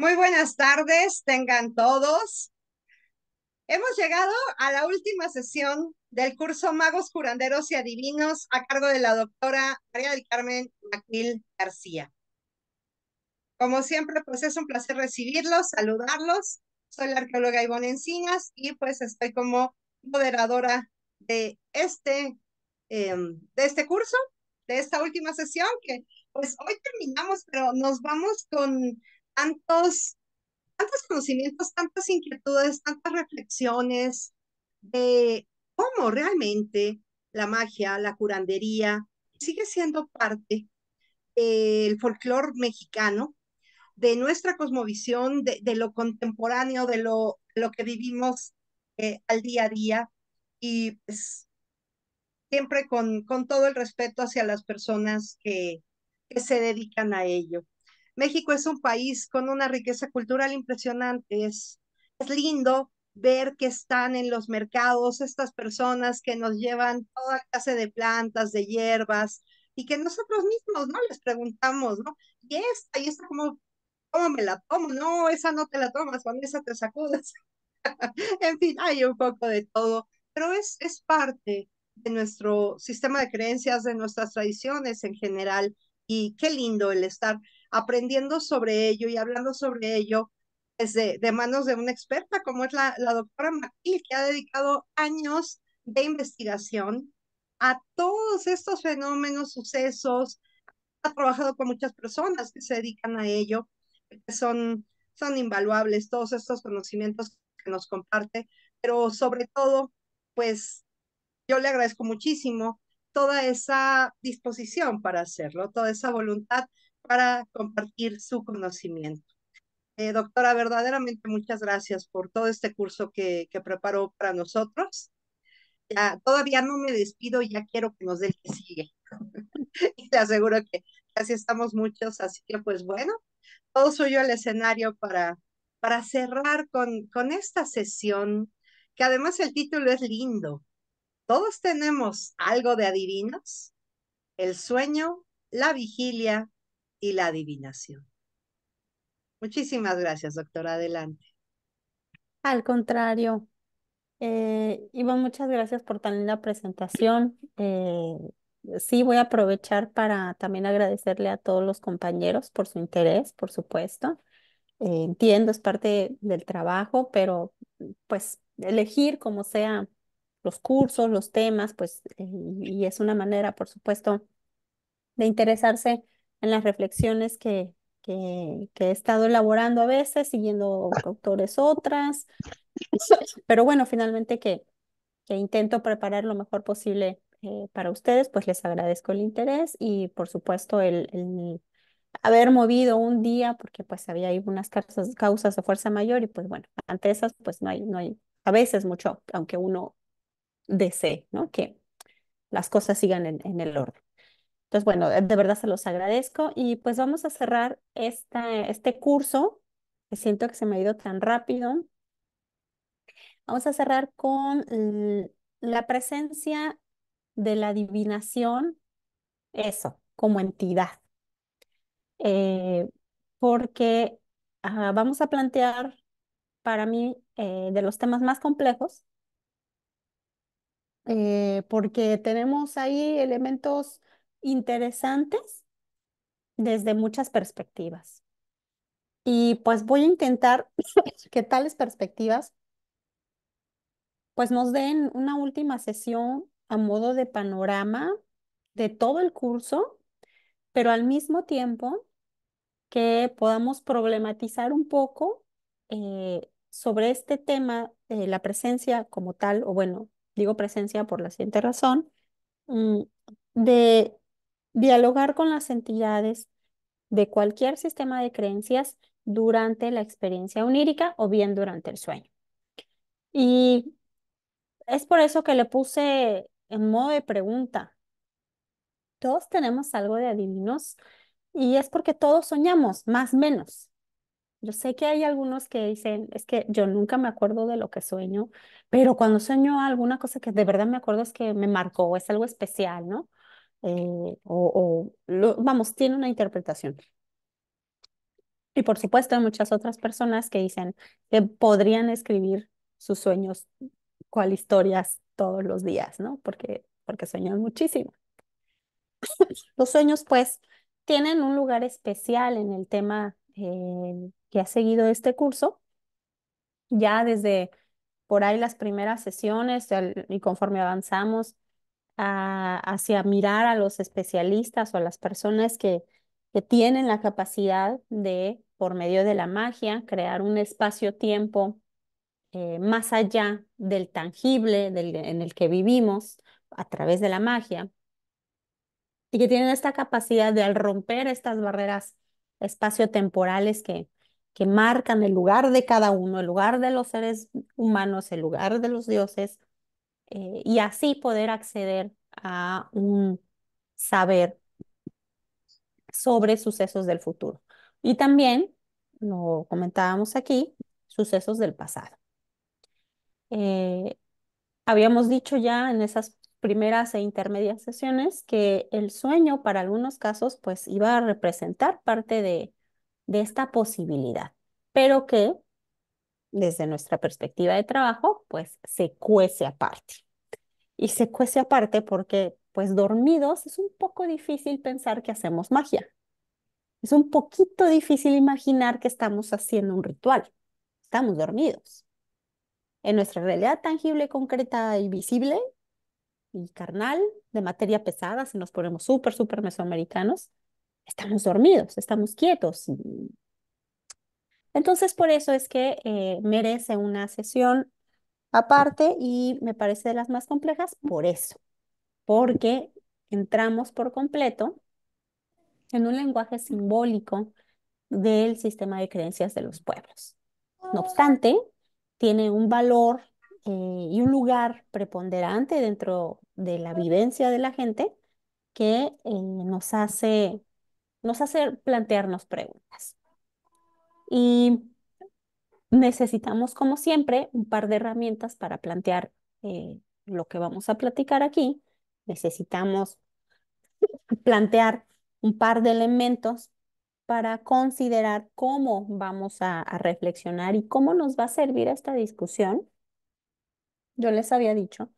Muy buenas tardes, tengan todos. Hemos llegado a la última sesión del curso Magos, Curanderos y Adivinos a cargo de la doctora María del Carmen Maquil García. Como siempre, pues es un placer recibirlos, saludarlos. Soy la arqueóloga Ivonne Encinas y pues estoy como moderadora de este, em, de este curso, de esta última sesión que pues hoy terminamos, pero nos vamos con tantos, tantos conocimientos, tantas inquietudes, tantas reflexiones de cómo realmente la magia, la curandería, sigue siendo parte del folclore mexicano, de nuestra cosmovisión, de, lo contemporáneo, de lo, lo que vivimos eh, al día a día y pues, siempre con, con todo el respeto hacia las personas que, que se dedican a ello. México es un país con una riqueza cultural impresionante. Es, es lindo ver que están en los mercados estas personas que nos llevan toda clase de plantas, de hierbas, y que nosotros mismos, ¿no? Les preguntamos, ¿no? Y esta, y esta, como cómo me la tomo? No, esa no te la tomas, cuando esa te sacudes. en fin, hay un poco de todo, pero es, es parte de nuestro sistema de creencias, de nuestras tradiciones en general, y qué lindo el estar aprendiendo sobre ello y hablando sobre ello desde pues, de manos de una experta como es la, doctora Maquil, que ha dedicado años de investigación a todos estos fenómenos, sucesos, ha trabajado con muchas personas que se dedican a ello, que son, son invaluables todos estos conocimientos que nos comparte, pero sobre todo, pues yo le agradezco muchísimo toda esa disposición para hacerlo, toda esa voluntad para compartir su conocimiento. Eh, doctora, verdaderamente muchas gracias por todo este curso que, que preparó para nosotros. Ya, todavía no me despido, ya quiero que nos dé el que sigue. y te aseguro que casi estamos muchos, así que pues bueno, todo suyo el escenario para, para cerrar con, con esta sesión, que además el título es lindo. Todos tenemos algo de adivinos, el sueño, la vigilia, y la adivinación. Muchísimas gracias, doctora. Adelante. Al contrario. Eh, Iván, muchas gracias por tan linda presentación. Eh, sí, voy a aprovechar para también agradecerle a todos los compañeros por su interés, por supuesto. Eh, entiendo, es parte del trabajo, pero pues elegir como sea los cursos, los temas, pues, eh, y es una manera, por supuesto, de interesarse en las reflexiones que, que, he estado elaborando a veces, siguiendo autores otras, pero bueno, finalmente que, que intento preparar lo mejor posible eh, para ustedes, pues les agradezco el interés y por supuesto el, el haber movido un día porque pues había ahí unas causas, de fuerza mayor y pues bueno, ante esas pues no hay, no hay a veces mucho, aunque uno desee, ¿no? Que las cosas sigan en el orden. Entonces, bueno, eh, de verdad se los agradezco y pues vamos a cerrar este curso, que siento que se me ha ido tan rápido. Vamos a cerrar con la presencia de la adivinación, eso, como entidad. Eh, porque ah, vamos a plantear para mí eh, de los temas más complejos, porque tenemos ahí elementos interesantes desde muchas perspectivas. Y pues voy a intentar que tales perspectivas pues nos den una última sesión a modo de panorama de todo el curso, pero al mismo tiempo que podamos problematizar un poco eh, sobre este tema, la presencia como tal, o bueno, digo presencia por la siguiente razón, mm, de Dialogar con las entidades de cualquier sistema de creencias durante la experiencia onírica o bien durante el sueño. Y es por eso que le puse en modo de pregunta. Todos tenemos algo de adivinos y es porque todos soñamos, más menos. Yo sé que hay algunos que dicen, es que yo nunca me acuerdo de lo que sueño, pero cuando sueño alguna cosa que de verdad me acuerdo es que me marcó, es algo especial, ¿no? Eh, o, vamos, tiene una interpretación. Y por supuesto hay muchas otras personas que dicen que podrían escribir sus sueños cual historias todos los días, ¿no? Porque, porque sueñan muchísimo. los sueños, pues, tienen un lugar especial en el tema eh, que ha seguido este curso. Ya desde por ahí las primeras sesiones y conforme avanzamos, a, hacia mirar a los especialistas o a las personas que, que tienen la capacidad de, por medio de la magia, crear un espacio-tiempo eh, más allá del tangible en el que vivimos a través de la magia y que tienen esta capacidad de al romper estas barreras espacio-temporales que, que marcan el lugar de cada uno, el lugar de los seres humanos, el lugar de los dioses, eh, y así poder acceder a un saber sobre sucesos del futuro. Y también, lo comentábamos aquí, sucesos del pasado. Eh, habíamos dicho ya en esas primeras e intermedias sesiones que el sueño para algunos casos pues iba a representar parte de, de esta posibilidad, pero que desde nuestra perspectiva de trabajo, pues se cuece aparte. Y se cuece aparte porque, pues dormidos, es un poco difícil pensar que hacemos magia. Es un poquito difícil imaginar que estamos haciendo un ritual. Estamos dormidos. En nuestra realidad tangible, concreta y visible y carnal, de materia pesada, si nos ponemos súper, súper mesoamericanos, estamos dormidos, estamos quietos, entonces, por eso es que eh, merece una sesión aparte y me parece de las más complejas por eso, porque entramos por completo en un lenguaje simbólico del sistema de creencias de los pueblos. No obstante, tiene un valor eh, y un lugar preponderante dentro de la vivencia de la gente que eh, nos, hace, nos hace plantearnos preguntas. Y necesitamos, como siempre, un par de herramientas para plantear eh, lo que vamos a platicar aquí. Necesitamos plantear un par de elementos para considerar cómo vamos a, reflexionar y cómo nos va a servir esta discusión. Yo les había dicho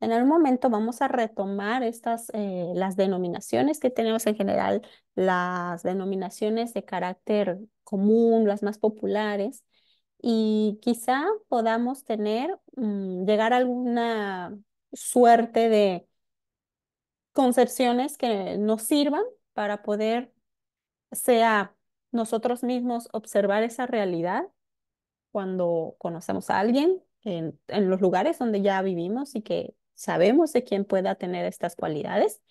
en el momento vamos a retomar estas, eh, las denominaciones que tenemos en general, las denominaciones de carácter común, las más populares, y quizá podamos tener, mm, llegar a alguna suerte de concepciones que nos sirvan para poder, sea nosotros mismos observar esa realidad cuando conocemos a alguien en los lugares donde ya vivimos y que Sabemos de quién pueda tener estas cualidades.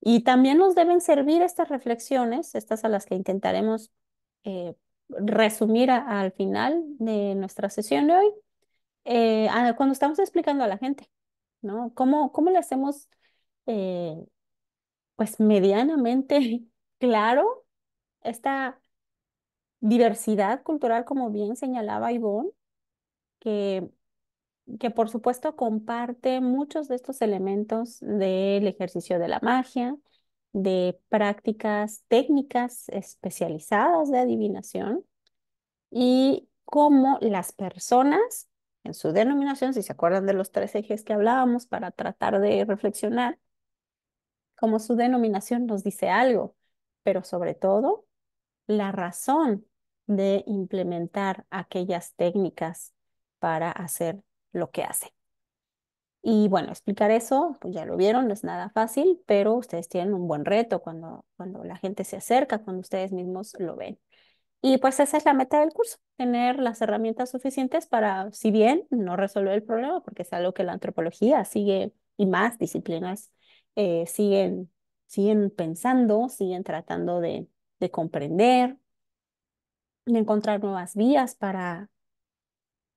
Y también nos deben servir estas reflexiones, estas a las que intentaremos eh, resumir al final de nuestra sesión de hoy, eh, cuando estamos explicando a la gente, ¿no? ¿Cómo, cómo le hacemos, eh, pues, medianamente claro esta diversidad cultural, como bien señalaba Ivonne, que que por supuesto comparte muchos de estos elementos del ejercicio de la magia, de prácticas técnicas especializadas de adivinación y cómo las personas en su denominación, si se acuerdan de los tres ejes que hablábamos para tratar de reflexionar, cómo su denominación nos dice algo, pero sobre todo la razón de implementar aquellas técnicas para hacer lo que hace. Y bueno, explicar eso, pues ya lo vieron, no es nada fácil, pero ustedes tienen un buen reto cuando, cuando la gente se acerca, cuando ustedes mismos lo ven. Y pues esa es la meta del curso, tener las herramientas suficientes para, si bien no resolver el problema, porque es algo que la antropología sigue y más disciplinas eh, siguen, siguen pensando, siguen tratando de, de comprender, de encontrar nuevas vías para,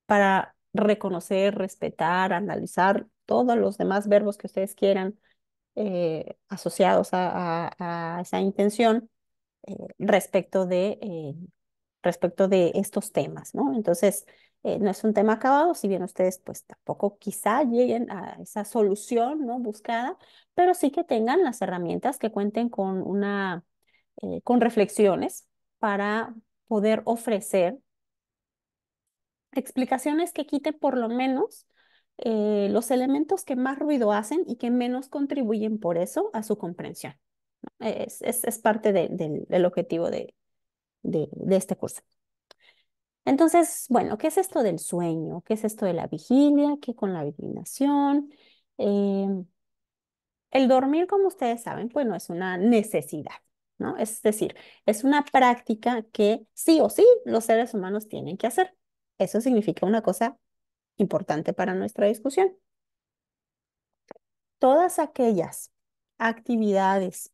para reconocer, respetar, analizar, todos los demás verbos que ustedes quieran eh, asociados a, esa intención eh, respecto, de, eh, respecto de estos temas, ¿no? Entonces, no es un tema acabado, si bien ustedes pues tampoco quizá lleguen a esa solución, ¿no? Buscada, pero sí que tengan las herramientas que cuenten con una, con reflexiones para poder ofrecer explicaciones que quite por lo menos eh, los elementos que más ruido hacen y que menos contribuyen por eso a su comprensión. Es, es, parte del objetivo de, de, este curso. Entonces, bueno, ¿qué es esto del sueño? ¿Qué es esto de la vigilia? ¿Qué con la adivinación? Eh, el dormir, como ustedes saben, pues no es una necesidad, ¿no? Es decir, es una práctica que sí o sí los seres humanos tienen que hacer. Eso significa una cosa importante para nuestra discusión. Todas aquellas actividades,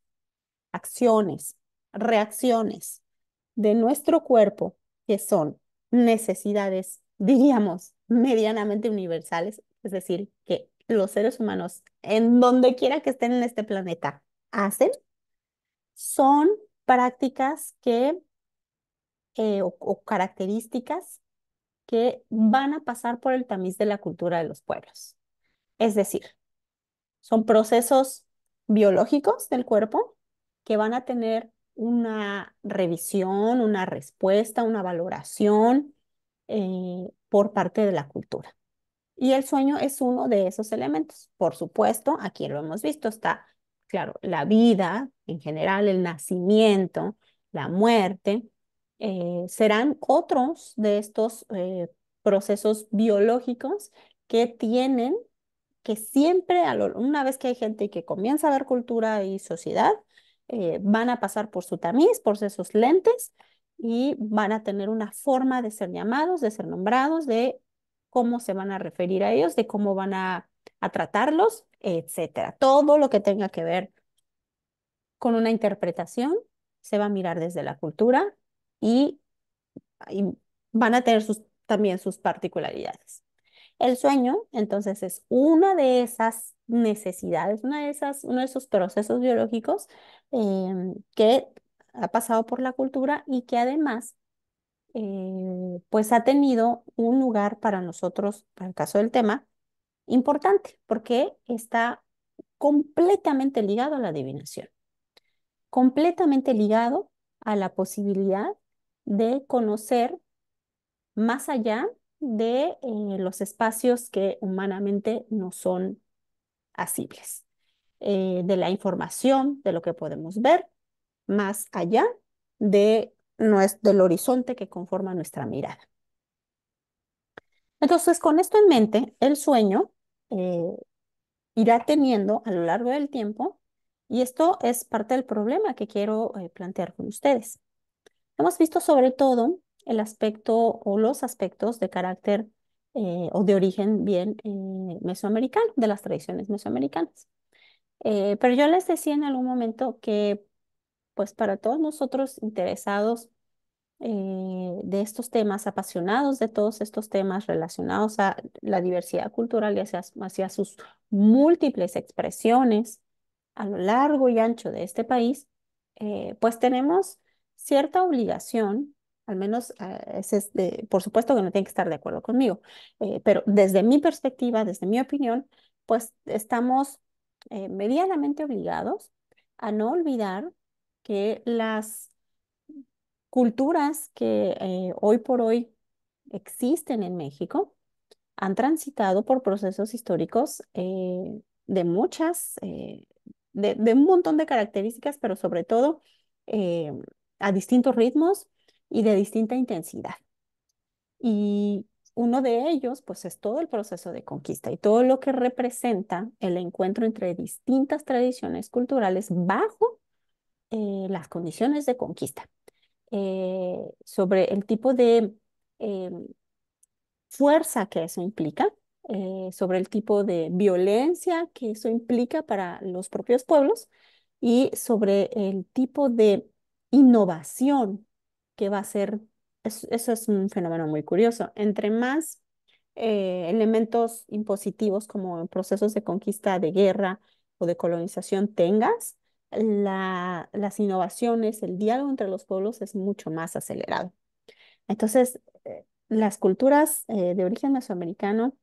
acciones, reacciones de nuestro cuerpo que son necesidades, diríamos, medianamente universales, es decir, que los seres humanos, en donde quiera que estén en este planeta, hacen, son prácticas que eh, o características que van a pasar por el tamiz de la cultura de los pueblos. Es decir, son procesos biológicos del cuerpo que van a tener una revisión, una respuesta, una valoración eh, por parte de la cultura. Y el sueño es uno de esos elementos. Por supuesto, aquí lo hemos visto, está, claro, la vida en general, el nacimiento, la muerte, eh, serán otros de estos eh, procesos biológicos que tienen que siempre, una vez que hay gente que comienza a ver cultura y sociedad, eh, van a pasar por su tamiz, por sus lentes, y van a tener una forma de ser llamados, de ser nombrados, de cómo se van a referir a ellos, de cómo van a, a tratarlos, etcétera. Todo lo que tenga que ver con una interpretación se va a mirar desde la cultura y, van a tener sus, también sus particularidades. El sueño, entonces, es una de esas necesidades, una de esas, uno de esos procesos biológicos em, que ha pasado por la cultura y que además, eh, pues, ha tenido un lugar para nosotros, para el caso del tema, importante, porque está completamente ligado a la adivinación, completamente ligado a la posibilidad de conocer más allá de eh, los espacios que humanamente no son asibles, eh, de la información, de lo que podemos ver, más allá de del horizonte que conforma nuestra mirada. Entonces, con esto en mente, el sueño eh, irá teniendo a lo largo del tiempo, y esto es parte del problema que quiero plantear con ustedes. Hemos visto sobre todo el aspecto o los aspectos de carácter eh, o de origen bien eh, mesoamericano, de las tradiciones mesoamericanas. Eh, pero yo les decía en algún momento que, pues para todos nosotros interesados de estos temas, apasionados de todos estos temas relacionados a la diversidad cultural y hacia sus múltiples expresiones a lo largo y ancho de este país, pues tenemos cierta obligación, al menos eh, por supuesto que no tienen que estar de acuerdo conmigo, eh, pero desde mi perspectiva, desde mi opinión, pues estamos eh, medianamente obligados a no olvidar que las culturas que hoy por hoy existen en México han transitado por procesos históricos de muchas, de, de, un montón de características, pero sobre todo a distintos ritmos y de distinta intensidad. Y uno de ellos, pues, es todo el proceso de conquista y todo lo que representa el encuentro entre distintas tradiciones culturales bajo eh, las condiciones de conquista. Eh, sobre el tipo de eh, fuerza que eso implica, sobre el tipo de violencia que eso implica para los propios pueblos y sobre el tipo de innovación que va a ser, eso es un fenómeno muy curioso, entre más eh, elementos impositivos como procesos de conquista de guerra o de colonización tengas, las innovaciones, el diálogo entre los pueblos es mucho más acelerado. Entonces, eh, las culturas eh, de origen mesoamericano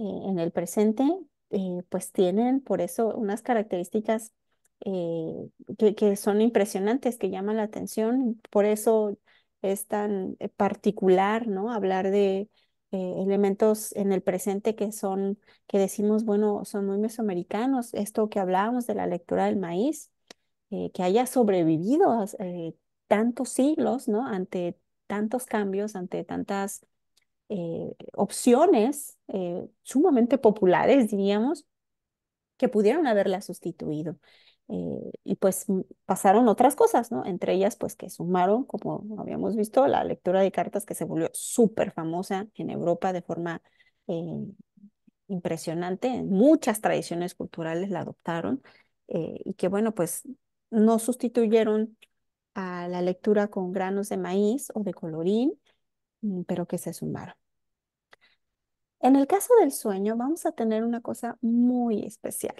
en el presente, pues tienen por eso unas características eh, que, son impresionantes, que llaman la atención. Por eso es tan eh, particular, ¿no? Hablar de eh, elementos en el presente que son, que decimos, bueno, son muy mesoamericanos. Esto que hablábamos de la lectura del maíz, que haya sobrevivido tantos siglos, ¿no? Ante tantos cambios, ante tantas opciones sumamente populares, diríamos, que pudieron haberla sustituido. Eh, y pues mm, pasaron otras cosas, ¿no? Entre ellas, pues que sumaron, como habíamos visto, la lectura de cartas que se volvió súper famosa en Europa de forma eh, impresionante. Muchas tradiciones culturales la adoptaron eh, y que, bueno, pues no sustituyeron a la lectura con granos de maíz o de colorín, mm, pero que se sumaron. En el caso del sueño, vamos a tener una cosa muy especial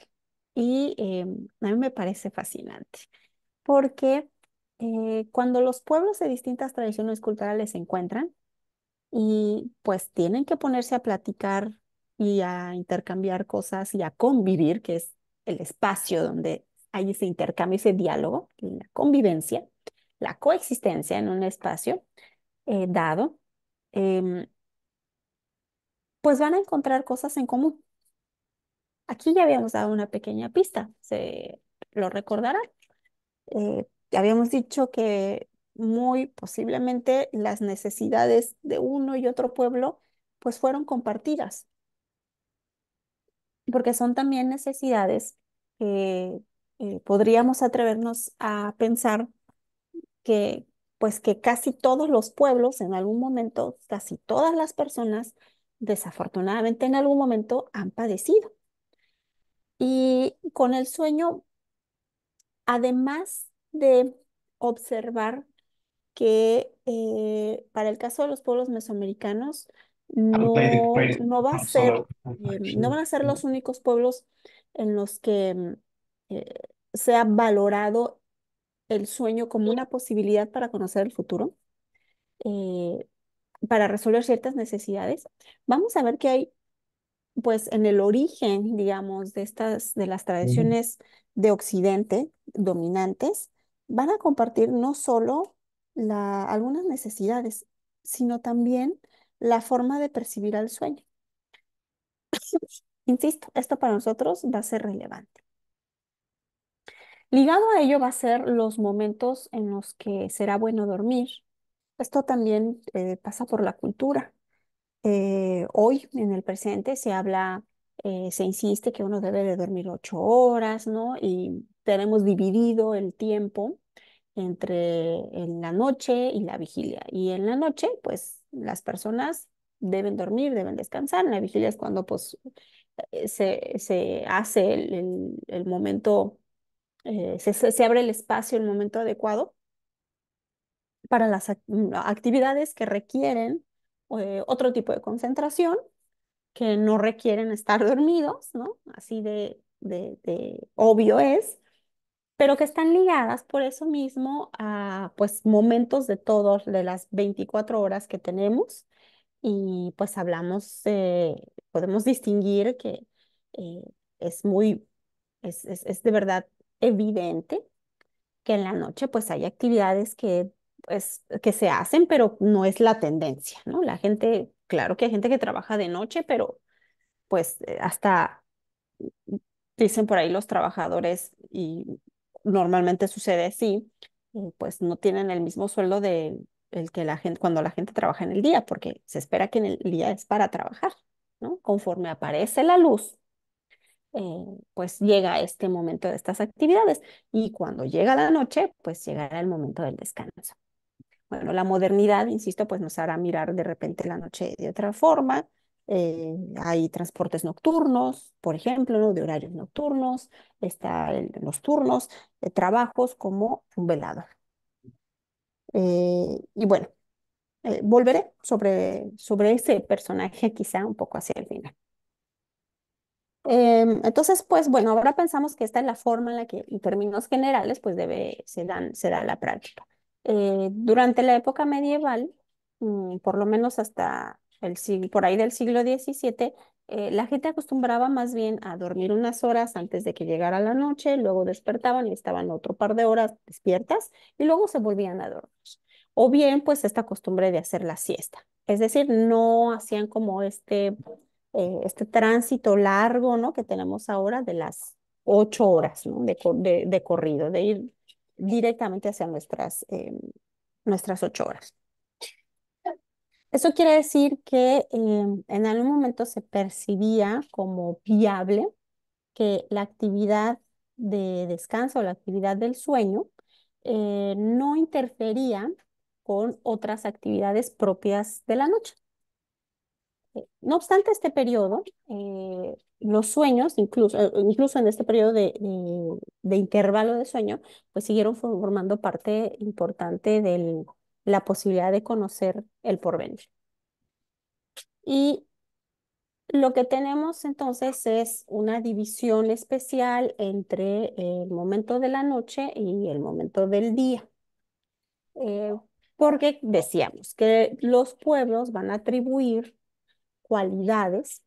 y eh, a mí me parece fascinante, porque eh, cuando los pueblos de distintas tradiciones culturales se encuentran y pues tienen que ponerse a platicar y a intercambiar cosas y a convivir, que es el espacio donde hay ese intercambio, ese diálogo, la convivencia, la coexistencia en un espacio eh, dado, em, pues van a encontrar cosas en común. Aquí ya habíamos dado una pequeña pista, se lo recordará. Eh, habíamos dicho que muy posiblemente las necesidades de uno y otro pueblo pues fueron compartidas, porque son también necesidades que eh, podríamos atrevernos a pensar que pues que casi todos los pueblos en algún momento, casi todas las personas, desafortunadamente en algún momento han padecido. Y con el sueño, además de observar que eh, para el caso de los pueblos mesoamericanos, no, va a ser, eh, no van a ser los únicos pueblos en los que se mm, eh, sea valorado el sueño como una posibilidad para conocer el futuro, para resolver ciertas necesidades. Vamos a ver que hay pues en el origen, digamos, de estas, de las tradiciones de Occidente dominantes, van a compartir no solo algunas necesidades, sino también la forma de percibir al sueño. Insisto, esto para nosotros va a ser relevante. Ligado a ello va a ser los momentos en los que será bueno dormir. Esto también eh, pasa por la cultura. Eh, hoy, en el presente, se habla, eh, se insiste que uno debe de dormir ocho horas, ¿no? Y tenemos dividido el tiempo entre la noche y la vigilia. Y en la noche, pues las personas deben dormir, deben descansar. En la vigilia es cuando pues eh, se, hace el, momento, se abre el espacio, el momento adecuado para las mm, actividades que requieren otro tipo de concentración que no requieren estar dormidos, ¿no? Así de, de, obvio es, pero que están ligadas por eso mismo a pues momentos de todos, de las 24 horas que tenemos y pues hablamos, podemos distinguir que eh, es muy, es, es de verdad evidente que en la noche pues hay actividades que pues, que se hacen, pero no es la tendencia, ¿no? La gente, claro que hay gente que trabaja de noche, pero pues eh, hasta dicen por ahí los trabajadores y normalmente sucede así, eh, pues no tienen el mismo sueldo de el que la gente cuando la gente trabaja en el día, porque se espera que en el día es para trabajar, ¿no? Conforme aparece la luz, eh, pues llega este momento de estas actividades y cuando llega la noche, pues llegará el momento del descanso. Bueno, la modernidad, insisto, pues nos hará mirar de repente la noche de otra forma. Eh, hay transportes nocturnos, por ejemplo, de horarios nocturnos, está los turnos, de eh, trabajos como un velador. Eh, y bueno, volveré sobre, sobre ese personaje quizá un poco hacia el final. Em, entonces, pues bueno, ahora pensamos que esta es la forma en la que en términos generales pues debe, se, dan, se la práctica. Eh, durante la época medieval, mm, por lo menos hasta el por ahí del siglo XVII, eh, la gente acostumbraba más bien a dormir unas horas antes de que llegara la noche, luego despertaban y estaban otro par de horas despiertas y luego se volvían a dormir. O bien, pues esta costumbre de hacer la siesta. Es decir, no hacían como este, eh, este tránsito largo, ¿no? Que tenemos ahora de las ocho horas, ¿no? De, de, de corrido, de ir directamente hacia nuestras, eh, nuestras ocho horas. Eso quiere decir que em, en algún momento se percibía como viable que la actividad de descanso o la actividad del sueño eh, no interfería con otras actividades propias de la noche. No obstante, este periodo eh, los sueños, incluso, eh, incluso en este periodo de, intervalo de sueño, pues siguieron formando parte importante de la posibilidad de conocer el porvenir. Y lo que tenemos entonces es una división especial entre el momento de la noche y el momento del día. Eh, porque decíamos que los pueblos van a atribuir cualidades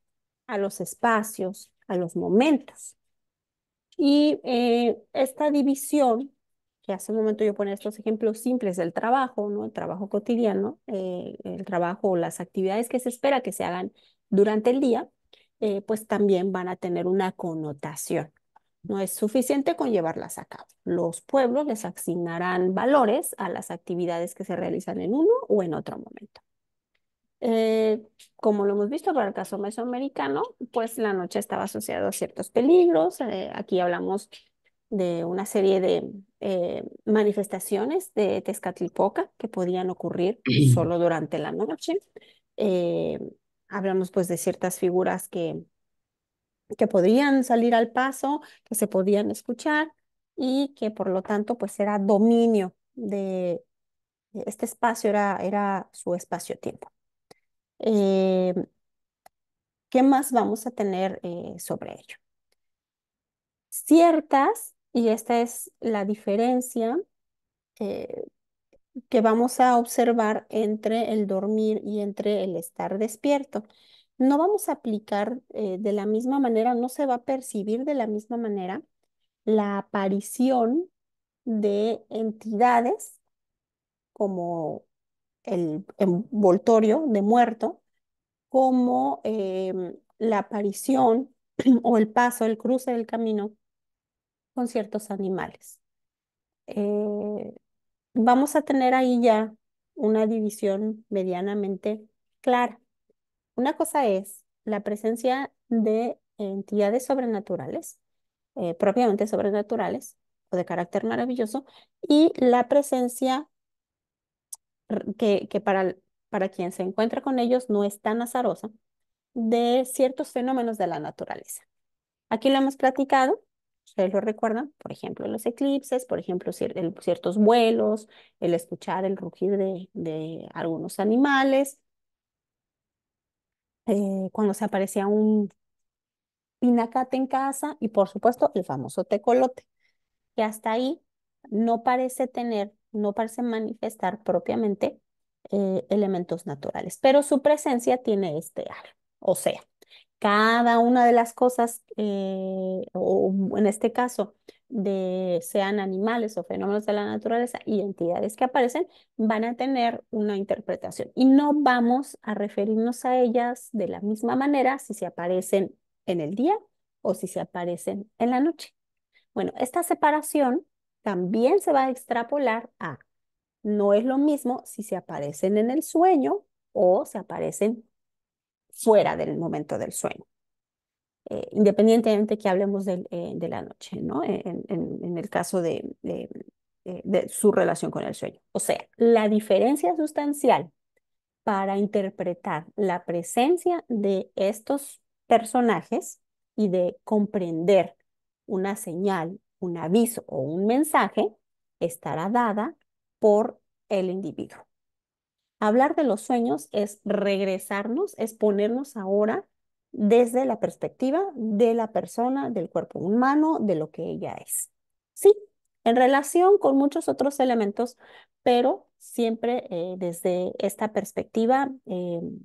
a los espacios, a los momentos. Y eh, esta división, que hace un momento yo ponía estos ejemplos simples del trabajo, ¿no? el trabajo cotidiano, eh, el trabajo, o las actividades que se espera que se hagan durante el día, eh, pues también van a tener una connotación. No es suficiente con llevarlas a cabo. Los pueblos les asignarán valores a las actividades que se realizan en uno o en otro momento. Eh, como lo hemos visto para el caso mesoamericano, pues la noche estaba asociada a ciertos peligros. Eh, aquí hablamos de una serie de eh, manifestaciones de Tezcatlipoca que podían ocurrir solo durante la noche. hablamos pues de ciertas figuras que, que podían salir al paso, que se podían escuchar y que por lo tanto pues era dominio de este espacio, era, era su espacio-tiempo. Eh, ¿qué más vamos a tener eh, sobre ello? Ciertas, y esta es la diferencia eh, que vamos a observar entre el dormir y entre el estar despierto. No vamos a aplicar de la misma manera, no se va a percibir de la misma manera la aparición de entidades como el envoltorio de muerto, como em, la aparición o el paso, el cruce del camino con ciertos animales. Eh, vamos a tener ahí ya una división medianamente clara. Una cosa es la presencia de entidades sobrenaturales, eh, propiamente sobrenaturales o de carácter maravilloso, y la presencia que, para, para quien se encuentra con ellos no es tan azarosa, de ciertos fenómenos de la naturaleza. Aquí lo hemos platicado, ustedes lo recuerdan, por ejemplo, los eclipses, por ejemplo, ciertos vuelos, el escuchar el rugir de, algunos animales, eh, cuando se aparecía un pinacate en casa y por supuesto el famoso tecolote, que hasta ahí no parece tener no parecen manifestar propiamente eh, elementos naturales, pero su presencia tiene este algo, O sea, cada una de las cosas, eh, o en este caso, de, sean animales o fenómenos de la naturaleza y entidades que aparecen, van a tener una interpretación. Y no vamos a referirnos a ellas de la misma manera si se aparecen en el día o si se aparecen en la noche. Bueno, esta separación también se va a extrapolar a no es lo mismo si se aparecen en el sueño o se aparecen fuera del momento del sueño. Eh, independientemente que hablemos eh, de, la noche, ¿no? E-, en, el caso de, de, su relación con el sueño. O sea, la diferencia sustancial para interpretar la presencia de estos personajes y de comprender una señal un aviso o un mensaje estará dada por el individuo. Hablar de los sueños es regresarnos, es ponernos ahora desde la perspectiva de la persona, del cuerpo humano, de lo que ella es. Sí, en relación con muchos otros elementos, pero siempre eh, desde esta perspectiva em,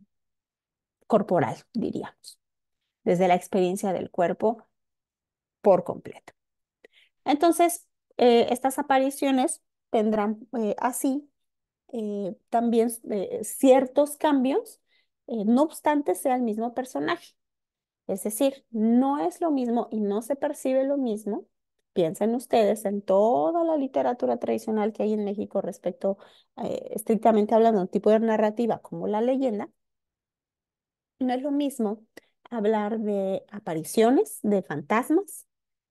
corporal, diríamos, desde la experiencia del cuerpo por completo. Entonces, eh, estas apariciones tendrán eh, así eh, también ciertos cambios, no obstante sea el mismo personaje. Es decir, no es lo mismo y no se percibe lo mismo. Piensen ustedes en toda la literatura tradicional que hay en México respecto, estrictamente hablando, un tipo de narrativa como la leyenda. No es lo mismo hablar de apariciones, de fantasmas,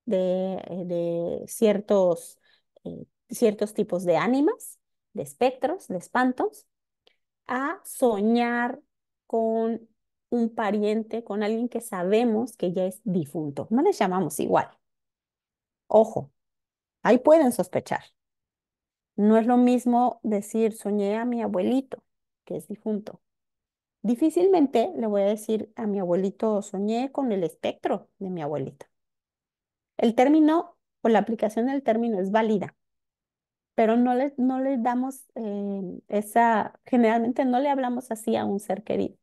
eh, de, ciertos, eh, ciertos tipos de ánimas, de espectros, de espantos, a soñar con un pariente, con alguien que sabemos que ya es difunto. No les llamamos igual. Ojo, ahí pueden sospechar. No es lo mismo decir soñé a mi abuelito, que es difunto. Difícilmente le voy a decir a mi abuelito soñé con el espectro de mi abuelito. El término o la aplicación del término es válida, pero no le, no damos em, esa, generalmente no le hablamos así a un ser querido,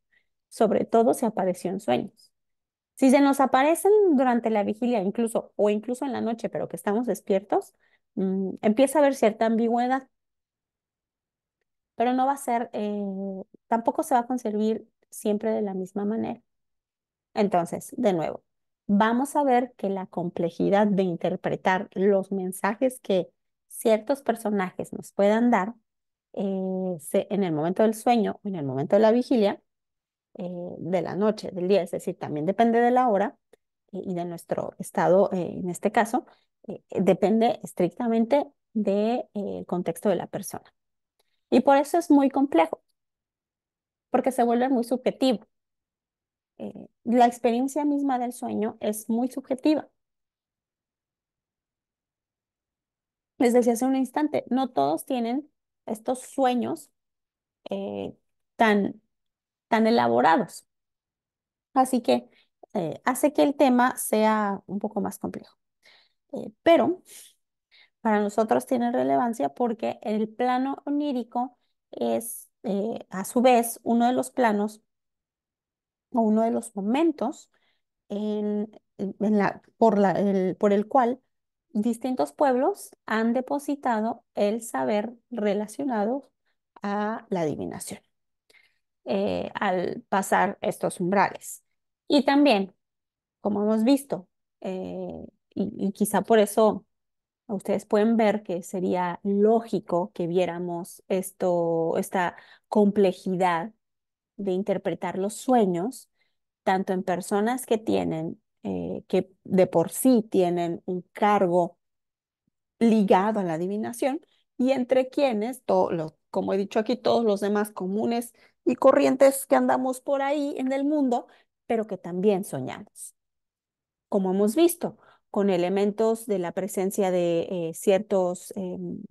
sobre todo si apareció en sueños. Si se nos aparecen durante la vigilia, incluso o incluso en la noche, pero que estamos despiertos, mm, empieza a haber cierta ambigüedad. Pero no va a ser, eh, tampoco se va a conservar siempre de la misma manera. Entonces, de nuevo, vamos a ver que la complejidad de interpretar los mensajes que ciertos personajes nos puedan dar eh, en el momento del sueño o en el momento de la vigilia, eh, de la noche, del día, es decir, también depende de la hora y de nuestro estado, eh, en este caso, depende estrictamente del contexto de la persona. Y por eso es muy complejo, porque se vuelve muy subjetivo. Eh, la experiencia misma del sueño es muy subjetiva. Les decía hace un instante, no todos tienen estos sueños eh, tan, tan elaborados. Así que eh, hace que el tema sea un poco más complejo. pero para nosotros tiene relevancia porque el plano onírico es, a su vez, uno de los planos o uno de los momentos en, la, por, la, el, por el cual distintos pueblos han depositado el saber relacionado a la adivinación eh, al pasar estos umbrales. Y también, como hemos visto, eh, y, quizá por eso ustedes pueden ver que sería lógico que viéramos esto, esta complejidad de interpretar los sueños, tanto en personas que tienen, eh, que de por sí tienen un cargo ligado a la adivinación, y entre quienes, como he dicho aquí, todos los demás comunes y corrientes que andamos por ahí en el mundo, pero que también soñamos. Como hemos visto, con elementos de la presencia de eh, ciertos em,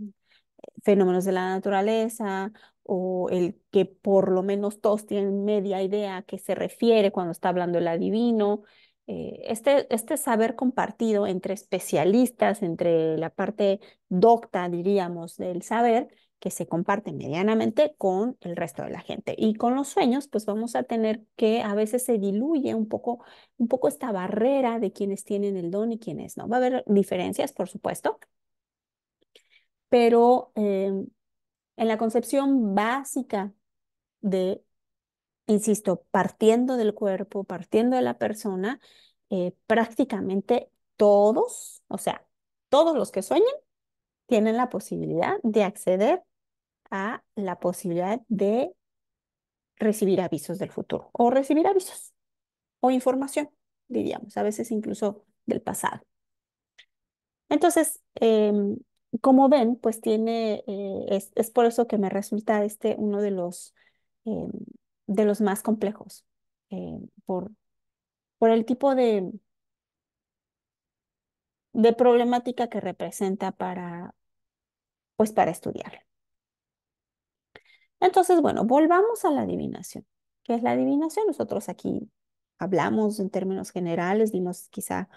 fenómenos de la naturaleza o el que por lo menos todos tienen media idea a qué se refiere cuando está hablando el adivino. Eh, este, este saber compartido entre especialistas, entre la parte docta, diríamos, del saber, que se comparte medianamente con el resto de la gente. Y con los sueños, pues vamos a tener que a veces se diluye un poco, un poco esta barrera de quienes tienen el don y quienes no. Va a haber diferencias, por supuesto, pero em, en la concepción básica de, insisto, partiendo del cuerpo, partiendo de la persona, eh, prácticamente todos, o sea, todos los que sueñan, tienen la posibilidad de acceder a la posibilidad de recibir avisos del futuro o recibir avisos o información, diríamos, a veces incluso del pasado. Entonces, em, como ven, pues tiene, eh, es, por eso que me resulta este uno de los, em, de los más complejos, eh, por, por el tipo de, de problemática que representa para, pues para estudiar. Entonces, bueno, volvamos a la adivinación. ¿Qué es la adivinación? Nosotros aquí hablamos en términos generales, dimos quizá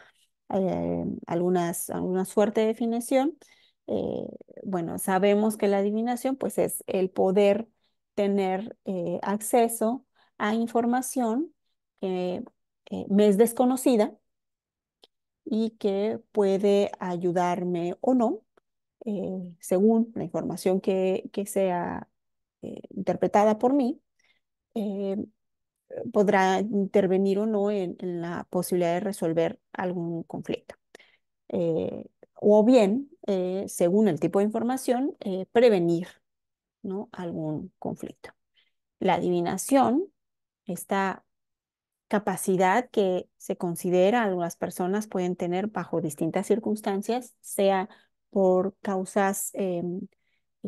eh, algunas, alguna suerte de definición. Eh, bueno, sabemos que la adivinación pues es el poder tener eh, acceso a información que eh, me es desconocida y que puede ayudarme o no, según la información que, sea interpretada por mí, podrá intervenir o no en, la posibilidad de resolver algún conflicto o bien, eh, según el tipo de información, eh, prevenir ¿no? algún conflicto. La adivinación, esta capacidad que se considera las personas pueden tener bajo distintas circunstancias, sea por causas em,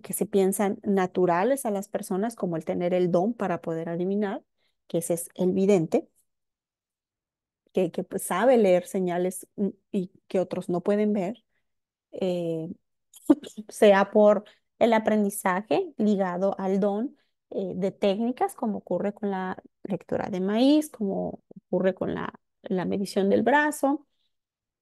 que se piensan naturales a las personas, como el tener el don para poder adivinar, que ese es el vidente, que, que pues, sabe leer señales mm, y que otros no pueden ver, eh, sea por el aprendizaje ligado al don eh, de técnicas, como ocurre con la lectura de maíz, como ocurre con la, la medición del brazo,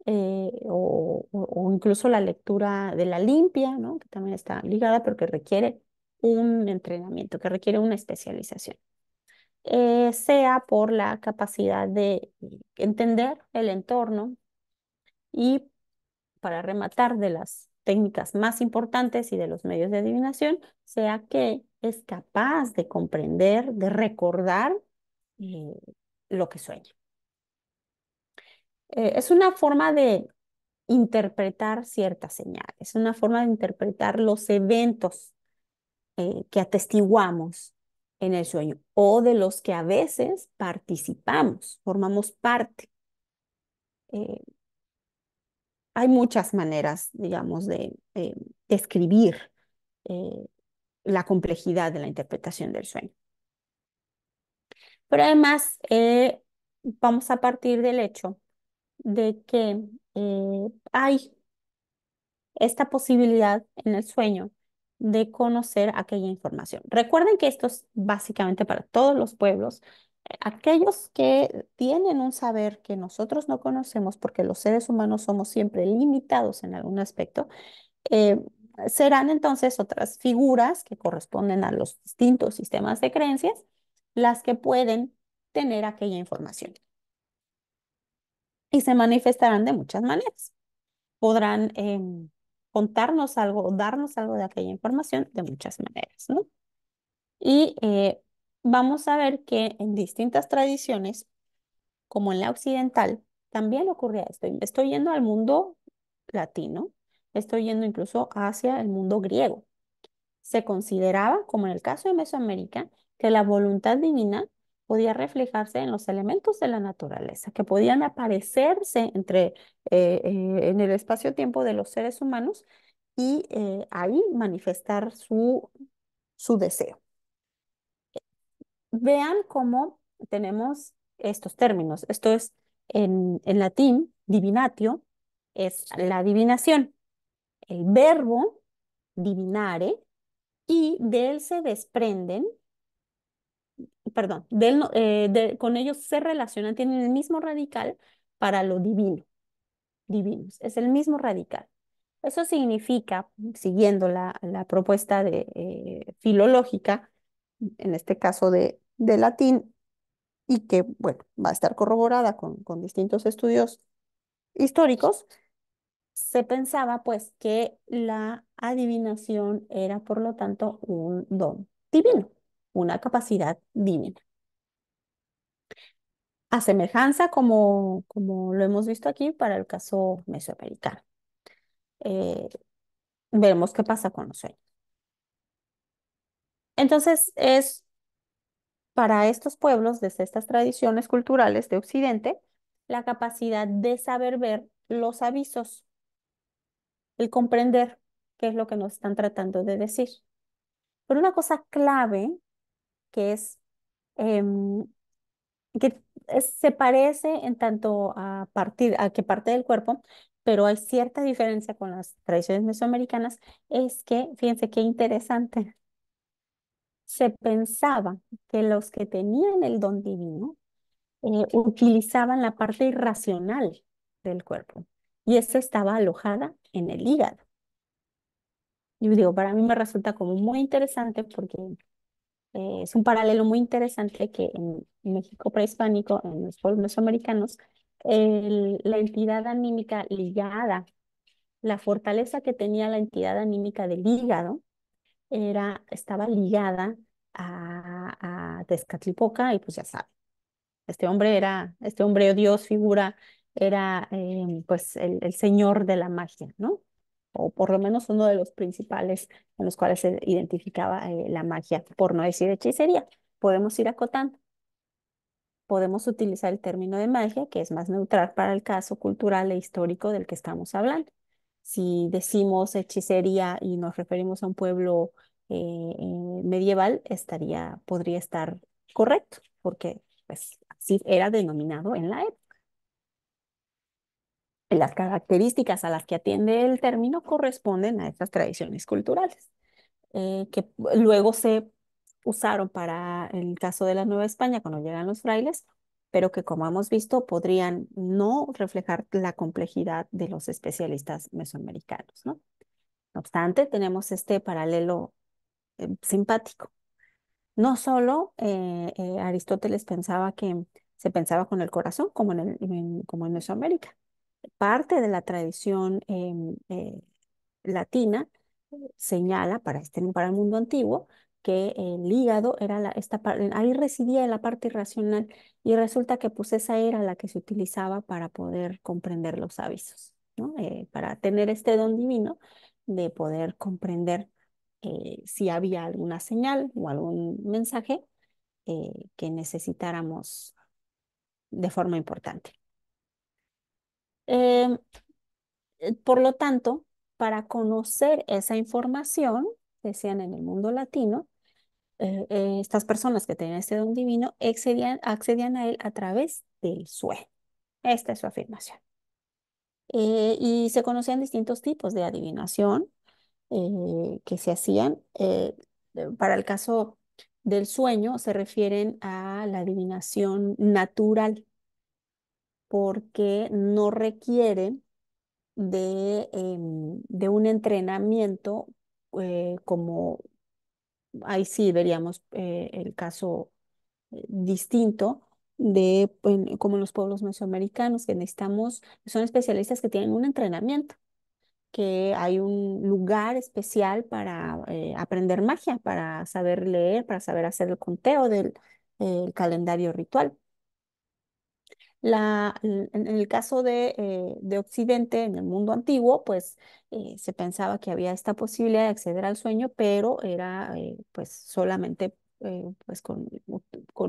eh, o, incluso la lectura de la limpia, ¿no? que también está ligada, pero que requiere un entrenamiento, que requiere una especialización. sea por la capacidad de entender el entorno y para rematar de las técnicas más importantes y de los medios de adivinación, sea que es capaz de comprender, de recordar eh, lo que sueña. Eh, es una forma de interpretar ciertas señales, es una forma de interpretar los eventos eh, que atestiguamos en el sueño o de los que a veces participamos, formamos parte hay muchas maneras, digamos, de, describir eh, la complejidad de la interpretación del sueño. Pero además, eh, vamos a partir del hecho de que eh, hay esta posibilidad en el sueño de conocer aquella información. Recuerden que esto es básicamente para todos los pueblos aquellos que tienen un saber que nosotros no conocemos, porque los seres humanos somos siempre limitados en algún aspecto, eh, serán entonces otras figuras que corresponden a los distintos sistemas de creencias las que pueden tener aquella información. Y se manifestarán de muchas maneras. Podrán em, contarnos algo darnos algo de aquella información de muchas maneras, ¿no? Y eh, vamos a ver que en distintas tradiciones, como en la occidental, también ocurría esto. Estoy yendo al mundo latino, estoy yendo incluso hacia el mundo griego. Se consideraba, como en el caso de Mesoamérica, que la voluntad divina podía reflejarse en los elementos de la naturaleza, que podían aparecerse entre, eh, eh, en el espacio-tiempo de los seres humanos y eh, ahí manifestar su deseo. Vean cómo tenemos estos términos. Esto es en, en latín, divinatio, es la adivinación. El verbo divinare y de él se desprenden, perdón, eh, con ellos se relacionan, tienen el mismo radical para lo divino. Divinos, es el mismo radical. Eso significa, siguiendo la, la propuesta de, eh, filológica, en este caso de de latín y que, bueno, va a estar corroborada con, con distintos estudios históricos, se pensaba pues que la adivinación era por lo tanto un don divino, una capacidad divina. A semejanza como, como lo hemos visto aquí para el caso mesoamericano. Eh, veremos qué pasa con los sueños. Entonces es para estos pueblos, desde estas tradiciones culturales de Occidente, la capacidad de saber ver los avisos, el comprender qué es lo que nos están tratando de decir. Pero una cosa clave que es em, que se parece en tanto a partir a que parte del cuerpo, pero hay cierta diferencia con las tradiciones mesoamericanas, es que, fíjense qué interesante, se pensaba que los que tenían el don divino eh, utilizaban la parte irracional del cuerpo y esa estaba alojada en el hígado. Yo digo, para mí me resulta como muy interesante porque eh, es un paralelo muy interesante que en México prehispánico, en los pueblos mesoamericanos, la entidad anímica ligada, la fortaleza que tenía la entidad anímica del hígado, era, estaba ligada a, a Tezcatlipoca y pues ya sabe, este hombre era, este hombre dios figura, era eh, pues el, señor de la magia, ¿no? O por lo menos uno de los principales en los cuales se identificaba eh, la magia, por no decir hechicería. Podemos ir acotando. Podemos utilizar el término de magia, que es más neutral para el caso cultural e histórico del que estamos hablando si decimos hechicería y nos referimos a un pueblo eh, eh, medieval, estaría, podría estar correcto, porque pues, así era denominado en la época. Las características a las que atiende el término corresponden a estas tradiciones culturales, eh, que luego se usaron para el caso de la Nueva España cuando llegan los frailes pero que como hemos visto podrían no reflejar la complejidad de los especialistas mesoamericanos. No, obstante, tenemos este paralelo eh, simpático. No solo eh, eh, Aristóteles pensaba que se pensaba con el corazón, como en, como en Mesoamérica. Parte de la tradición em, latina señala para, este, para el mundo antiguo que el hígado era la, esta eh, ahí residía la parte irracional y resulta que pues esa era la que se utilizaba para poder comprender los avisos, ¿no? Eh, para tener este don divino de poder comprender eh, si había alguna señal o algún mensaje que necesitáramos de forma importante. Em, por lo tanto, para conocer esa información, decían en el mundo latino, eh, eh, estas personas que tenían este don divino accedían, accedían a él a través del sueño. Esta es su afirmación. Eh, y se conocían distintos tipos de adivinación que se hacían. para el caso del sueño se refieren a la adivinación natural porque no requiere de, em, de un entrenamiento como ahí sí veríamos eh, el caso eh, distinto de pues, como los pueblos mesoamericanos, que necesitamos, son especialistas que tienen un entrenamiento, que hay un lugar especial para eh, aprender magia, para saber leer, para saber hacer el conteo del calendario ritual. La, en el caso eh, de, Occidente, en el mundo antiguo, pues eh, se pensaba que había esta posibilidad de acceder al sueño, pero era eh, pues solamente pues con,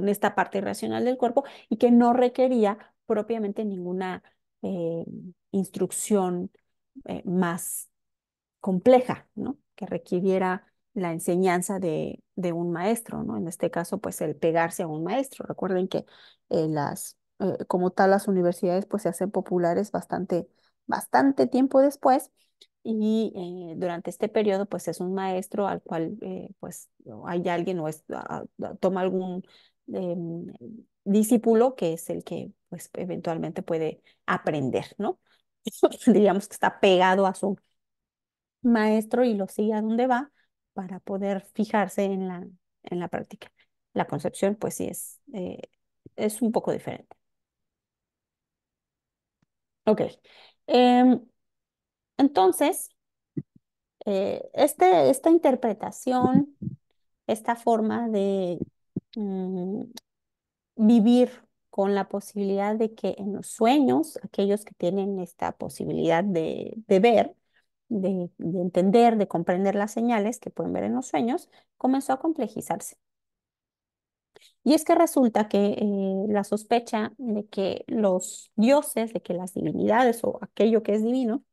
esta parte racional del cuerpo y que no requería propiamente ninguna instrucción más compleja, ¿no? que requiriera la enseñanza de, un maestro, ¿no? En este caso, pues el pegarse a un maestro. Recuerden que las, eh, como tal las universidades pues se hacen populares bastante, bastante tiempo después y eh, durante este periodo pues es un maestro al cual eh, pues hay alguien o toma algún em, discípulo que es el que pues eventualmente puede aprender, ¿no? Digamos que está pegado a su maestro y lo sigue a donde va para poder fijarse en la, en la práctica. La concepción pues sí es, es un poco diferente. Ok. Em, entonces, eh, este, esta interpretación, esta forma de mm, vivir con la posibilidad de que en los sueños, aquellos que tienen esta posibilidad de, ver, de entender, de comprender las señales que pueden ver en los sueños, comenzó a complejizarse. Y es que resulta que eh, la sospecha de que los dioses, de que las divinidades o aquello que es divino,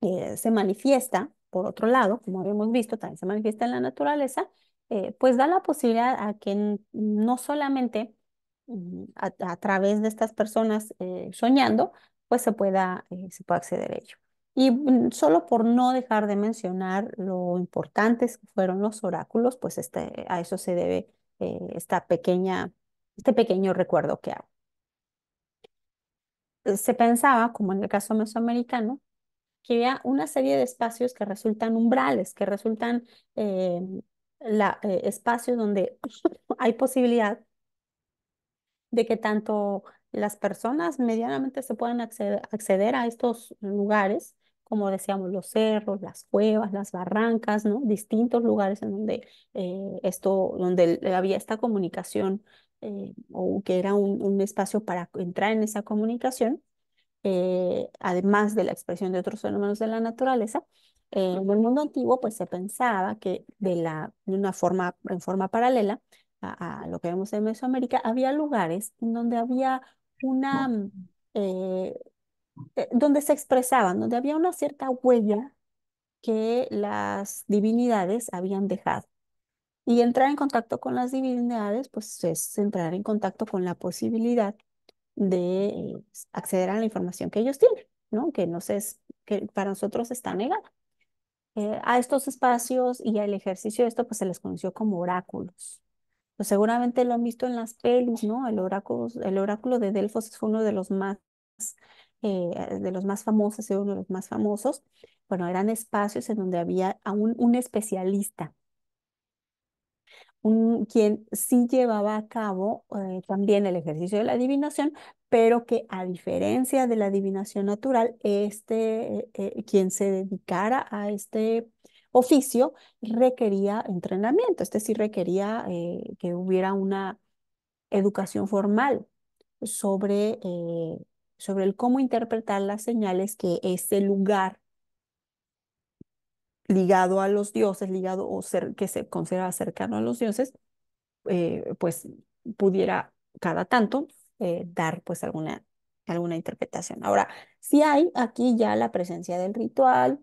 eh, se manifiesta, por otro lado, como habíamos visto, también se manifiesta en la naturaleza, eh, pues da la posibilidad a que no solamente mm, a, través de estas personas soñando, pues se pueda, se pueda acceder a ello. Y mm, solo por no dejar de mencionar lo importantes que fueron los oráculos, pues este, a eso se debe eh, esta pequeña, este pequeño recuerdo que hago. Eh, se pensaba, como en el caso mesoamericano, que había una serie de espacios que resultan umbrales, que resultan eh, espacios donde hay posibilidad de que tanto las personas medianamente se puedan acceder, a estos lugares como decíamos, los cerros, las cuevas, las barrancas, ¿no? Distintos lugares en donde eh, esto, donde había esta comunicación eh, o que era un, espacio para entrar en esa comunicación, eh, además de la expresión de otros fenómenos de la naturaleza, en el mundo antiguo pues se pensaba que de, la, de una forma, en forma paralela a, a, lo que vemos en Mesoamérica, había lugares en donde había una, eh, donde se expresaban, donde había una cierta huella que las divinidades habían dejado. Y entrar en contacto con las divinidades, pues es entrar en contacto con la posibilidad de eh, acceder a la información que ellos tienen, ¿no? Que, no sé, que para nosotros está negada. Eh, a estos espacios y al ejercicio de esto, pues se les conoció como oráculos. Pues seguramente lo han visto en las pelis, ¿no? El oráculo, el oráculo de Delfos es uno de los más eh, de los más famosos, uno de los más famosos, bueno, eran espacios en donde había aún un, especialista, un, quien sí llevaba a cabo eh, también el ejercicio de la adivinación, pero que a diferencia de la adivinación natural, este, eh, quien se dedicara a este oficio requería entrenamiento, este sí requería que hubiera una educación formal sobre sobre el cómo interpretar las señales que ese lugar ligado a los dioses, ligado o ser, que se considera cercano a los dioses, eh, pues pudiera cada tanto eh, dar pues alguna, alguna interpretación. Ahora, si hay aquí ya la presencia del ritual,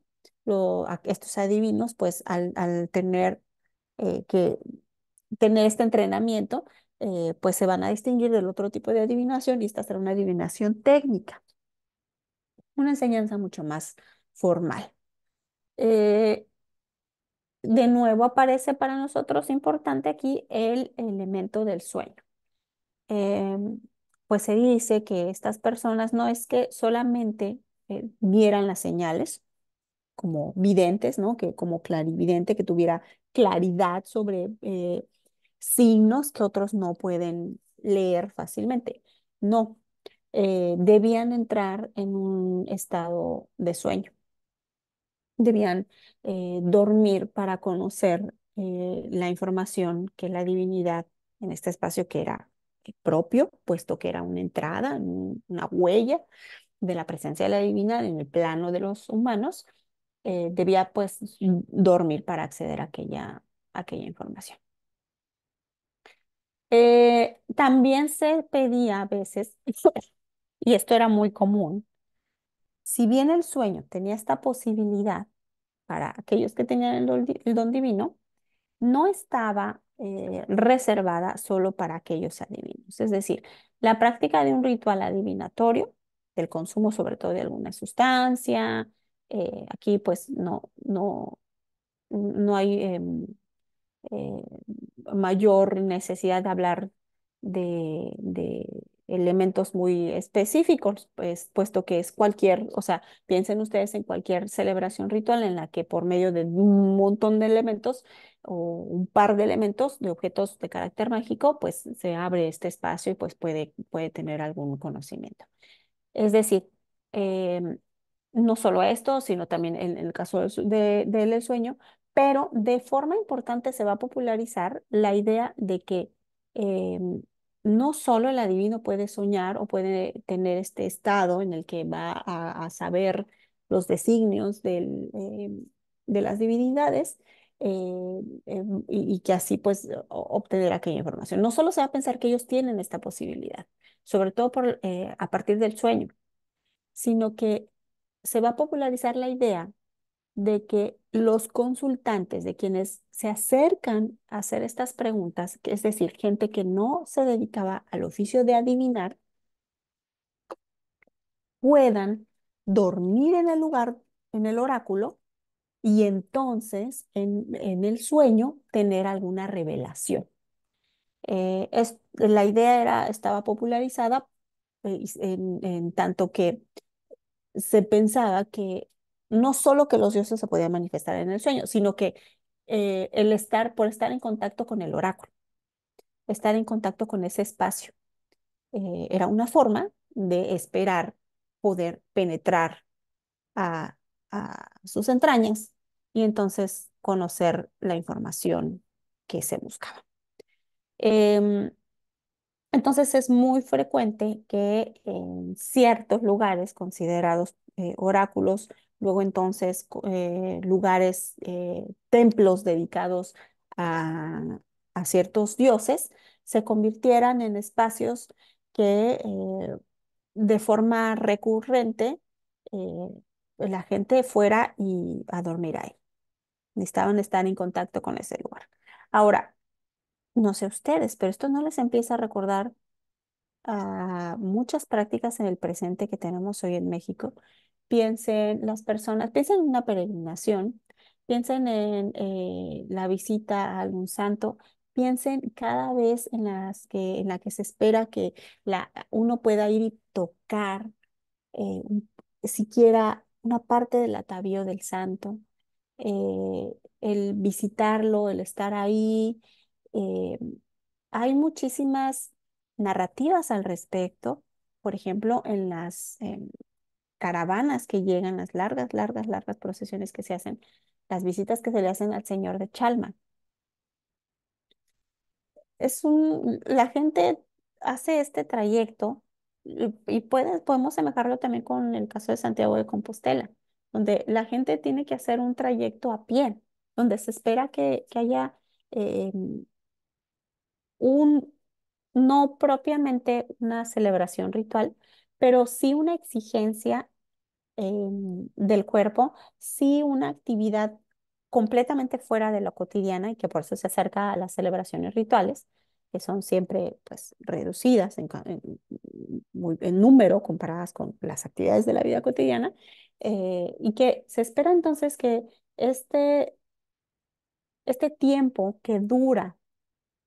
estos adivinos pues al, tener eh, que tener este entrenamiento, eh, pues se van a distinguir del otro tipo de adivinación y esta será una adivinación técnica. Una enseñanza mucho más formal. Eh, de nuevo aparece para nosotros importante aquí el elemento del sueño. Em, pues se dice que estas personas no es que solamente eh, vieran las señales como videntes, ¿no? Que como clarividente, que tuviera claridad sobre signos que otros no pueden leer fácilmente. No, eh, debían entrar en un estado de sueño. Debían eh, dormir para conocer eh, la información que la divinidad en este espacio que era propio, puesto que era una entrada, una huella de la presencia de la divinidad en el plano de los humanos, debía pues dormir para acceder aquella, a aquella información. Eh, también se pedía a veces, y esto era muy común, si bien el sueño tenía esta posibilidad para aquellos que tenían el don, divino, no estaba eh, reservada solo para aquellos adivinos. Es decir, la práctica de un ritual adivinatorio, del consumo sobre todo de alguna sustancia, eh, aquí pues no, no, no hay em, eh, mayor necesidad de hablar de, elementos muy específicos, pues, puesto que es cualquier, o sea, piensen ustedes en cualquier celebración ritual en la que por medio de un montón de elementos o un par de elementos de objetos de carácter mágico, pues se abre este espacio y pues puede, puede tener algún conocimiento. Es decir, em, no solo esto, sino también en, el caso del sueño, pero de forma importante se va a popularizar la idea de que eh, no solo el adivino puede soñar o puede tener este estado en el que va a, saber los designios eh, de las divinidades eh, y, que así pues obtener aquella información. No solo se va a pensar que ellos tienen esta posibilidad, sobre todo a partir del sueño, sino que se va a popularizar la idea de que los consultantes, de quienes se acercan a hacer estas preguntas, es decir, gente que no se dedicaba al oficio de adivinar, puedan dormir en el lugar, en el oráculo, y entonces en, el sueño tener alguna revelación. Eh, la idea era, estaba popularizada pues, en, en tanto que se pensaba que no solo que los dioses se podían manifestar en el sueño, sino que eh, el estar, por estar en contacto con el oráculo, estar en contacto con ese espacio, eh, era una forma de esperar poder penetrar a, sus entrañas y entonces conocer la información que se buscaba. Em, entonces es muy frecuente que en ciertos lugares considerados eh, oráculos luego entonces eh, lugares, eh, templos dedicados a, ciertos dioses, se convirtieran en espacios que eh, de forma recurrente la gente fuera y a dormir ahí. Necesitaban estar en contacto con ese lugar. Ahora, no sé ustedes, pero esto no les empieza a recordar a muchas prácticas en el presente que tenemos hoy en México piensen las personas, piensen en una peregrinación, piensen en eh, la visita a algún santo, piensen cada vez en, las que, en la que se espera que la, uno pueda ir y tocar eh, siquiera una parte del atavío del santo, eh, el visitarlo, el estar ahí. hay muchísimas narrativas al respecto, por ejemplo, en las, caravanas que llegan, las largas, largas, largas procesiones que se hacen, las visitas que se le hacen al señor de Chalma. Es un, la gente hace este trayecto y, podemos semejarlo también con el caso de Santiago de Compostela, donde la gente tiene que hacer un trayecto a pie, donde se espera que, haya eh, un, no propiamente una celebración ritual, pero sí una exigencia em, del cuerpo, sí una actividad completamente fuera de lo cotidiana y que por eso se acerca a las celebraciones rituales, que son siempre pues, reducidas en, mm, número comparadas con las actividades de la vida cotidiana, eh, y que se espera entonces que este, este tiempo que dura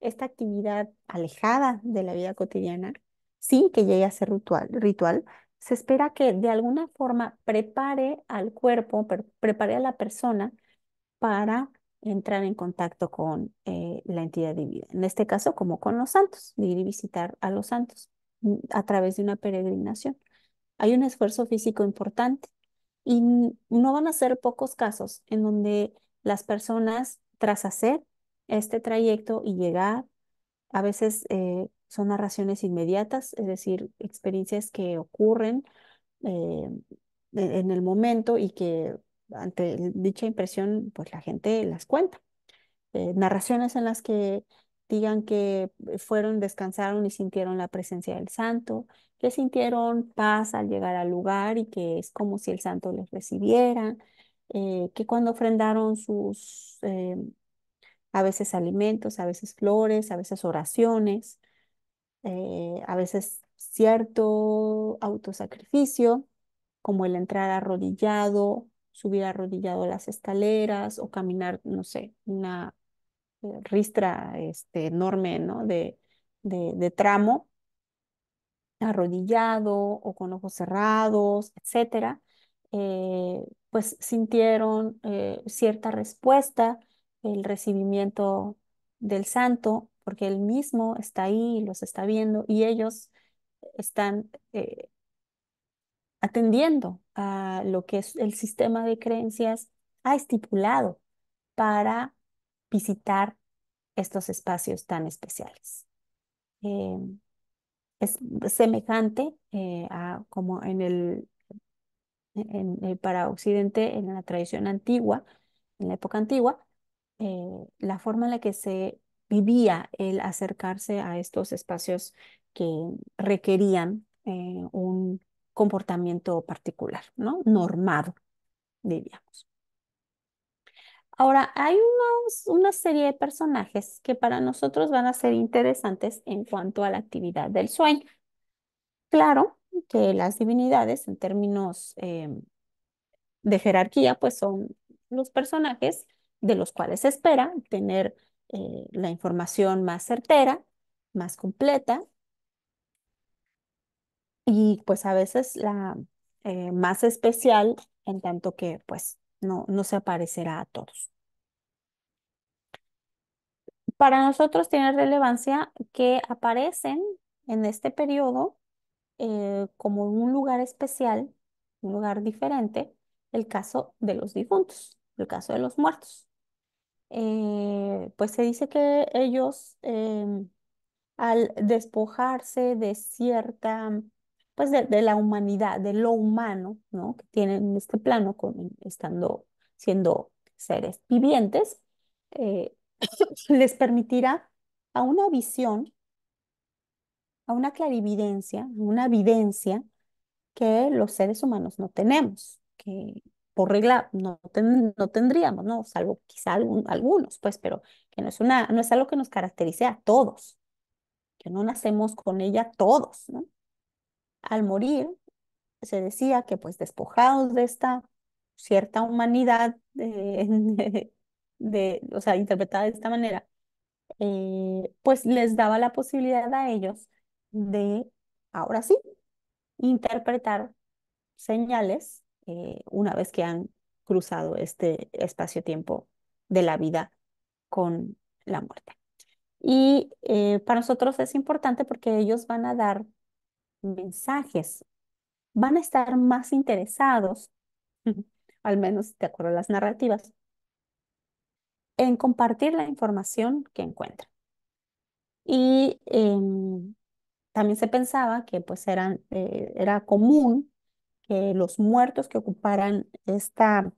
esta actividad alejada de la vida cotidiana sí, que ya a ser ritual, ritual se espera que de alguna forma prepare al cuerpo, prepare a la persona para entrar en contacto con eh, la entidad divina. En este caso, como con los santos, de ir y visitar a los santos mm, a través de una peregrinación. Hay un esfuerzo físico importante y no van a ser pocos casos en donde las personas, tras hacer este trayecto y llegar, a veces eh, son narraciones inmediatas, es decir, experiencias que ocurren eh, en el momento y que ante dicha impresión, pues la gente las cuenta. Eh, narraciones en las que digan que fueron, descansaron y sintieron la presencia del santo, que sintieron paz al llegar al lugar y que es como si el santo les recibiera, eh, que cuando ofrendaron sus, a veces alimentos, a veces flores, a veces oraciones, eh, a veces cierto autosacrificio, como el entrar arrodillado, subir arrodillado las escaleras o caminar, no sé, una eh, ristra este, enorme ¿no? de, de, tramo, arrodillado o con ojos cerrados, etcétera, eh, pues sintieron cierta respuesta, el recibimiento del santo porque él mismo está ahí, los está viendo y ellos están eh, atendiendo a lo que es el sistema de creencias ha estipulado para visitar estos espacios tan especiales. Eh, es semejante eh, a como en el, en el, para Occidente, en la tradición antigua, en la época antigua, la forma en la que se vivía el acercarse a estos espacios que requerían eh, un comportamiento particular, ¿no? Normado, diríamos. Ahora, hay una serie de personajes que para nosotros van a ser interesantes en cuanto a la actividad del sueño. Claro que las divinidades, en términos eh, de jerarquía, pues son los personajes de los cuales se espera tener eh, la información más certera, más completa y pues a veces la eh, más especial en tanto que pues no, no se aparecerá a todos. Para nosotros tiene relevancia que aparecen en este periodo eh, como un lugar especial, un lugar diferente, el caso de los difuntos, el caso de los muertos. Eh, pues se dice que ellos em, al despojarse de cierta, pues de, la humanidad, de lo humano, ¿no? Que tienen en este plano, estando, siendo seres vivientes, eh, les permitirá a una visión, a una clarividencia, una evidencia que los seres humanos no tenemos, que por regla no, tendríamos, ¿no? Salvo quizá algunos, pues, pero que no es, una, no es algo que nos caracterice a todos, que no nacemos con ella todos, ¿no? Al morir, se decía que pues despojados de esta cierta humanidad, de, eh, de, o sea, interpretada de esta manera, eh, pues les daba la posibilidad a ellos de, ahora sí, interpretar señales eh, una vez que han cruzado este espacio-tiempo de la vida con la muerte. Y eh, para nosotros es importante porque ellos van a dar mensajes, van a estar más interesados, al menos de acuerdo a las narrativas, en compartir la información que encuentran. Y em, también se pensaba que pues eran, eh, era común los muertos que ocuparan esta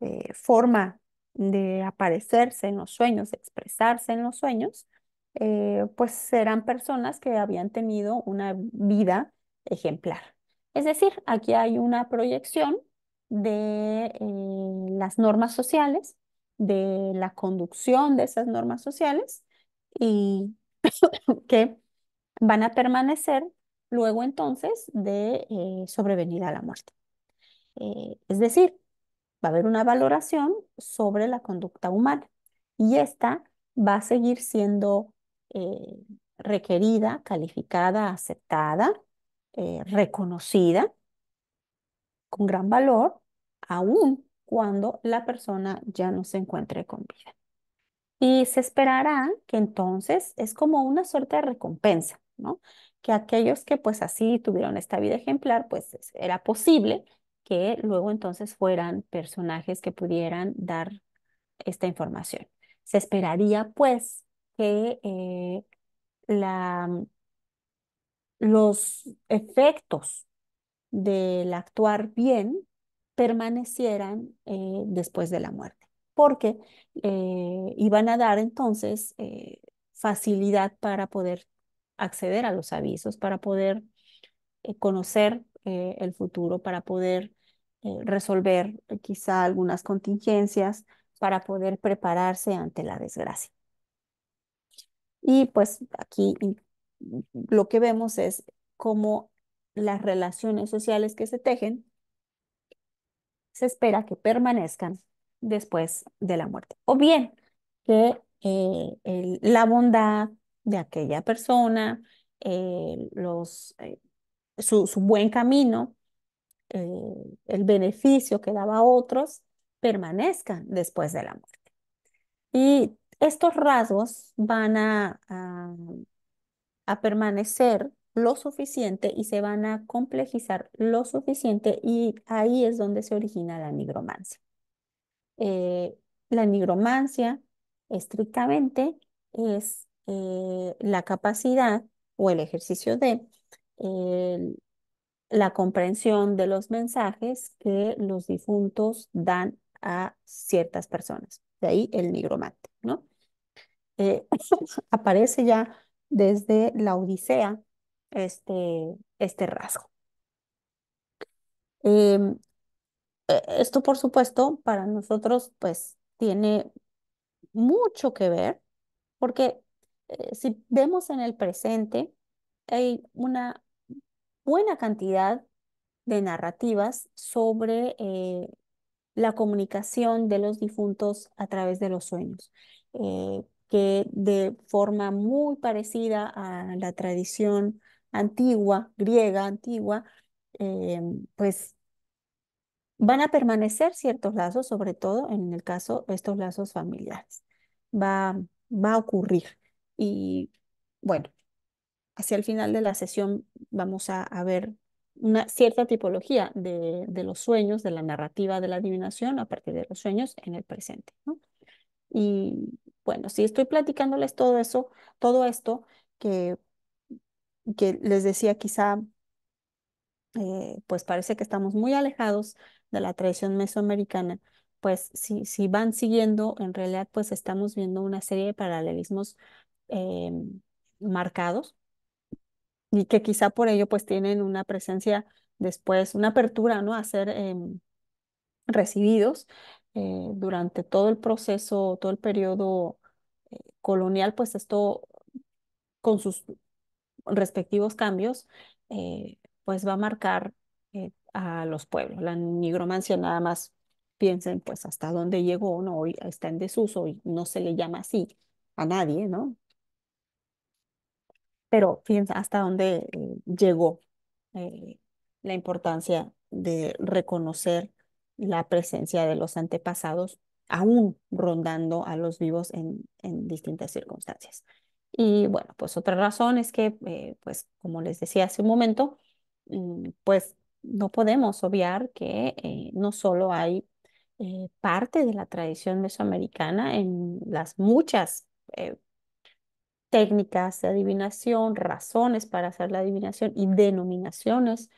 eh, forma de aparecerse en los sueños, de expresarse en los sueños, eh, pues eran personas que habían tenido una vida ejemplar. Es decir, aquí hay una proyección de eh, las normas sociales, de la conducción de esas normas sociales y que van a permanecer luego entonces de eh, sobrevenir a la muerte. Eh, es decir, va a haber una valoración sobre la conducta humana y esta va a seguir siendo eh, requerida, calificada, aceptada, reconocida con gran valor, aún cuando la persona ya no se encuentre con vida. Y se esperará que entonces es como una suerte de recompensa, ¿no? que aquellos que pues así tuvieron esta vida ejemplar, pues era posible que luego entonces fueran personajes que pudieran dar esta información. Se esperaría pues que eh, la, mm, los efectos del actuar bien permanecieran eh, después de la muerte, porque eh, iban a dar entonces facilidad para poder acceder a los avisos, para poder eh, conocer eh, el futuro, para poder eh, resolver quizá algunas contingencias, para poder prepararse ante la desgracia. Y pues aquí mm, lo que vemos es cómo las relaciones sociales que se tejen se espera que permanezcan después de la muerte. O bien que la bondad, de aquella persona, eh, los, eh, su, buen camino, eh, el beneficio que daba a otros, permanezca después de la muerte. Y estos rasgos van a, a, permanecer lo suficiente y se van a complejizar lo suficiente y ahí es donde se origina la nigromancia. la nigromancia estrictamente es eh, la capacidad o el ejercicio de eh, la comprensión de los mensajes que los difuntos dan a ciertas personas. De ahí el nigromante, ¿no? Eh, aparece ya desde la Odisea este, este rasgo. Em, e, esto, por supuesto, para nosotros, pues, tiene mucho que ver, porque eh, si vemos en el presente, hay una buena cantidad de narrativas sobre eh, la comunicación de los difuntos a través de los sueños, eh, que de forma muy parecida a la tradición antigua, griega antigua, pues van a permanecer ciertos lazos, sobre todo en el caso de estos lazos familiares. va a ocurrir. Y bueno, hacia el final de la sesión vamos a, ver una cierta tipología de, los sueños, de la narrativa de la adivinación a partir de los sueños en el presente. Y bueno, si estoy platicándoles todo eso, todo esto que, que les decía quizá, eh, pues parece que estamos muy alejados de la tradición mesoamericana, pues si, si van siguiendo, en realidad pues estamos viendo una serie de paralelismos Em, marcados y que quizá por ello pues tienen una presencia después, una apertura ¿no? a ser em, recibidos eh, durante todo el proceso, todo el periodo eh, colonial, pues esto con sus respectivos cambios, eh, pues va a marcar a los pueblos. La nigromancia nada más piensen pues hasta dónde llegó, no, hoy está en desuso y no se le llama así a nadie, ¿no? pero fíjense hasta dónde eh, llegó eh, la importancia de reconocer la presencia de los antepasados, aún rondando a los vivos en, en distintas circunstancias. Y bueno, pues otra razón es que, eh, pues como les decía hace un momento, mm, pues no podemos obviar que no solo hay parte de la tradición mesoamericana en las muchas técnicas de adivinación, razones para hacer la adivinación y denominaciones,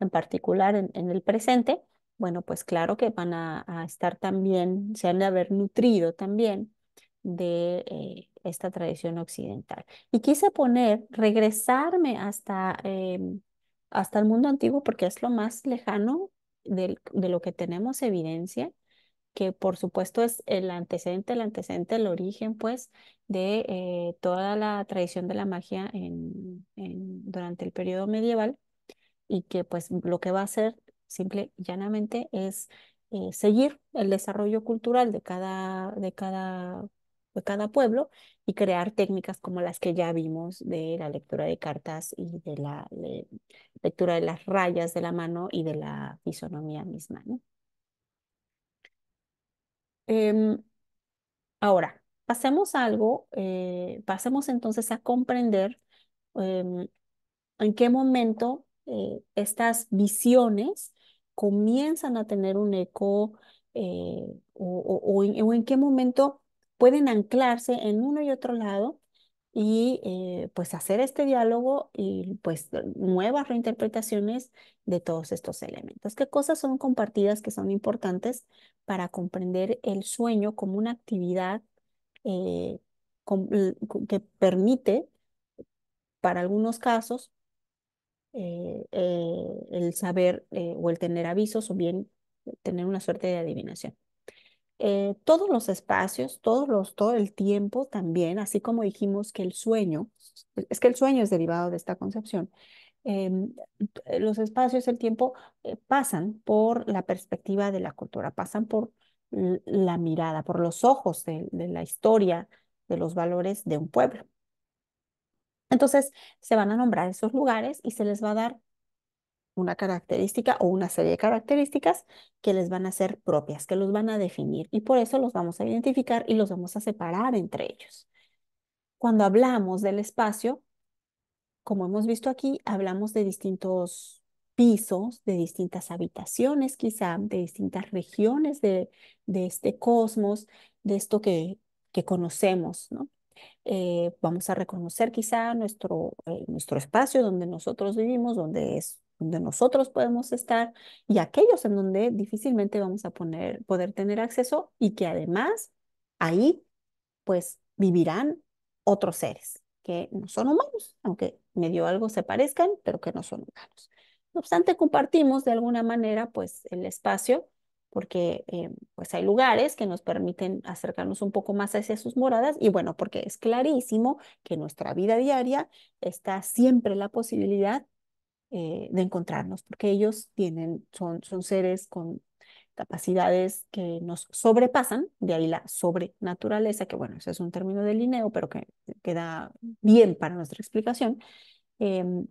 en particular en, el presente, bueno, pues claro que van a, estar también, se han de haber nutrido también de eh, esta tradición occidental. Y quise poner, regresarme hasta, em, hasta el mundo antiguo porque es lo más lejano de lo que tenemos evidencia que por supuesto es el antecedente, el antecedente, el origen, pues, de eh, toda la tradición de la magia en, durante el periodo medieval y que pues lo que va a hacer simple y llanamente es eh, seguir el desarrollo cultural de cada, de, cada, de cada pueblo y crear técnicas como las que ya vimos de la lectura de cartas y de la lectura de las rayas de la mano y de la fisonomía misma, ¿no? Em, ahora, pasemos algo, eh, pasemos entonces a comprender em, en qué momento eh, estas visiones comienzan a tener un eco eh, o en qué momento pueden anclarse en uno y otro lado y eh, pues hacer este diálogo y pues eh, nuevas reinterpretaciones de todos estos elementos. ¿Qué cosas son compartidas que son importantes para comprender el sueño como una actividad eh, que permite, para algunos casos, el saber o el tener avisos o bien tener una suerte de adivinación? Eh, todos los espacios, todos los, todo el tiempo también, así como dijimos que el sueño, e, es que el sueño es derivado de esta concepción, em, eh, los espacios, el tiempo eh, pasan por la perspectiva de la cultura, pasan por la mirada, por los ojos de la historia, de los valores de un pueblo. Entonces se van a nombrar esos lugares y se les va a dar una característica o una serie de características que les van a ser propias, que los van a definir y por eso los vamos a identificar y los vamos a separar entre ellos. Cuando hablamos del espacio, como hemos visto aquí, hablamos de distintos pisos, de distintas habitaciones quizá, de distintas regiones de, este cosmos, de esto que, que conocemos, ¿no? Eh, vamos a reconocer quizá nuestro, eh, nuestro espacio donde nosotros vivimos, donde es donde nosotros podemos estar y aquellos en donde difícilmente vamos a poder tener acceso y que además ahí pues vivirán otros seres que no son humanos, aunque medio algo se parezcan, pero que no son humanos. No obstante, compartimos de alguna manera pues el espacio porque eh, pues hay lugares que nos permiten acercarnos un poco más hacia sus moradas y bueno, porque es clarísimo que en nuestra vida diaria está siempre la posibilidad eh, de encontrarnos, porque ellos tienen, son, son seres con capacidades que nos sobrepasan, de ahí la sobrenaturaleza, que bueno, ese es un término de pero que queda bien para nuestra explicación, em,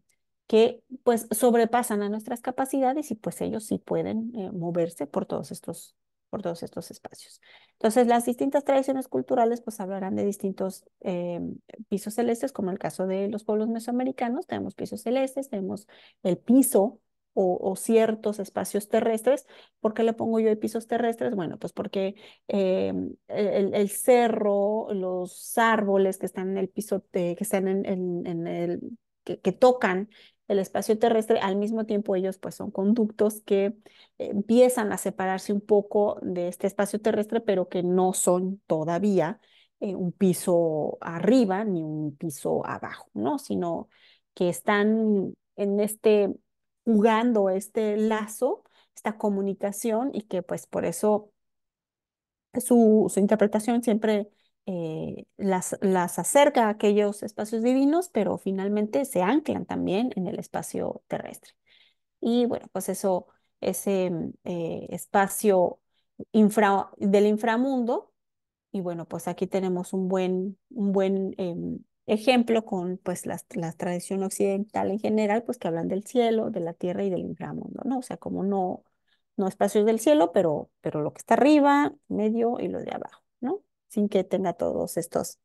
que pues sobrepasan a nuestras capacidades y pues ellos sí pueden eh, moverse por todos estos por todos estos espacios. Entonces, las distintas tradiciones culturales pues hablarán de distintos eh, pisos celestes, como el caso de los pueblos mesoamericanos, tenemos pisos celestes, tenemos el piso o, ciertos espacios terrestres. ¿Por qué le pongo yo de pisos terrestres? Bueno, pues porque eh, el, cerro, los árboles que están en el piso, eh, que están en, el, que, tocan el espacio terrestre, al mismo tiempo ellos pues son conductos que empiezan a separarse un poco de este espacio terrestre, pero que no son todavía eh, un piso arriba ni un piso abajo, ¿no? Sino que están en este, jugando este lazo, esta comunicación y que pues por eso su, su interpretación siempre eh, las, las acerca a aquellos espacios divinos, pero finalmente se anclan también en el espacio terrestre. Y bueno, pues eso, ese mm, eh, espacio del inframundo, y bueno, pues aquí tenemos un buen, un buen em, ejemplo con pues la, tradición occidental en general, pues que hablan del cielo, de la tierra y del inframundo, ¿no? O sea, como no, no espacios del cielo, pero, pero lo que está arriba, medio y lo de abajo, ¿no? sin que tenga todos estos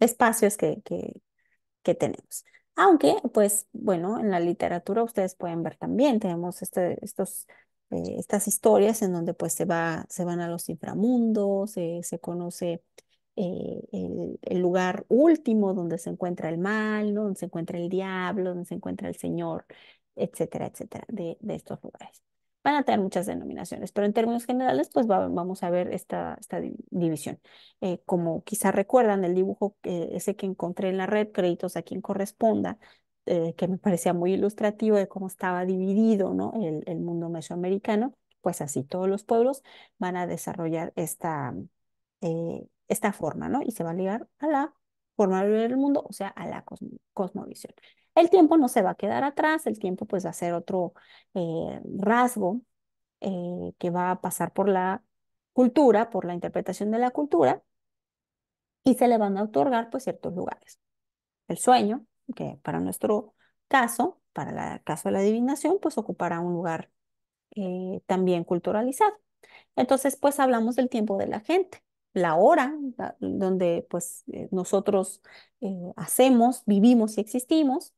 espacios que, que, tenemos. Aunque, pues bueno, en la literatura ustedes pueden ver también, tenemos este, eh, estas historias en donde pues se, va, se van a los inframundos, se conoce eh, el, lugar último donde se encuentra el mal, donde se encuentra el diablo, donde se encuentra el Señor, etcétera, etcétera, de, de estos lugares van a tener muchas denominaciones, pero en términos generales, pues vamos a ver esta, esta división. Eh, como quizás recuerdan el dibujo eh, ese que encontré en la red, créditos a quien corresponda, eh, que me parecía muy ilustrativo de cómo estaba dividido ¿no? el, mundo mesoamericano, pues así todos los pueblos van a desarrollar esta, esta forma, ¿no? Y se va a ligar a la forma de el mundo, o sea, a la cosmovisión. El tiempo no se va a quedar atrás, el tiempo pues va a ser otro eh, rasgo eh, que va a pasar por la cultura, por la interpretación de la cultura, y se le van a otorgar pues ciertos lugares. El sueño, que para nuestro caso, para el caso de la adivinación, pues ocupará un lugar eh, también culturalizado. Entonces, pues hablamos del tiempo de la gente, la hora donde pues nosotros hacemos, vivimos y existimos,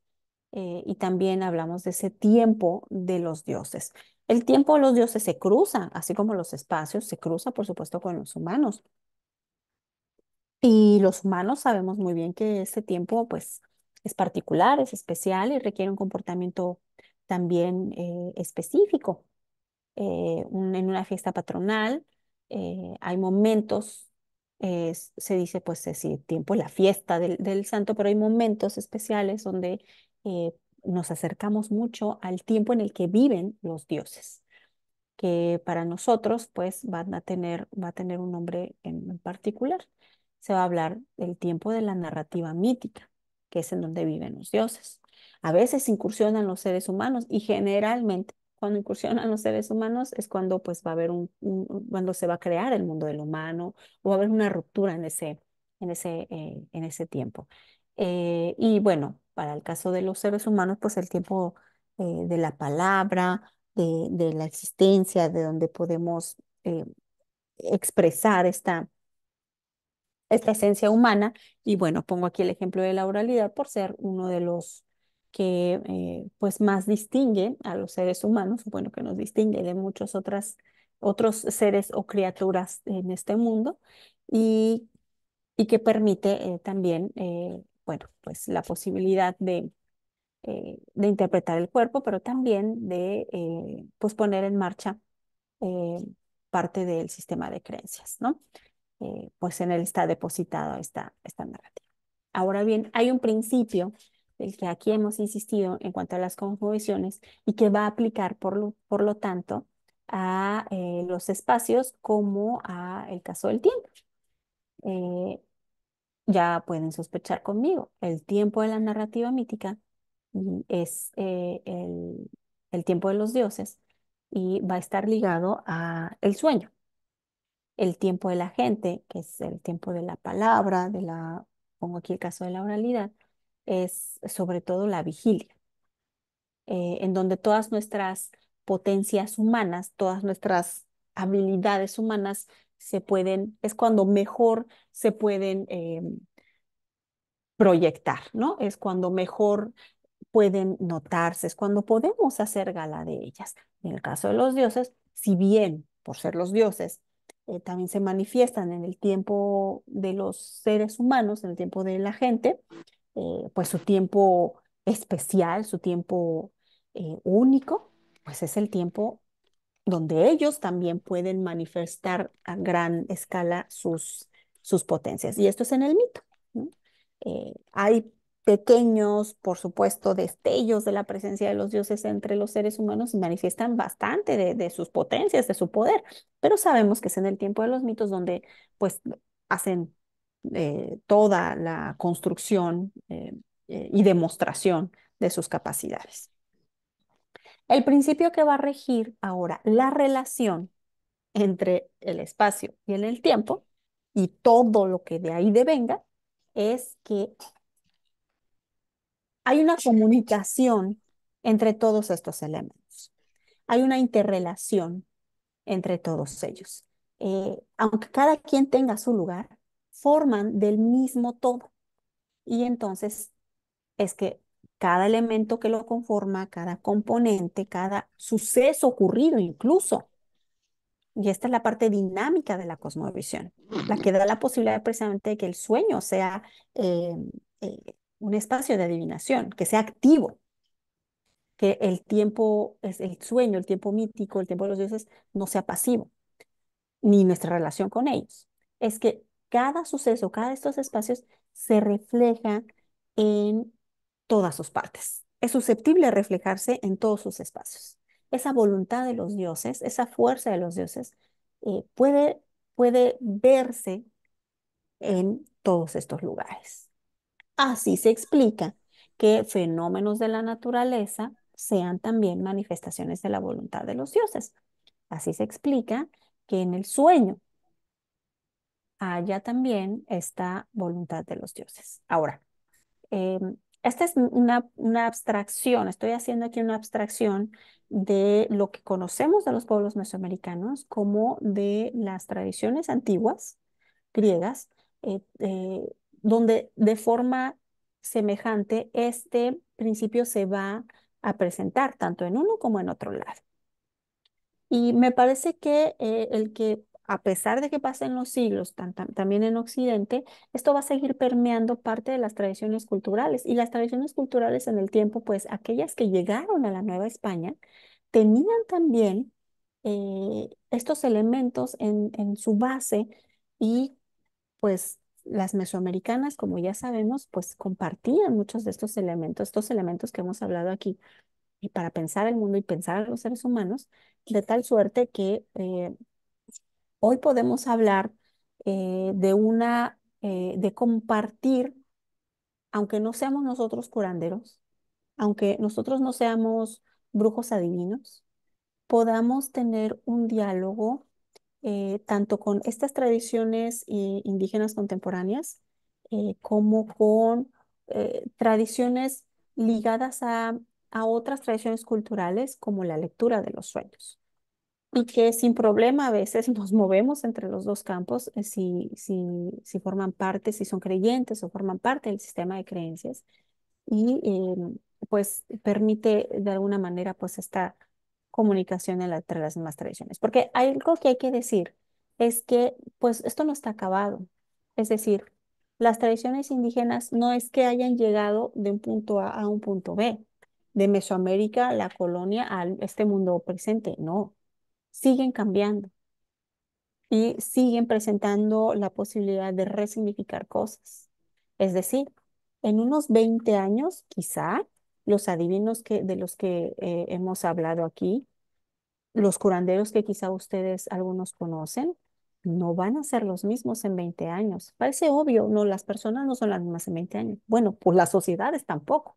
eh, y también hablamos de ese tiempo de los dioses. El tiempo de los dioses se cruza, así como los espacios, se cruza por supuesto con los humanos. Y los humanos sabemos muy bien que ese tiempo pues es particular, es especial y requiere un comportamiento también eh, específico. Eh, en una fiesta patronal hay momentos, se dice pues ese tiempo tiempo, la fiesta del, del santo, pero hay momentos especiales donde eh, nos acercamos mucho al tiempo en el que viven los dioses, que para nosotros pues van a tener, va a tener un nombre en particular. Se va a hablar del tiempo de la narrativa mítica, que es en donde viven los dioses. A veces incursionan los seres humanos y generalmente cuando incursionan los seres humanos es cuando pues va a haber un, cuando se va a crear el mundo del humano o va a haber una ruptura en ese, en ese, eh, en ese tiempo. Eh, y bueno, para el caso de los seres humanos, pues el tiempo eh, de la palabra, de, la existencia, de donde podemos eh, expresar esta, esta esencia humana. Y bueno, pongo aquí el ejemplo de la oralidad por ser uno de los que pues más distingue a los seres humanos, bueno, que nos distingue de muchos otras, otros seres o criaturas en este mundo y, y que permite también bueno, pues la posibilidad de, eh, de interpretar el cuerpo, pero también de eh, pues, poner en marcha eh, parte del sistema de creencias, ¿no? pues en él está depositada esta, esta narrativa. Ahora bien, hay un principio del que aquí hemos insistido en cuanto a las cosmovisiones y que va a aplicar, por lo, por lo tanto, a los espacios como a el caso del tiempo ya pueden sospechar conmigo. El tiempo de la narrativa mítica es eh, el, tiempo de los dioses y va a estar ligado a el sueño. El tiempo de la gente, que es el tiempo de la palabra, de la, pongo aquí el caso de la oralidad, es sobre todo la vigilia, eh, en donde todas nuestras potencias humanas, todas nuestras habilidades humanas se pueden, es cuando mejor se pueden eh, proyectar, ¿no? Es cuando mejor pueden notarse, es cuando podemos hacer gala de ellas. En el caso de los dioses, si bien por ser los dioses, eh, también se manifiestan en el tiempo de los seres humanos, en el tiempo de la gente, eh, pues su tiempo especial, su tiempo único, pues es el tiempo donde ellos también pueden manifestar a gran escala sus, sus potencias. Y esto es en el mito. Eh, hay pequeños, por supuesto, destellos de la presencia de los dioses entre los seres humanos y manifiestan bastante de, sus potencias, de su poder, pero sabemos que es en el tiempo de los mitos donde pues hacen eh, toda la construcción eh, y demostración de sus capacidades. El principio que va a regir ahora la relación entre el espacio y el tiempo y todo lo que de ahí devenga es que hay una comunicación entre todos estos elementos. Hay una interrelación entre todos ellos. Eh, aunque cada quien tenga su lugar, forman del mismo todo. Y entonces es que cada elemento que lo conforma, cada componente, cada suceso ocurrido incluso. Y esta es la parte dinámica de la cosmovisión, la que da la posibilidad precisamente de que el sueño sea em, eh, un espacio de adivinación, que sea activo, que el tiempo, el sueño, el tiempo mítico, el tiempo de los dioses no sea pasivo, ni nuestra relación con ellos. Es que cada suceso, cada de estos espacios se refleja en todas sus partes. Es susceptible de reflejarse en todos sus espacios. Esa voluntad de los dioses, esa fuerza de los dioses, eh, puede, puede verse en todos estos lugares. Así se explica que fenómenos de la naturaleza sean también manifestaciones de la voluntad de los dioses. Así se explica que en el sueño haya también esta voluntad de los dioses. Ahora, em, esta es una, abstracción, estoy haciendo aquí una abstracción de lo que conocemos de los pueblos mesoamericanos como de las tradiciones antiguas griegas, eh, eh, donde de forma semejante este principio se va a presentar tanto en uno como en otro lado. Y me parece que eh, el que a pesar de que pasen los siglos, también en Occidente, esto va a seguir permeando parte de las tradiciones culturales. Y las tradiciones culturales en el tiempo, pues aquellas que llegaron a la Nueva España, tenían también eh, estos elementos en, su base y pues las mesoamericanas, como ya sabemos, pues compartían muchos de estos elementos, estos elementos que hemos hablado aquí, y para pensar el mundo y pensar a los seres humanos, de tal suerte que eh, Hoy podemos hablar eh, de una, eh, de compartir, aunque no seamos nosotros curanderos, aunque nosotros no seamos brujos adivinos, podamos tener un diálogo eh, tanto con estas tradiciones indígenas contemporáneas como con tradiciones ligadas a otras tradiciones culturales como la lectura de los sueños y que sin problema a veces nos movemos entre los dos campos eh, si, si, forman parte, si son creyentes o forman parte del sistema de creencias y em, pues permite de alguna manera pues esta comunicación entre las mismas tradiciones. Porque algo que hay que decir es que pues esto no está acabado, es decir, las tradiciones indígenas no es que hayan llegado de un punto A a un punto B, de Mesoamérica, la colonia, a este mundo presente, no siguen cambiando y siguen presentando la posibilidad de resignificar cosas. Es decir, en unos 20 años, quizá, los adivinos que, de los que eh, hemos hablado aquí, los curanderos que quizá ustedes algunos conocen, no van a ser los mismos en 20 años. Parece obvio, no, las personas no son las mismas en 20 años. Bueno, pues las sociedades tampoco.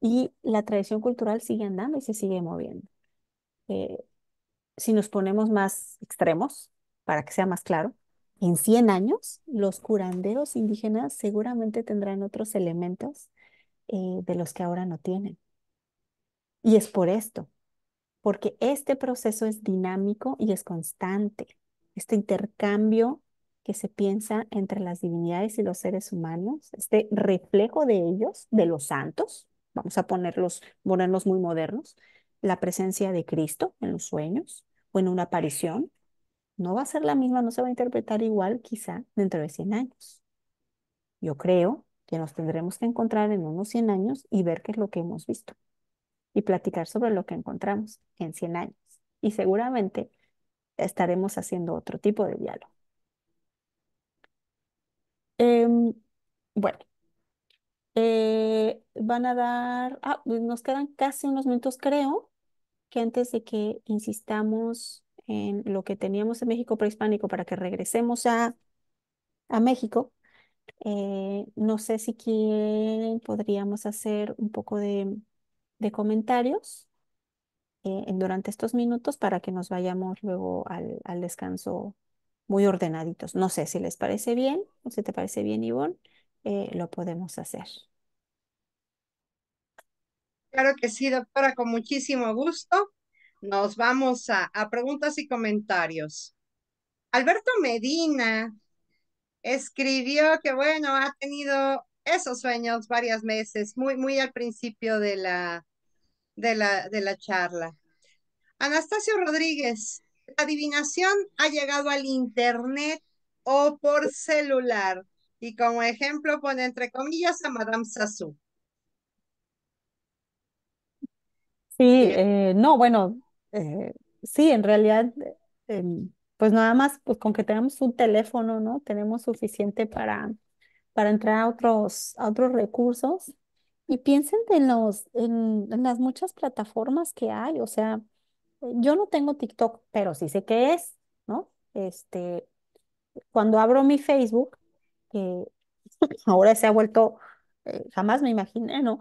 Y la tradición cultural sigue andando y se sigue moviendo. Eh, si nos ponemos más extremos, para que sea más claro, en 100 años los curanderos indígenas seguramente tendrán otros elementos eh, de los que ahora no tienen. Y es por esto, porque este proceso es dinámico y es constante. Este intercambio que se piensa entre las divinidades y los seres humanos, este reflejo de ellos, de los santos, vamos a ponerlos, ponernos muy modernos, la presencia de Cristo en los sueños o en una aparición, no va a ser la misma, no se va a interpretar igual quizá dentro de 100 años. Yo creo que nos tendremos que encontrar en unos 100 años y ver qué es lo que hemos visto y platicar sobre lo que encontramos en 100 años. Y seguramente estaremos haciendo otro tipo de diálogo. Em, bueno, eh, van a dar, ah, nos quedan casi unos minutos creo antes de que insistamos en lo que teníamos en México prehispánico para que regresemos a, México, eh, no sé si quién podríamos hacer un poco de, comentarios eh, durante estos minutos para que nos vayamos luego al, descanso muy ordenaditos. No sé si les parece bien o si te parece bien, Ivonne, eh, lo podemos hacer. Claro que sí, doctora, con muchísimo gusto. Nos vamos a, preguntas y comentarios. Alberto Medina escribió que, bueno, ha tenido esos sueños varias veces, muy, muy al principio de la, de la, de la charla. Anastasio Rodríguez, la adivinación ha llegado al Internet o por celular. Y como ejemplo pone entre comillas a Madame Sassou. Sí, eh, eh, no, bueno, eh, sí, en realidad, em, pues nada más, pues con que tengamos un teléfono, ¿no? Tenemos suficiente para, para entrar a otros, otros recursos. Y piensen en los, en, las muchas plataformas que hay. O sea, yo no tengo TikTok, pero sí sé qué es, ¿no? Este, cuando abro mi Facebook, que ahora se ha vuelto, eh, jamás me imaginé, ¿no?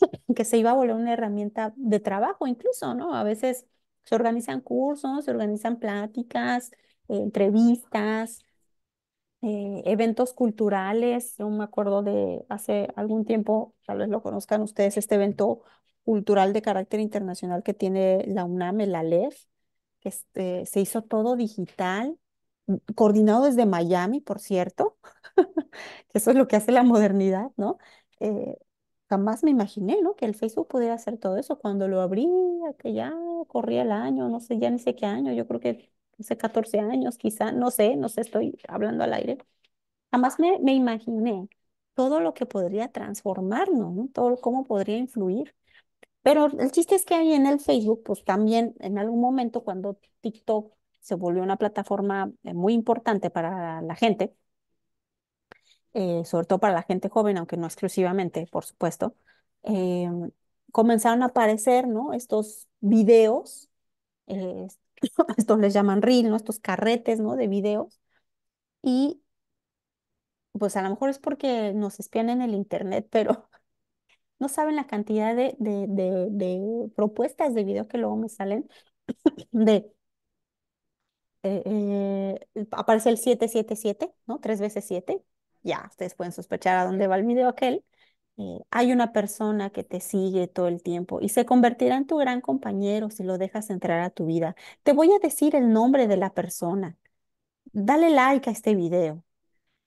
que se iba a volver una herramienta de trabajo incluso, ¿no? A veces se organizan cursos, se organizan pláticas, eh, entrevistas, eh, eventos culturales. Yo me acuerdo de hace algún tiempo, tal vez lo conozcan ustedes, este evento cultural de carácter internacional que tiene la UNAM, el ALEF, que este, se hizo todo digital, mm, coordinado desde Miami, por cierto, eso es lo que hace la modernidad, ¿no? Eh, Jamás me imaginé, ¿no? Que el Facebook pudiera hacer todo eso. Cuando lo abrí, que ya corría el año, no sé, ya ni sé qué año, yo creo que, hace 14 años, quizá, no sé, no sé, estoy hablando al aire. Jamás me, me imaginé todo lo que podría transformarnos, ¿no? Todo cómo podría influir. Pero el chiste es que ahí en el Facebook, pues también en algún momento cuando TikTok se volvió una plataforma eh, muy importante para la gente, eh, sobre todo para la gente joven, aunque no exclusivamente, por supuesto, em, comenzaron a aparecer, ¿no? Estos videos, eh, estos les llaman reel, Estos carretes, ¿no? De videos. Y pues a lo mejor es porque nos espían en el internet, pero no saben la cantidad de, de, propuestas de video que luego me salen de... Eh, aparece el 777, ¿no? Tres veces 7, ya ustedes pueden sospechar a dónde va el video aquel. Eh, hay una persona que te sigue todo el tiempo y se convertirá en tu gran compañero si lo dejas entrar a tu vida. Te voy a decir el nombre de la persona. Dale like a este video.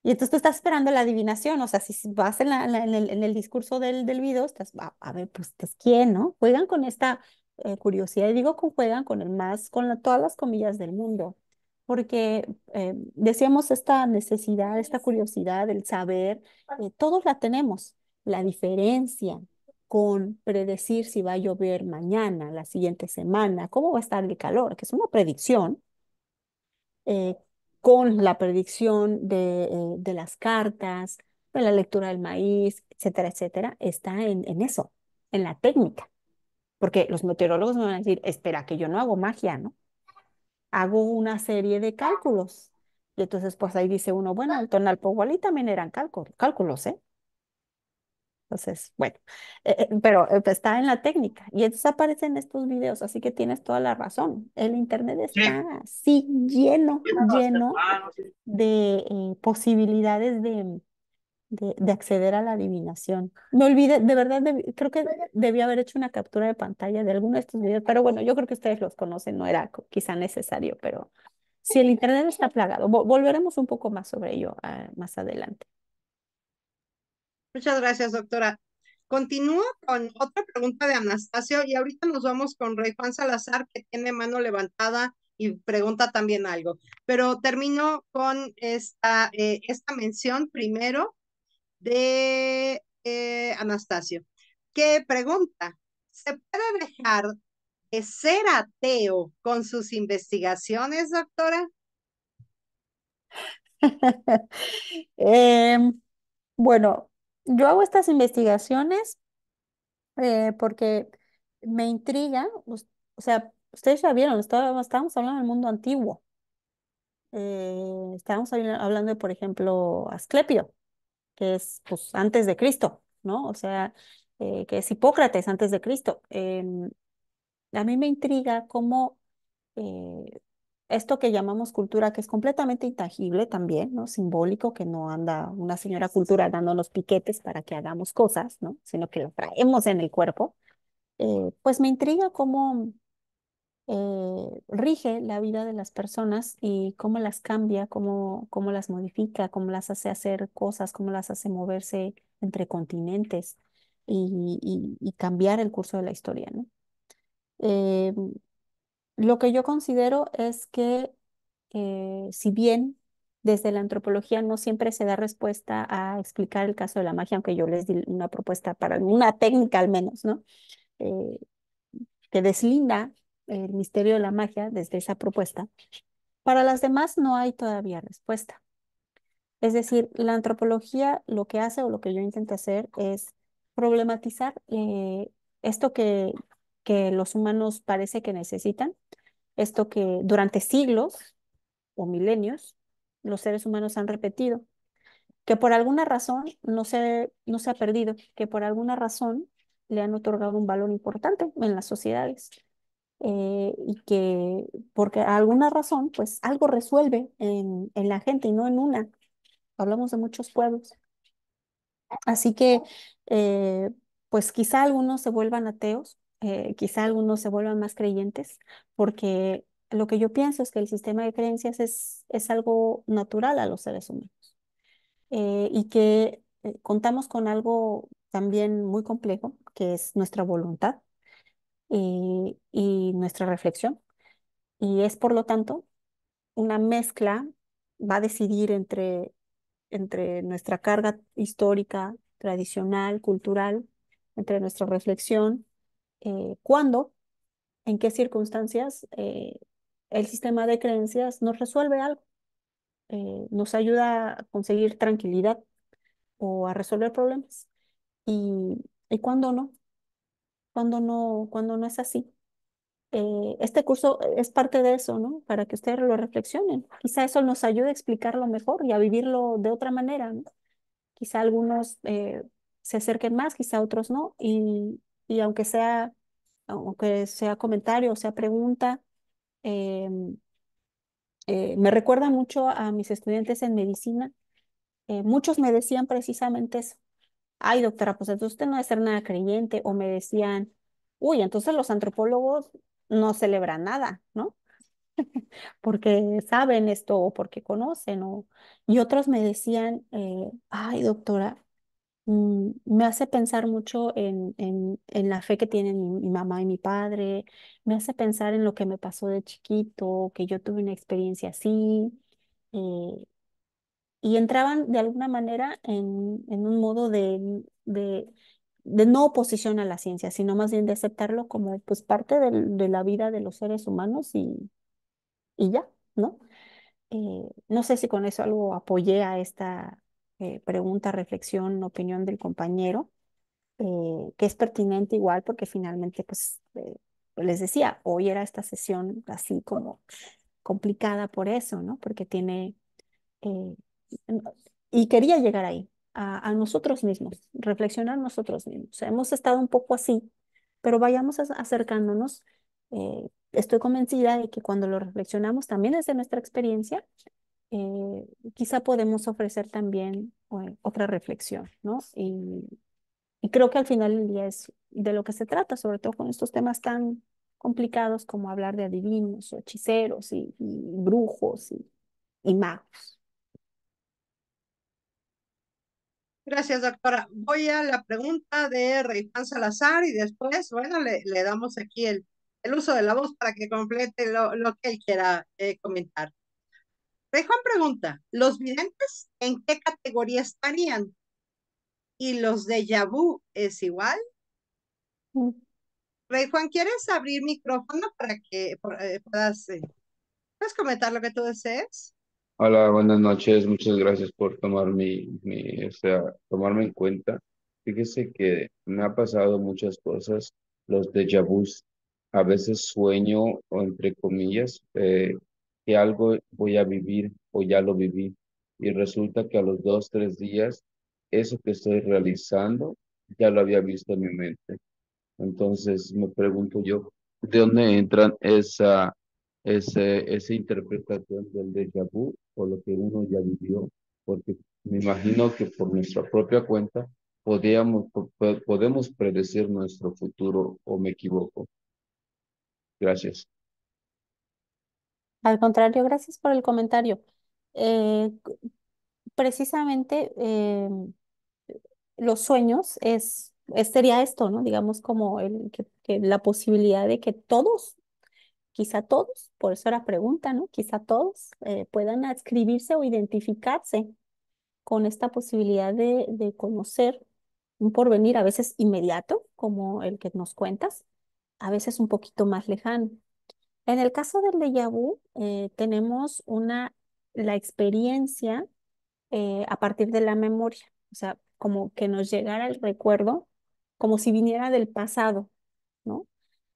Y entonces tú estás esperando la adivinación, o sea, si vas en, en, el, en el, discurso del, del video, estás, a, ah, a ver, pues, quién, no? Juegan con esta eh, curiosidad, digo con juegan con el más, con todas las comillas del mundo porque eh, decíamos esta necesidad, esta curiosidad, el saber, eh, todos la tenemos. La diferencia con predecir si va a llover mañana, la siguiente semana, cómo va a estar el calor, que es una predicción, eh, con la predicción de, las cartas, de la lectura del maíz, etcétera, etcétera, está en, en eso, en la técnica. Porque los meteorólogos me van a decir, espera, que yo no hago magia, ¿no? hago una serie de cálculos. Y entonces, pues ahí dice uno, bueno, el tonal Powali también eran cálculos, ¿eh? Entonces, bueno, eh, eh, pero eh, está en la técnica. Y entonces aparecen estos videos, así que tienes toda la razón. El Internet está, así lleno, lleno de posibilidades de, de, acceder a la adivinación. Me olvidé, de verdad, creo que debí haber hecho una captura de pantalla de alguno de estos videos, pero bueno, yo creo que ustedes los conocen, no era quizá necesario, pero si el Internet está plagado, volveremos un poco más sobre ello ah, más adelante. Muchas gracias, doctora. Continúo con otra pregunta de Anastasio y ahorita nos vamos con Rey Juan Salazar, que tiene mano levantada y pregunta también algo. Pero termino con esta, eh, esta mención primero de eh, Anastasio, que pregunta, ¿se puede dejar de ser ateo con sus investigaciones, doctora? Em, bueno, yo hago estas investigaciones eh, porque me intriga, o sea, ustedes ya vieron, estábamos, hablando del mundo antiguo. Eh, estábamos hablando, por ejemplo, Asclepio, que es pues, antes de Cristo, ¿no? O sea, eh, que es Hipócrates antes de Cristo. Em, a mí me intriga cómo eh, esto que llamamos cultura, que es completamente intangible también, ¿no? Simbólico, que no anda una señora cultura dándonos piquetes para que hagamos cosas, ¿no? Sino que lo traemos en el cuerpo. Eh, pues me intriga cómo eh, rige la vida de las personas y cómo las cambia, cómo, cómo las modifica, cómo las hace hacer cosas, cómo las hace moverse entre continentes y, cambiar el curso de la historia, ¿no? Eh, lo que yo considero es que eh, si bien desde la antropología no siempre se da respuesta a explicar el caso de la magia, aunque yo les di una propuesta para una técnica al menos, ¿no? que deslinda el misterio de la magia desde esa propuesta, para las demás no hay todavía respuesta. Es decir, la antropología lo que hace o lo que yo intento hacer es problematizar eh, esto que, que los humanos parece que necesitan, esto que durante siglos o milenios los seres humanos han repetido, que por alguna razón no se, no se ha perdido, que por alguna razón le han otorgado un valor importante en las sociedades. Eh, y que porque alguna razón, pues algo resuelve en, la gente y no en una. Hablamos de muchos pueblos. Así que, eh, pues quizá algunos se vuelvan ateos, eh, quizá algunos se vuelvan más creyentes, porque lo que yo pienso es que el sistema de creencias es, es algo natural a los seres humanos y que contamos con algo también muy complejo, que es nuestra voluntad, y, nuestra reflexión. Y es, por lo tanto, una mezcla, va a decidir entre, entre nuestra carga histórica, tradicional, cultural, entre nuestra reflexión, cuando eh, cuándo, en qué circunstancias eh, el sistema de creencias nos resuelve algo, eh, nos ayuda a conseguir tranquilidad o a resolver problemas y, y cuándo no cuando no, cuando no es así. Eh, este curso es parte de eso, ¿no? Para que ustedes lo reflexionen. Quizá eso nos ayude a explicarlo mejor y a vivirlo de otra manera. Quizá algunos eh, se acerquen más, quizá otros no. Y, y aunque sea, aunque sea comentario o sea pregunta, eh, me recuerda mucho a mis estudiantes en medicina. muchos me decían precisamente eso ay doctora, pues entonces usted no debe ser nada creyente, o me decían, uy, entonces los antropólogos no celebran nada, ¿no? porque saben esto o porque conocen, o... y otros me decían, eh, ay doctora, mm, me hace pensar mucho en, en, la fe que tienen mi, mamá y mi padre, me hace pensar en lo que me pasó de chiquito, que yo tuve una experiencia así, eh, y entraban de alguna manera en, un modo de, no oposición a la ciencia, sino más bien de aceptarlo como pues, parte de, la vida de los seres humanos y, y ya, ¿no? Eh, no sé si con eso algo apoyé a esta eh, pregunta, reflexión, opinión del compañero, eh, que es pertinente igual porque finalmente, pues, pues, les decía, hoy era esta sesión así como complicada por eso, ¿no? Porque tiene y quería llegar ahí, a, nosotros mismos, reflexionar nosotros mismos. hemos estado un poco así, pero vayamos acercándonos. Eh, estoy convencida de que cuando lo reflexionamos también desde nuestra experiencia, eh, quizá podemos ofrecer también eh, otra reflexión, ¿no? Y, creo que al final del día es de lo que se trata, sobre todo con estos temas tan complicados como hablar de adivinos o hechiceros y, brujos y magos. Gracias, doctora. Voy a la pregunta de Rey Juan Salazar y después, bueno, le, damos aquí el, el, uso de la voz para que complete lo, lo que él quiera eh, comentar. Rey Juan pregunta, ¿los videntes en qué categoría estarían? ¿Y los de Yabú es igual? Mm. Rey Juan, ¿quieres abrir micrófono para que eh, puedas, eh, puedas comentar lo que tú desees? Hola, buenas noches. Muchas gracias por tomar mi, mi, o sea, tomarme en cuenta. Fíjese que me ha pasado muchas cosas, los déjà vus. A veces sueño, o entre comillas, eh, que algo voy a vivir o ya lo viví. Y resulta que a los dos, tres días, eso que estoy realizando ya lo había visto en mi mente. Entonces me pregunto yo, ¿de dónde entran esa esa interpretación del déjà vu o lo que uno ya vivió, porque me imagino que por nuestra propia cuenta podíamos, podemos predecir nuestro futuro o me equivoco. Gracias. Al contrario, gracias por el comentario. Eh, precisamente em, los sueños es, sería esto, ¿no? Digamos como el, que la posibilidad de que todos quizá todos, por eso era pregunta, ¿no? Quizá todos eh, puedan adscribirse o identificarse con esta posibilidad de, conocer un porvenir a veces inmediato, como el que nos cuentas, a veces un poquito más lejano. En el caso del de eh, tenemos una, la experiencia eh, a partir de la memoria, o sea, como que nos llegara el recuerdo, como si viniera del pasado,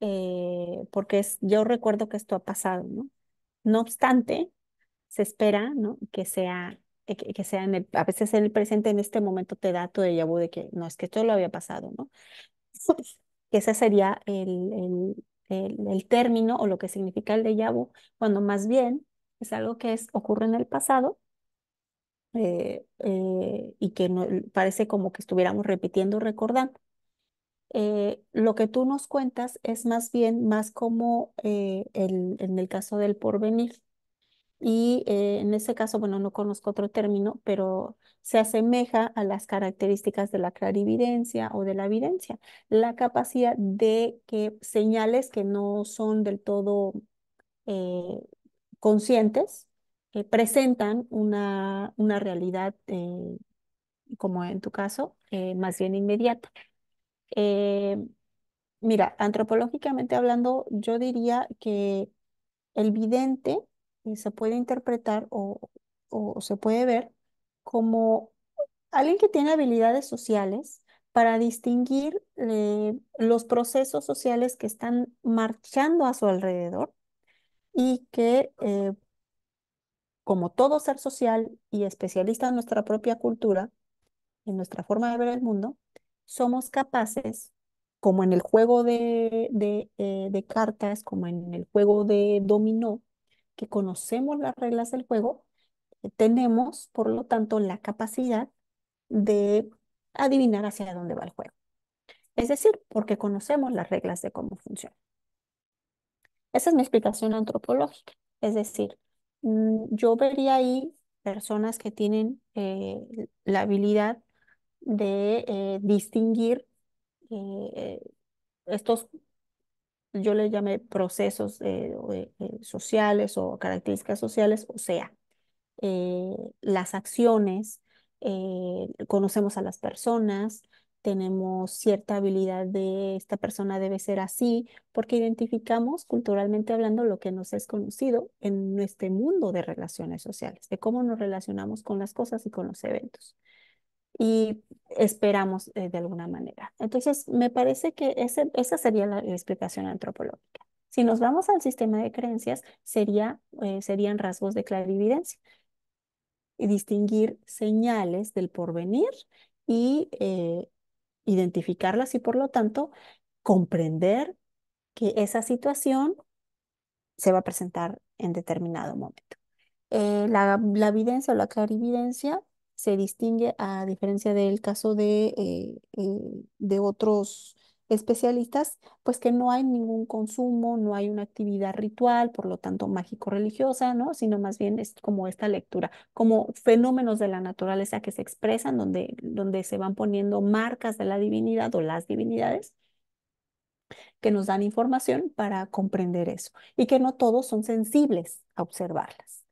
eh, porque es, yo recuerdo que esto ha pasado, ¿no? No obstante, se espera, ¿no? Que sea, eh, que, sea en el, a veces en el presente, en este momento te da de déjà vu de que no, es que esto lo había pasado, ¿no? Ese sería el, el, el, el término o lo que significa el déjà vu, cuando más bien es algo que es, ocurre en el pasado eh, y que no, parece como que estuviéramos repitiendo, recordando. Eh, lo que tú nos cuentas es más bien más como eh, el, en el caso del porvenir. Y eh, en ese caso, bueno, no conozco otro término, pero se asemeja a las características de la clarividencia o de la evidencia, la capacidad de que señales que no son del todo conscientes presentan una, una realidad, como en tu caso, más bien inmediata. Eh, mira, antropológicamente hablando, yo diría que el vidente eh, se puede interpretar o, se puede ver como alguien que tiene habilidades sociales para distinguir eh, los procesos sociales que están marchando a su alrededor y que, como todo ser social y especialista en nuestra propia cultura, en nuestra forma de ver el mundo, somos capaces, como en el juego eh, de, cartas, como en el juego de dominó, que conocemos las reglas del juego, tenemos, por lo tanto, la capacidad de adivinar hacia dónde va el juego. Es decir, porque conocemos las reglas de cómo funciona. Esa es mi explicación antropológica. Es decir, mm, yo vería ahí personas que tienen eh, la habilidad de eh, distinguir eh, estos, yo le llamé procesos eh, sociales o características sociales, o sea, las acciones, conocemos a las personas, tenemos cierta habilidad de esta persona debe ser así, porque identificamos culturalmente hablando lo que nos es conocido en este mundo de relaciones sociales, de cómo nos relacionamos con las cosas y con los eventos y esperamos eh, de alguna manera. Entonces, me parece que ese, esa sería la, explicación antropológica. Si nos vamos al sistema de creencias, sería, eh, serían rasgos de clarividencia y distinguir señales del porvenir y eh, identificarlas y por lo tanto comprender que esa situación se va a presentar en determinado momento. la, evidencia o la clarividencia se distingue a diferencia del caso de, eh, eh, de otros especialistas, pues que no hay ningún consumo, no hay una actividad ritual, por lo tanto mágico-religiosa, ¿no? Sino más bien es como esta lectura, como fenómenos de la naturaleza que se expresan, donde, donde se van poniendo marcas de la divinidad o las divinidades que nos dan información para comprender eso y que no todos son sensibles a observarlas.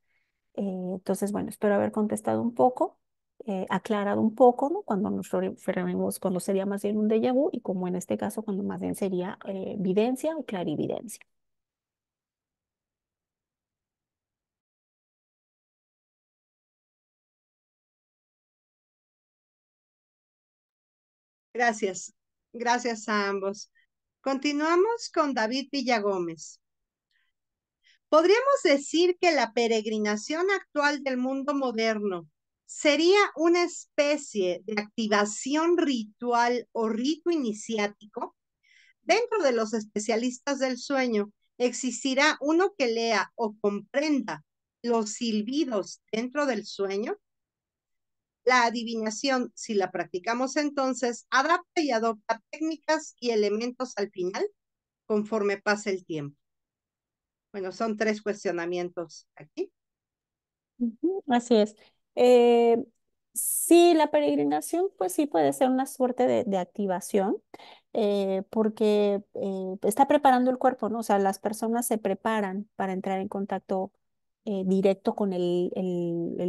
Eh, entonces, bueno, espero haber contestado un poco. Eh, aclarado un poco, ¿no? Cuando nos referimos, cuando sería más bien un déjà vu y como en este caso, cuando más bien sería eh, evidencia o clarividencia. Gracias, gracias a ambos. Continuamos con David Villagómez. Podríamos decir que la peregrinación actual del mundo moderno sería una especie de activación ritual o rito iniciático. Dentro de los especialistas del sueño existirá uno que lea o comprenda los silbidos dentro del sueño. La adivinación, si la practicamos entonces, adapta y adopta técnicas y elementos al final conforme pasa el tiempo. Bueno, son tres cuestionamientos aquí. Así es. Eh, sí, la peregrinación, pues sí puede ser una suerte de, activación, eh, porque eh, está preparando el cuerpo, ¿no? O sea, las personas se preparan para entrar en contacto directo con el,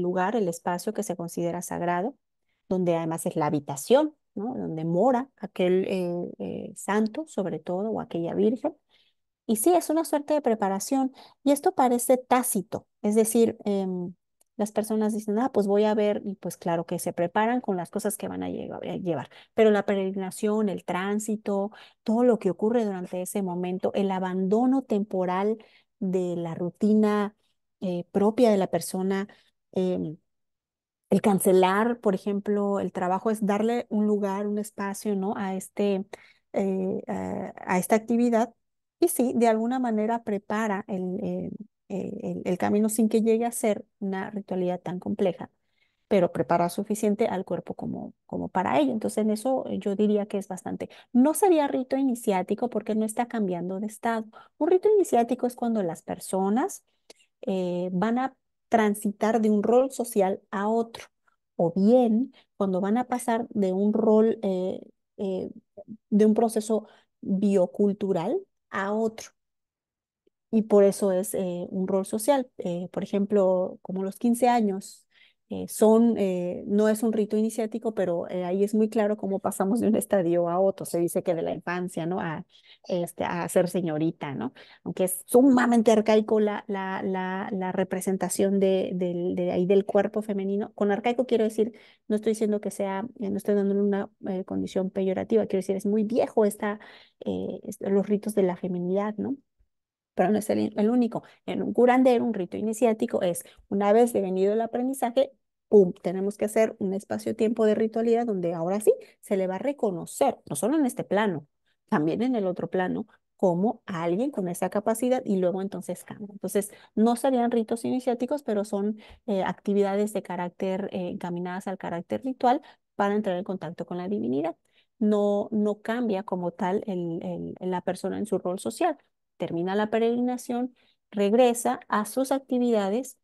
lugar, el espacio que se considera sagrado, donde además es la habitación ¿no? donde mora aquel santo, sobre todo, o aquella virgen. Y sí, es una suerte de preparación. Y esto parece tácito, es decir, eh, las personas dicen, ah, pues voy a ver, y pues claro que se preparan con las cosas que van a eh, llevar, pero la peregrinación, el tránsito, todo lo que ocurre durante ese momento, el abandono temporal de la rutina eh, propia de la persona, em, el cancelar, por ejemplo, el trabajo es darle un lugar, un espacio, ¿no? A este, eh, a, a, esta actividad y sí, de alguna manera prepara el, em, eh, el, camino sin que llegue a ser una ritualidad tan compleja, pero prepara suficiente al cuerpo como, como para ello. Entonces en eso eh, yo diría que es bastante. No sería rito iniciático porque no está cambiando de estado. Un rito iniciático es cuando las personas eh, van a transitar de un rol social a otro, o bien cuando van a pasar de un rol, de un proceso biocultural a otro y por eso es eh, un rol social. Eh, por ejemplo, como los 15 años eh, son, no es un rito iniciático, pero ahí es muy claro cómo pasamos de un estadio a otro. Se dice que de la infancia, ¿no? A, este, a ser señorita, ¿no? Aunque es sumamente arcaico la, la, la, representación de, ahí del cuerpo femenino. Con arcaico quiero decir, no estoy diciendo que sea, no estoy dando una condición peyorativa, quiero decir, es muy viejo esta, los ritos de la feminidad, ¿no? pero no es el, único. En un curandero, un rito iniciático es una vez devenido el aprendizaje, ¡pum! Tenemos que hacer un espacio-tiempo de ritualidad donde ahora sí se le va a reconocer, no solo en este plano, también en el otro plano, como a alguien con esa capacidad y luego entonces cambia. Entonces, no serían ritos iniciáticos, pero son eh, actividades de carácter eh, encaminadas al carácter ritual para entrar en contacto con la divinidad. No, no cambia como tal el, la persona en su rol social, termina la peregrinación, regresa a sus actividades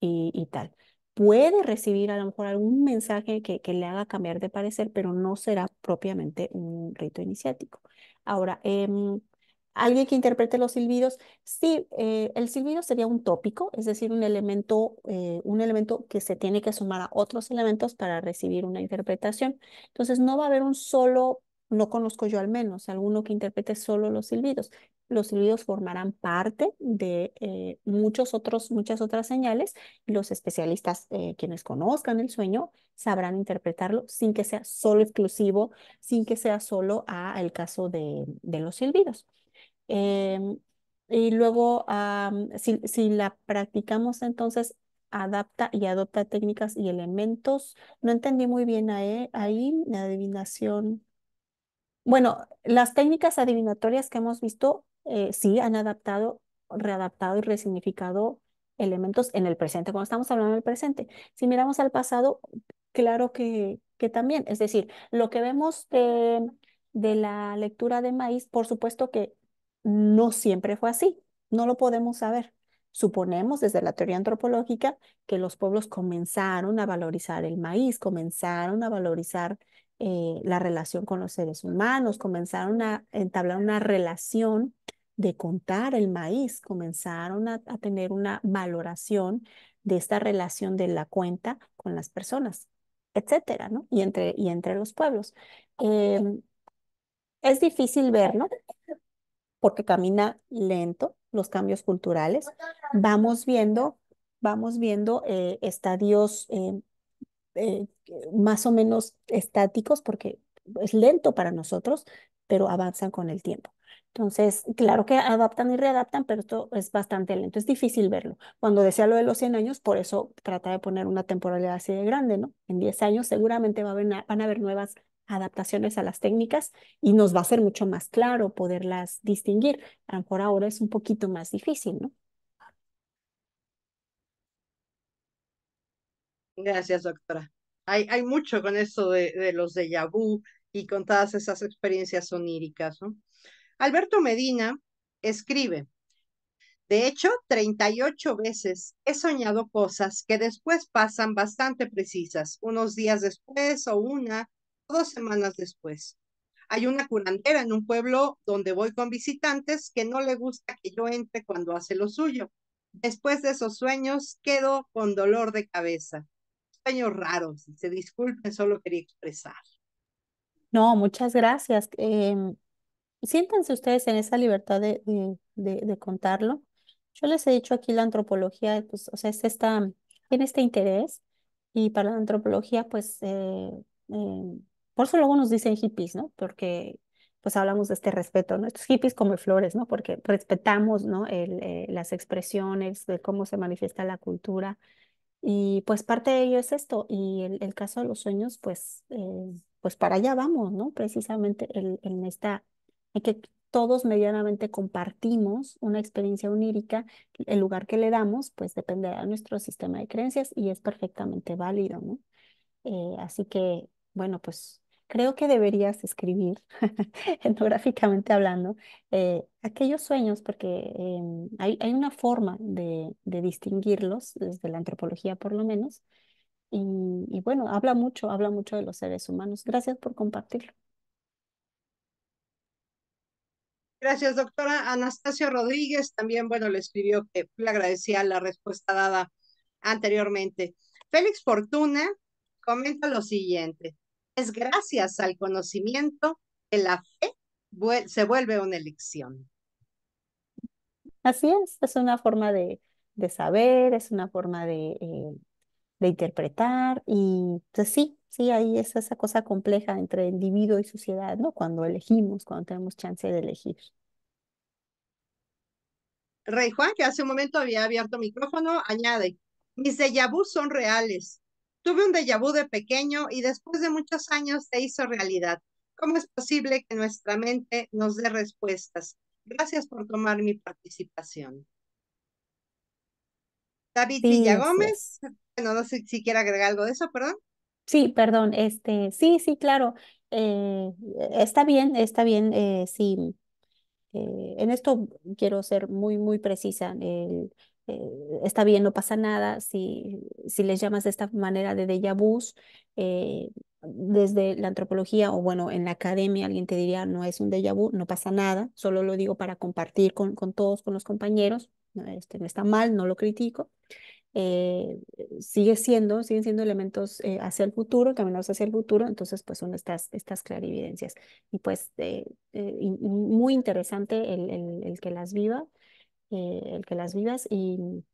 y, tal. Puede recibir a lo mejor algún mensaje que, le haga cambiar de parecer, pero no será propiamente un rito iniciático. Ahora, em, alguien que interprete los silbidos. Sí, eh, el silbido sería un tópico, es decir, un elemento, eh, un elemento que se tiene que sumar a otros elementos para recibir una interpretación. Entonces, no va a haber un solo, no conozco yo al menos, alguno que interprete solo los silbidos los silbidos formarán parte de eh, muchos otros, muchas otras señales y los especialistas, eh, quienes conozcan el sueño, sabrán interpretarlo sin que sea solo exclusivo, sin que sea solo a el caso de, los silbidos. Em, y luego, si, la practicamos entonces adapta y adopta técnicas y elementos. No entendí muy bien ahí la adivinación. Bueno, las técnicas adivinatorias que hemos visto eh, sí han adaptado, readaptado y resignificado elementos en el presente, cuando estamos hablando del presente. Si miramos al pasado, claro que, que también, es decir, lo que vemos de, la lectura de maíz, por supuesto que no siempre fue así, no lo podemos saber. Suponemos desde la teoría antropológica que los pueblos comenzaron a valorizar el maíz, comenzaron a valorizar eh, la relación con los seres humanos, comenzaron a entablar una relación de contar el maíz, comenzaron a, tener una valoración de esta relación de la cuenta con las personas, etcétera, ¿no? Y entre, y entre los pueblos. Em, es difícil ver, Porque camina lento los cambios culturales. Vamos viendo, vamos viendo eh, estadios em, eh, más o menos estáticos porque es lento para nosotros, pero avanzan con el tiempo. Entonces, claro que adaptan y readaptan, pero esto es bastante lento, es difícil verlo. Cuando decía lo de los 100 años, por eso trata de poner una temporalidad así de grande, ¿no? En 10 años seguramente va a van a haber nuevas adaptaciones a las técnicas y nos va a ser mucho más claro poderlas distinguir. A ahora es un poquito más difícil, ¿no? Gracias, doctora. Hay, hay mucho con eso de, los de Yahoo y con todas esas experiencias oníricas, ¿no? Alberto Medina escribe, de hecho, 38 veces he soñado cosas que después pasan bastante precisas, unos días después o una o dos semanas después. Hay una curandera en un pueblo donde voy con visitantes que no le gusta que yo entre cuando hace lo suyo. Después de esos sueños quedo con dolor de cabeza. Sueños raros, se disculpen, solo quería expresar. No, muchas gracias. Em, siéntanse ustedes en esa libertad de, contarlo. Yo les he dicho aquí la antropología, pues, o sea, es esta, tiene este interés y para la antropología, pues, eh, eh, por eso luego nos dicen hippies, ¿no? Porque pues hablamos de este respeto, ¿no? Estos hippies como flores, ¿no? Porque respetamos, ¿no? El, eh, las expresiones, de cómo se manifiesta la cultura. Y pues parte de ello es esto. Y el, caso de los sueños, pues, pues para allá vamos, ¿no? Precisamente en esta que todos medianamente compartimos una experiencia onírica, el lugar que le damos, pues dependerá de nuestro sistema de creencias y es perfectamente válido, ¿no? Eh, así que, bueno, pues creo que deberías escribir, etnográficamente hablando, eh, aquellos sueños, porque em, hay, una forma de, distinguirlos, desde la antropología por lo menos, y bueno, habla mucho, habla mucho de los seres humanos. Gracias por compartirlo. Gracias, doctora. Anastasio Rodríguez también, bueno, le escribió que le agradecía la respuesta dada anteriormente. Félix Fortuna comenta lo siguiente. Es gracias al conocimiento que la fe se vuelve una elección. Así es, es una forma de, saber, es una forma de, eh, de interpretar y pues sí, Sí, ahí es esa cosa compleja entre individuo y sociedad, ¿no? Cuando elegimos, cuando tenemos chance de elegir. Rey Juan, que hace un momento había abierto micrófono, añade, mis déjà vu son reales. Tuve un déjà vu de pequeño y después de muchos años se hizo realidad. ¿Cómo es posible que nuestra mente nos dé respuestas? Gracias por tomar mi participación. David Villa Gómez, bueno, no sé si quiere agregar algo de eso, perdón. Sí, perdón, este, sí, sí, claro, eh, está bien, está bien, eh, sí. Eh, en esto quiero ser muy, muy precisa. está bien, no pasa nada. Si, si les llamas de esta manera de déjà vu, desde la antropología o bueno, en la academia alguien te diría, no es un déjà vu, no pasa nada, solo lo digo para compartir con, con todos, con los compañeros. Este, no está mal, no lo critico. Eh, sigue siendo, siguen siendo elementos eh, hacia el futuro, caminados hacia el futuro, entonces pues son estas, estas clarividencias. Y pues eh, muy interesante el, que las viva, el que las vivas y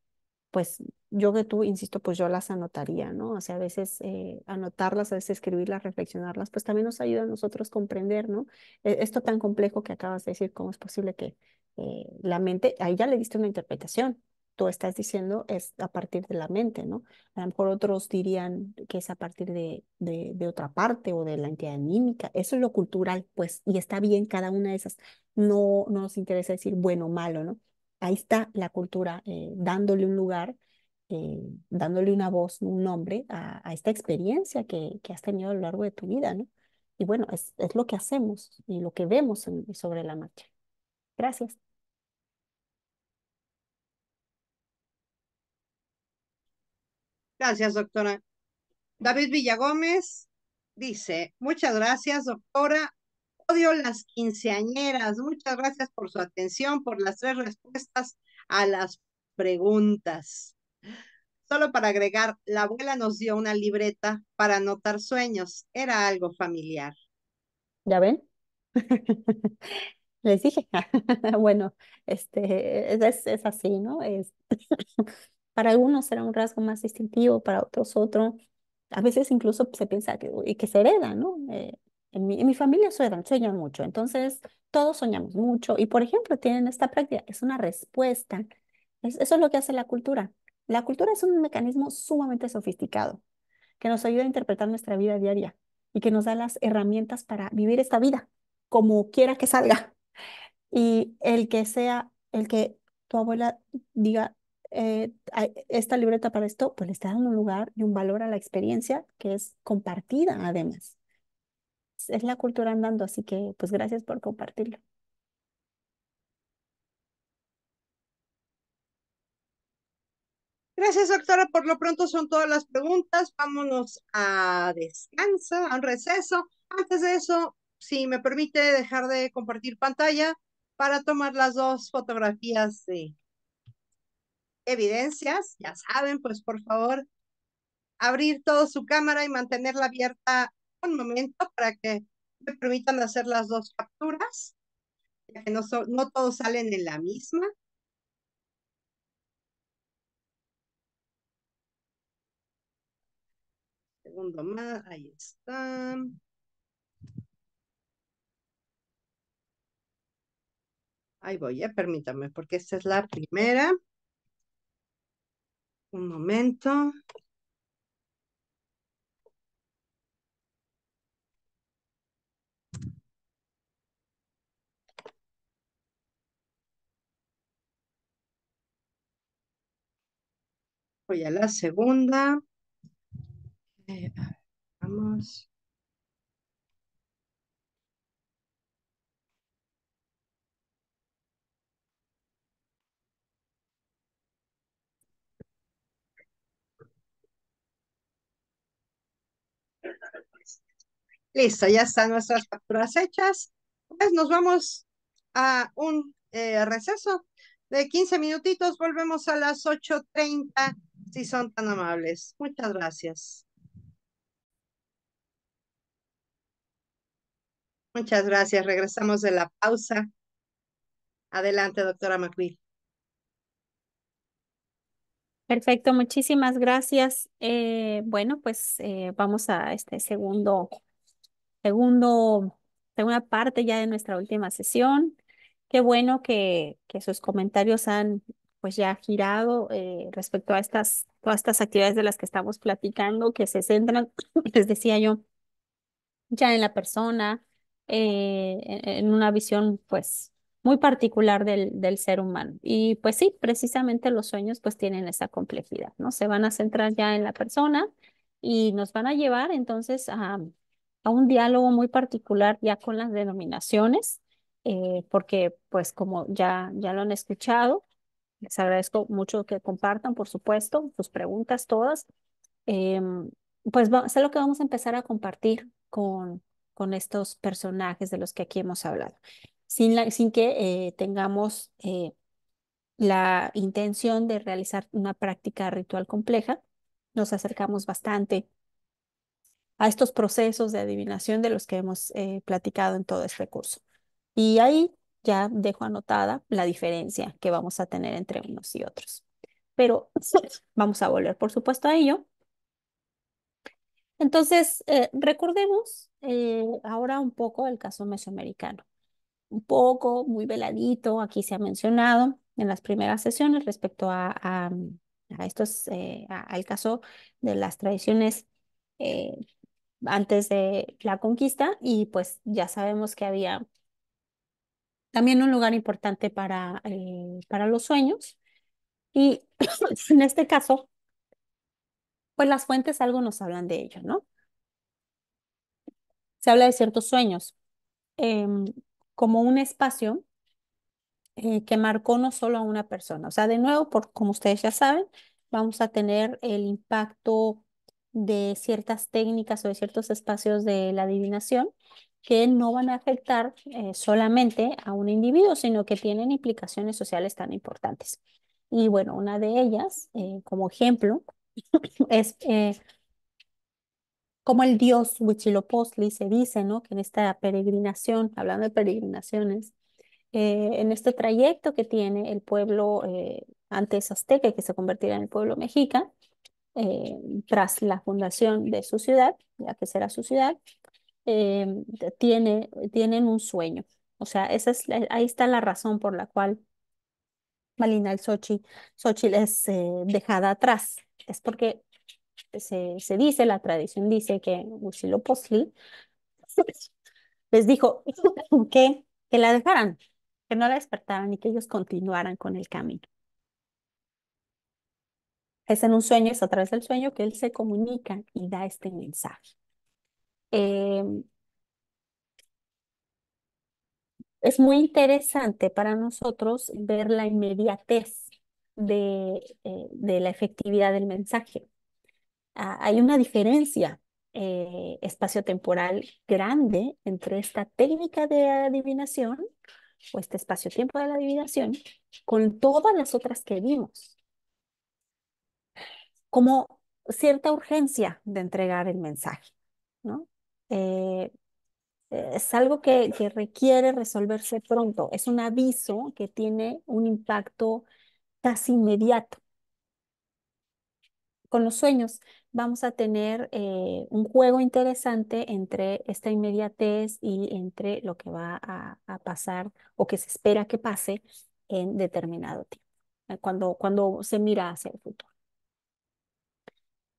pues yo que tú, insisto, pues yo las anotaría, ¿no? O sea, a veces anotarlas, a veces escribirlas, reflexionarlas, pues también nos ayuda a nosotros comprender, ¿no? E, esto tan complejo que acabas de decir, ¿cómo es posible que la mente, ahí ya le diste una interpretación, tú estás diciendo es a partir de la mente, ¿no? A lo mejor otros dirían que es a partir de, de, otra parte o de la entidad anímica. Eso es lo cultural, pues, y está bien cada una de esas. No, no nos interesa decir bueno o malo, ¿no? Ahí está la cultura eh, dándole un lugar, eh, dándole una voz, un nombre a, esta experiencia que, que, has tenido a lo largo de tu vida, ¿no? Y bueno, es, lo que hacemos y lo que vemos sobre la marcha. Gracias. Gracias, doctora. David Villagómez dice, muchas gracias, doctora. Odio las quinceañeras. Muchas gracias por su atención, por las tres respuestas a las preguntas. Solo para agregar, la abuela nos dio una libreta para anotar sueños. Era algo familiar. ¿Ya ven? Les dije, bueno, este, es, es así, ¿no? Es... Para algunos será un rasgo más distintivo, para otros otro. A veces incluso se piensa que, y que se hereda, ¿no? Eh, en, mi, en mi familia suedan sueñan mucho, entonces todos soñamos mucho y, por ejemplo, tienen esta práctica, es una respuesta. eso es lo que hace la cultura. La cultura es un mecanismo sumamente sofisticado que nos ayuda a interpretar nuestra vida diaria y que nos da las herramientas para vivir esta vida como quiera que salga. Y el que sea, el que tu abuela diga, eh, esta libreta para esto, pues le está dando un lugar y un valor a la experiencia que es compartida además. Es la cultura andando, así que pues gracias por compartirlo. Gracias, doctora. Por lo pronto son todas las preguntas. Vámonos a descanso, a un receso. Antes de eso, si me permite dejar de compartir pantalla para tomar las dos fotografías de evidencias, ya saben, pues por favor, abrir toda su cámara y mantenerla abierta un momento para que me permitan hacer las dos capturas, ya que no, no todos salen en la misma. Segundo más, ahí está. Ahí voy, eh, permítame, porque esta es la primera. Un momento. Voy a la segunda. Eh, vamos. Listo, ya están nuestras facturas hechas. Pues nos vamos a un eh, receso de 15 minutitos. Volvemos a las 8.30 si son tan amables. Muchas gracias. Muchas gracias. Regresamos de la pausa. Adelante, doctora McQueen. Perfecto, muchísimas gracias. Eh, bueno, pues eh, vamos a este segundo segundo, segunda parte ya de nuestra última sesión. Qué bueno que, que sus comentarios han pues ya girado eh, respecto a estas, todas estas actividades de las que estamos platicando, que se centran, les decía yo, ya en la persona, eh, e-, en una visión pues muy particular del, del, ser humano. Y pues sí, precisamente los sueños pues tienen esa complejidad, ¿no? Se van a centrar ya en la persona y nos van a llevar entonces a, a un diálogo muy particular ya con las denominaciones, eh, porque pues como ya, ya lo han escuchado, les agradezco mucho que compartan, por supuesto, sus preguntas todas. Em, pues vamos es lo que vamos a empezar a compartir con, con estos personajes de los que aquí hemos hablado, sin, sin que eh, tengamos eh, la intención de realizar una práctica ritual compleja. Nos acercamos bastante a estos procesos de adivinación de los que hemos eh, platicado en todo este curso. Y ahí ya dejo anotada la diferencia que vamos a tener entre unos y otros. Pero vamos a volver, por supuesto, a ello. Entonces, eh, recordemos eh, ahora un poco el caso mesoamericano. Un poco, muy veladito, aquí se ha mencionado en las primeras sesiones respecto a, a, estos, al caso de las tradiciones antes de la conquista y pues ya sabemos que había también un lugar importante para, eh, para los sueños. Y en este caso, pues las fuentes algo nos hablan de ello, ¿no? Se habla de ciertos sueños em, como un espacio eh, que marcó no solo a una persona. O sea, de nuevo, por, como ustedes ya saben, vamos a tener el impacto de ciertas técnicas o de ciertos espacios de la adivinación que no van a afectar eh, solamente a un individuo, sino que tienen implicaciones sociales tan importantes. Y bueno, una de ellas, eh, como ejemplo, es eh, como el dios Huitzilopochtli se dice, ¿no? Que en esta peregrinación, hablando de peregrinaciones, en este trayecto que tiene el pueblo antes azteca y que se convertirá en el pueblo mexica, eh, tras la fundación de su ciudad, ya que será su ciudad, eh, tiene, tienen un sueño. O sea, esa es ahí está la razón por la cual Malina el sochi es eh, dejada atrás. Es porque se, dice, la tradición dice que Huitzilopochtli les dijo que la dejaran, que no la despertaran y que ellos continuaran con el camino es en un sueño, es a través del sueño que él se comunica y da este mensaje. Em, es muy interesante para nosotros ver la inmediatez de, eh, la efectividad del mensaje. Ah, hay una diferencia espaciotemporal eh, espacio-temporal grande entre esta técnica de adivinación o este espacio-tiempo de la adivinación con todas las otras que vimos como cierta urgencia de entregar el mensaje, ¿no? Eh, es algo que, requiere resolverse pronto, es un aviso que tiene un impacto casi inmediato. Con los sueños vamos a tener eh, un juego interesante entre esta inmediatez y entre lo que va a, a pasar o que se espera que pase en determinado tiempo, eh, cuando, cuando se mira hacia el futuro.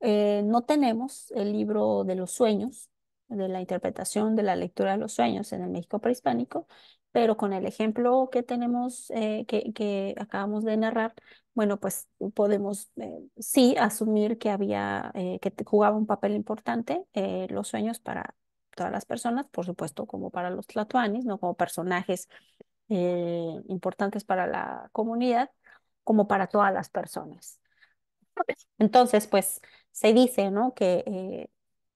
Eh, no tenemos el libro de los sueños, de la interpretación de la lectura de los sueños en el México prehispánico, pero con el ejemplo que tenemos, eh, que, acabamos de narrar, bueno, pues podemos eh, sí asumir que había, que jugaba un papel importante los sueños para todas las personas, por supuesto, como para los tlatoanis, ¿no? Como personajes importantes para la comunidad, como para todas las personas. Entonces, pues se dice, ¿no? Que eh,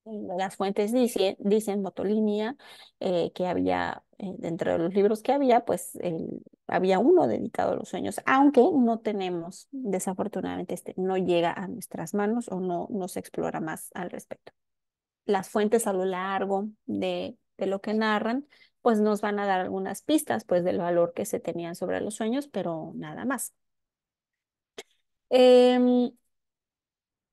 eh, las fuentes dicen, dicen, Motolinia, eh, que había, dentro de los libros que había, pues había uno dedicado a los sueños, aunque no tenemos, desafortunadamente, este no llega a nuestras manos o no, no se explora más al respecto. Las fuentes a lo largo de, de lo que narran, pues nos van a dar algunas pistas, pues del valor que se tenían sobre los sueños, pero nada más. Eh,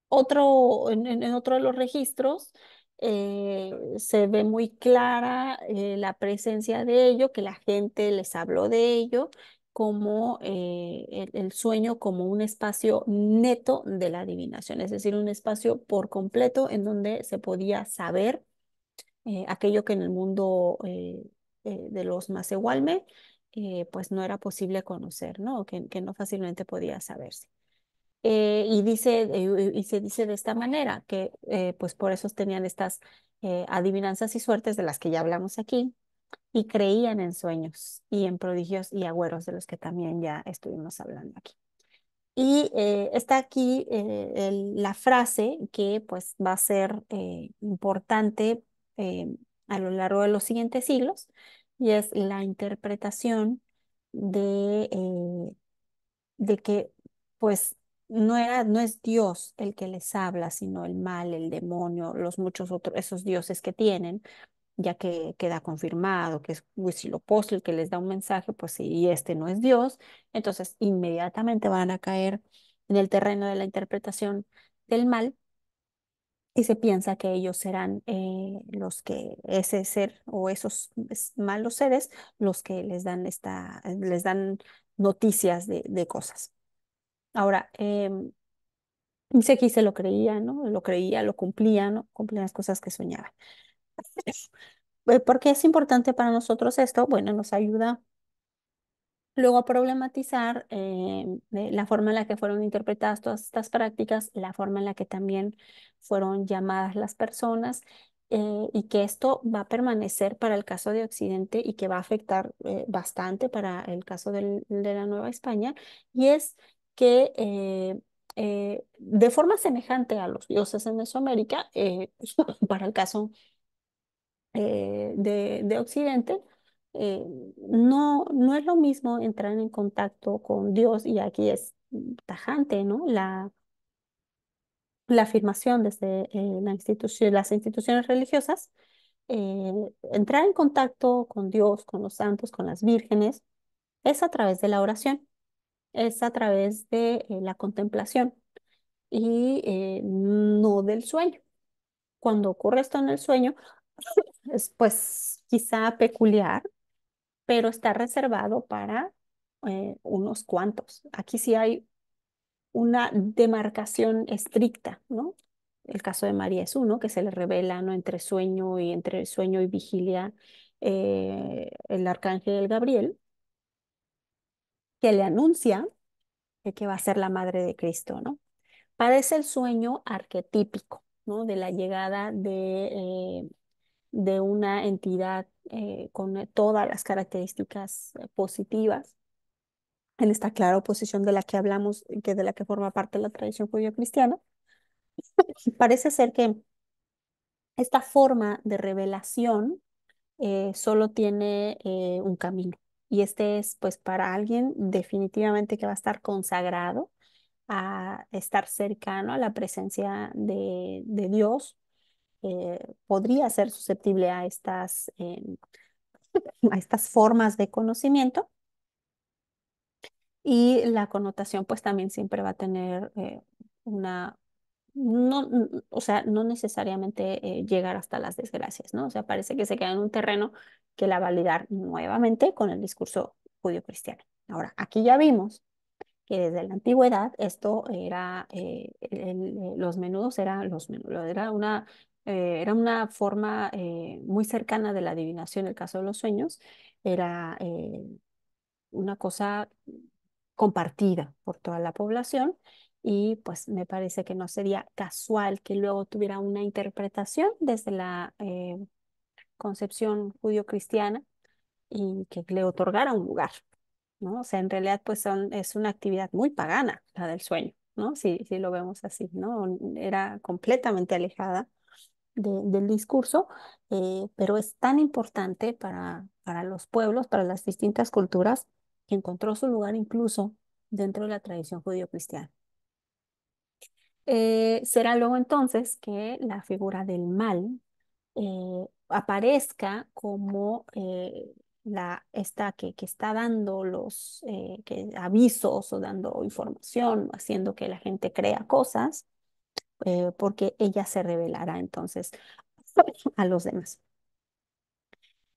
otro, en, otro de los registros eh, se ve muy clara eh, la presencia de ello, que la gente les habló de ello, como eh, el, sueño como un espacio neto de la adivinación, es decir, un espacio por completo en donde se podía saber aquello que en el mundo de los Macehualme pues no era posible conocer, que no fácilmente podía saberse. Eh, y, dice, eh, y se dice de esta manera, que eh, pues por eso tenían estas adivinanzas y suertes de las que ya hablamos aquí, y creían en sueños y en prodigios y agüeros de los que también ya estuvimos hablando aquí. Y está aquí la frase que pues va a ser importante a lo largo de los siguientes siglos, y es la interpretación de, de que pues no es Dios el que les habla, sino el mal, el demonio, los muchos otros, esos dioses que tienen, ya que queda confirmado que es Huitzilopochtli pues, el que les da un mensaje, pues sí, y este no es Dios, entonces inmediatamente van a caer en el terreno de la interpretación del mal y se piensa que ellos serán eh, los que ese ser o esos malos seres los que les dan esta les dan noticias de cosas Ahora, eh, em, que se lo creía, ¿no? Lo creía, lo cumplía, ¿no? Cumplía las cosas que soñaba. Eh, ¿Por qué es importante para nosotros esto? Bueno, nos ayuda luego a problematizar em, la forma en la que fueron interpretadas todas estas prácticas, la forma en la que también fueron llamadas las personas eh, y que esto va a permanecer para el caso de Occidente y que va a afectar eh, bastante para el caso de la Nueva España y es que eh, eh, de forma semejante a los dioses en Mesoamérica, eh, pues, para el caso de, de, Occidente, no, no es lo mismo entrar en contacto con Dios, y aquí es tajante, ¿no? La, la afirmación desde la las instituciones religiosas, entrar en contacto con Dios, con los santos, con las vírgenes, es a través de la oración es a través de eh, la contemplación y eh, no del sueño. Cuando ocurre esto en el sueño, es pues quizá peculiar, pero está reservado para eh, unos cuantos. Aquí sí hay una demarcación estricta, ¿no? El caso de María es uno, que se le revela ¿no? entre sueño y entre sueño y vigilia el arcángel Gabriel le anuncia que va a ser la madre de Cristo, ¿no? Parece el sueño arquetípico, ¿no? De la llegada de, eh, de una entidad eh, con todas las características eh, positivas, en esta clara oposición de la que hablamos, que de la que forma parte la tradición judío cristiana. Parece ser que esta forma de revelación solo tiene un camino, y este es pues para alguien definitivamente que va a estar consagrado a estar cercano a la presencia de, Dios, eh, podría ser susceptible a estas, em, a estas formas de conocimiento. Y la connotación pues también siempre va a tener eh, una, no, o sea, no necesariamente eh, llegar hasta las desgracias, ¿no? O sea, parece que se queda en un terreno que la validar nuevamente con el discurso judío-cristiano. Ahora, aquí ya vimos que desde la antigüedad esto era, eh, los menudos eran los menudos, era una, eh, era una forma muy cercana de la adivinación, el caso de los sueños, era una cosa compartida por toda la población y pues me parece que no sería casual que luego tuviera una interpretación desde la eh, concepción judío-cristiana y que le otorgara un lugar, ¿no? O sea, en realidad pues son, es una actividad muy pagana la del sueño, ¿no? Si, si lo vemos así, ¿no? Era completamente alejada del discurso, eh, pero es tan importante para, para los pueblos, para las distintas culturas, que encontró su lugar incluso dentro de la tradición judío-cristiana. Eh, será luego entonces que la figura del mal eh, aparezca como eh, la, esta que, que, está dando los que avisos o dando información, haciendo que la gente crea cosas, porque ella se revelará entonces a los demás.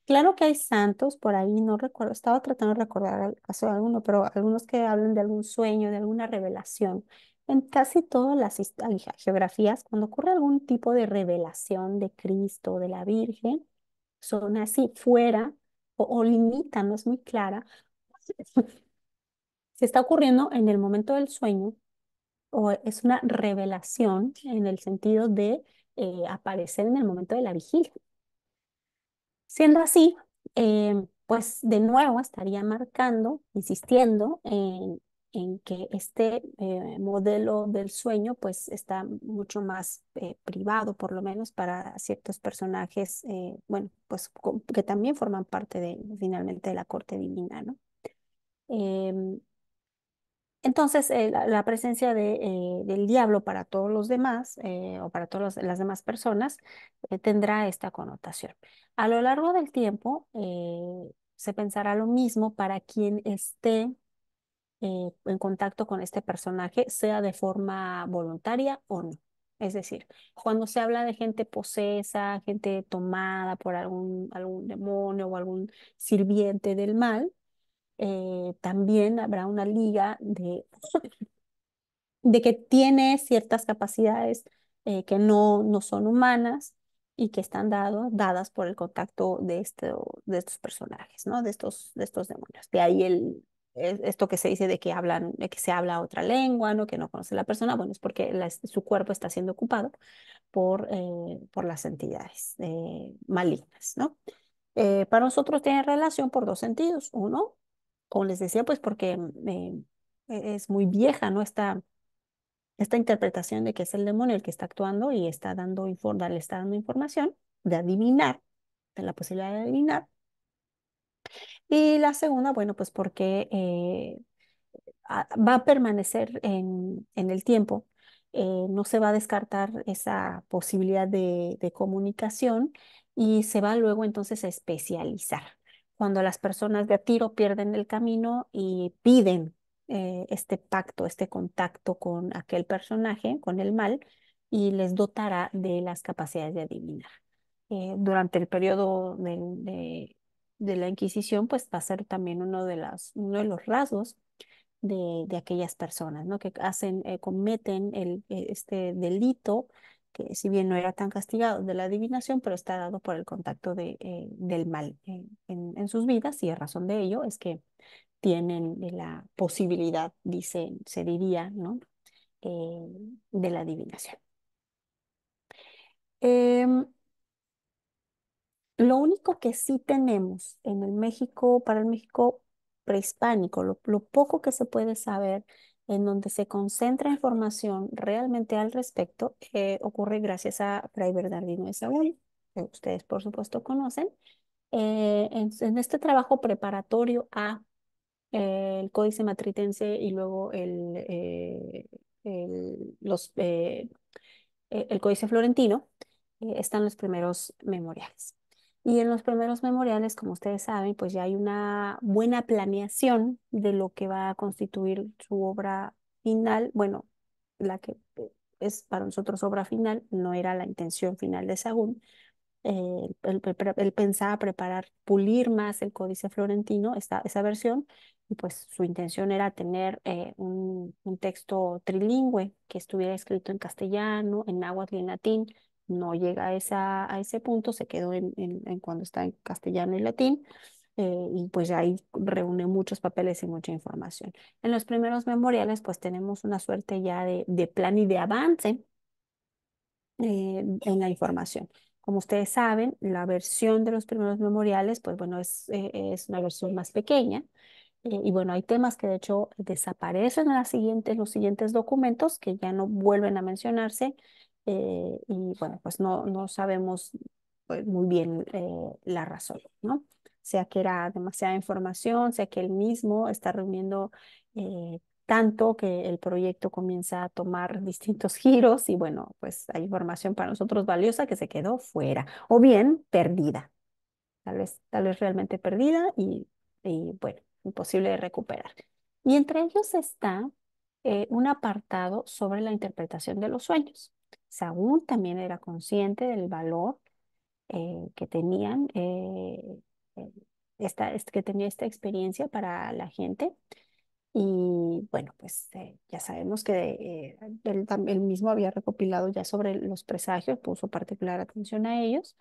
Claro que hay santos, por ahí no recuerdo, estaba tratando de recordar el caso de alguno, pero algunos que hablan de algún sueño, de alguna revelación en casi todas las geografías, cuando ocurre algún tipo de revelación de Cristo o de la Virgen, son así fuera o, limitan, no es muy clara. Se está ocurriendo en el momento del sueño o es una revelación en el sentido de eh, aparecer en el momento de la vigilia. Siendo así, eh, pues de nuevo estaría marcando, insistiendo en, en que este eh, modelo del sueño pues está mucho más eh, privado, por lo menos para ciertos personajes, eh, bueno, pues que también forman parte de, finalmente de la corte divina, ¿no? Em, entonces, la, presencia del diablo para todos los demás o para todas las demás personas tendrá esta connotación. A lo largo del tiempo, se pensará lo mismo para quien esté eh, en contacto con este personaje, sea de forma voluntaria o no. Es decir, cuando se habla de gente posesa, gente tomada por algún, algún demonio o algún sirviente del mal, eh, también habrá una liga de, de que tiene ciertas capacidades eh, que no, no son humanas y que están dado, dadas por el contacto de, este, de estos personajes, ¿no? de, estos, de estos demonios. De ahí el, esto que se dice de que hablan, de que se habla otra lengua, ¿no? que no conoce la persona, bueno, es porque su cuerpo está siendo ocupado por, eh, por las entidades eh, malignas, ¿no? Eh, para nosotros tiene relación por dos sentidos. Uno, como les decía, pues porque mm, e, es muy vieja, ¿no? Esta, esta interpretación de que es el demonio el que está actuando y está dando, le está dando información de adivinar, de la posibilidad de adivinar, y la segunda, bueno, pues porque eh, va a permanecer en, el tiempo, eh, no se va a descartar esa posibilidad de, comunicación y se va luego entonces a especializar. Cuando las personas de a tiro pierden el camino y piden eh, este pacto, este contacto con aquel personaje, con el mal, y les dotará de las capacidades de adivinar. durante el periodo de, de la Inquisición, pues va a ser también uno de, las, uno de los rasgos de, de aquellas personas, ¿no? Que hacen, eh, cometen el, eh, este delito, que si bien no era tan castigado de la adivinación, pero está dado por el contacto de, eh, del mal en, sus vidas, y la razón de ello es que tienen la posibilidad, dice, se diría, ¿no? de la adivinación. Em, lo único que sí tenemos en el México, para el México prehispánico, lo, poco que se puede saber en donde se concentra información realmente al respecto, eh, ocurre gracias a Fray Bernardino de Saúl, que ustedes por supuesto conocen, eh, en, este trabajo preparatorio a eh, el Códice Matritense y luego el los, e, el Códice Florentino, están los primeros memoriales. Y en los primeros memoriales, como ustedes saben, pues ya hay una buena planeación de lo que va a constituir su obra final. Bueno, la que es para nosotros obra final, no era la intención final de Sagún. Eh, él, pensaba preparar, pulir más el Códice Florentino, esta, esa versión, y pues su intención era tener eh, un, un, texto trilingüe que estuviera escrito en castellano, en náhuatl y en latín, no llega a, esa, a ese punto, se quedó en, cuando está en castellano y latín, eh, y pues ahí reúne muchos papeles y mucha información. En los primeros memoriales pues tenemos una suerte ya de, plan y de avance eh, en la información. Como ustedes saben, la versión de los primeros memoriales pues bueno es, eh, es una versión más pequeña y bueno hay temas que de hecho desaparecen en, en los siguientes documentos que ya no vuelven a mencionarse eh, y bueno, pues no, no sabemos pues, muy bien eh, la razón, ¿no? Sea que era demasiada información, sea que él mismo está reuniendo eh, tanto que el proyecto comienza a tomar distintos giros y bueno, pues hay información para nosotros valiosa que se quedó fuera o bien perdida, tal vez, tal vez realmente perdida y, y bueno, imposible de recuperar. Y entre ellos está un apartado sobre la interpretación de los sueños. Saúl también era consciente del valor eh, que tenían, eh, eh, esta, este, que tenía esta experiencia para la gente. Y bueno, pues ya sabemos que él, mismo había recopilado ya sobre los presagios, puso particular atención a ellos.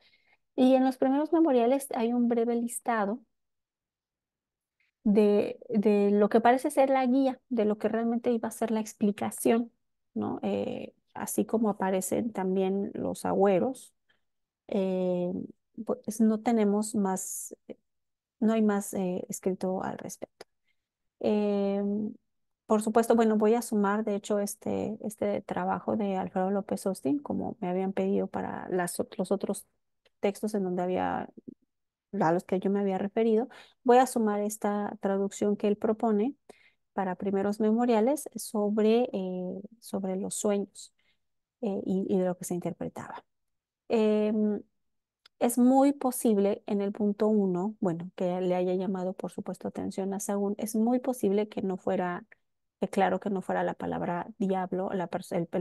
Y en los primeros memoriales hay un breve listado de, lo que parece ser la guía, de lo que realmente iba a ser la explicación, ¿no? así como aparecen también los agüeros, eh, pues no tenemos más, no hay más eh, escrito al respecto. Eh, por supuesto, bueno, voy a sumar, de hecho, este, este trabajo de Alfredo López Austin, como me habían pedido para las, los otros textos en donde había, a los que yo me había referido, voy a sumar esta traducción que él propone para primeros memoriales sobre, sobre los sueños. Eh, y, de lo que se interpretaba. Em, es muy posible en el punto uno, bueno, que le haya llamado por supuesto atención a Saúl, es muy posible que no fuera, claro que no fuera la palabra diablo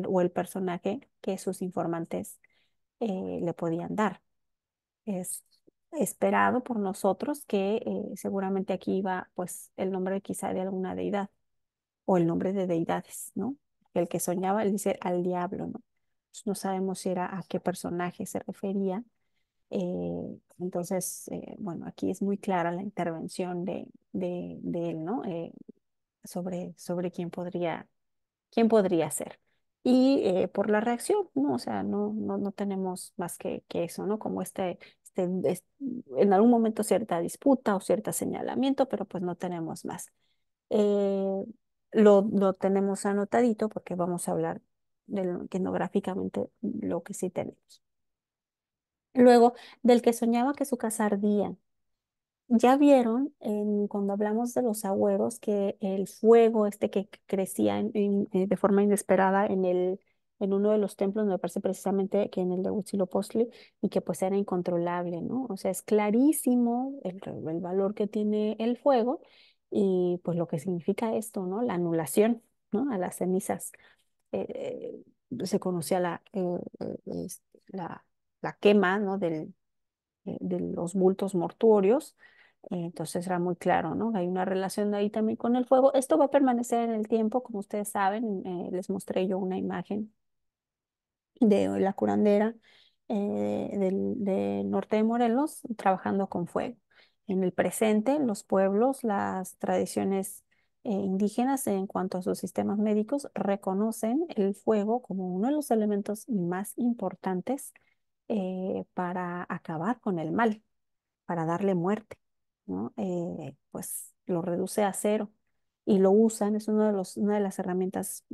o el personaje que sus informantes eh, le podían dar. Es esperado por nosotros que eh, seguramente aquí iba pues el nombre quizá de alguna deidad o el nombre de deidades, ¿no? El que soñaba, él dice al diablo, ¿no? no sabemos si era a qué personaje se refería. Eh, entonces, eh, bueno, aquí es muy clara la intervención de, de, él, ¿no? Eh, sobre, sobre quién podría, quién podría ser. Y por la reacción, ¿no? O sea, no, no, no tenemos más que, que eso, ¿no? Como este, este, en algún momento cierta disputa o cierto señalamiento, pero pues no tenemos más. Lo, lo, tenemos anotadito porque vamos a hablar del lo que sí tenemos. Luego, del que soñaba que su casa ardía. Ya vieron en, cuando hablamos de los agüeros que el fuego este que crecía eh, de forma inesperada en el, en uno de los templos, me parece precisamente que en el de Huitzilopochtli, y que pues era incontrolable, ¿no? O sea, es clarísimo el, el, valor que tiene el fuego y pues lo que significa esto, ¿no? La anulación, ¿no? A las cenizas, eh, eh, se conocía la, eh, la, la, quema ¿no? Del, de los bultos mortuorios. Entonces era muy claro, ¿no? Hay una relación ahí también con el fuego. Esto va a permanecer en el tiempo, como ustedes saben. les mostré yo una imagen de la curandera del, norte de Morelos trabajando con fuego. En el presente, los pueblos, las tradiciones eh, indígenas en cuanto a sus sistemas médicos reconocen el fuego como uno de los elementos más importantes eh, para acabar con el mal, para darle muerte, ¿no? Eh, pues lo reduce a cero y lo usan, es uno de los, una de las herramientas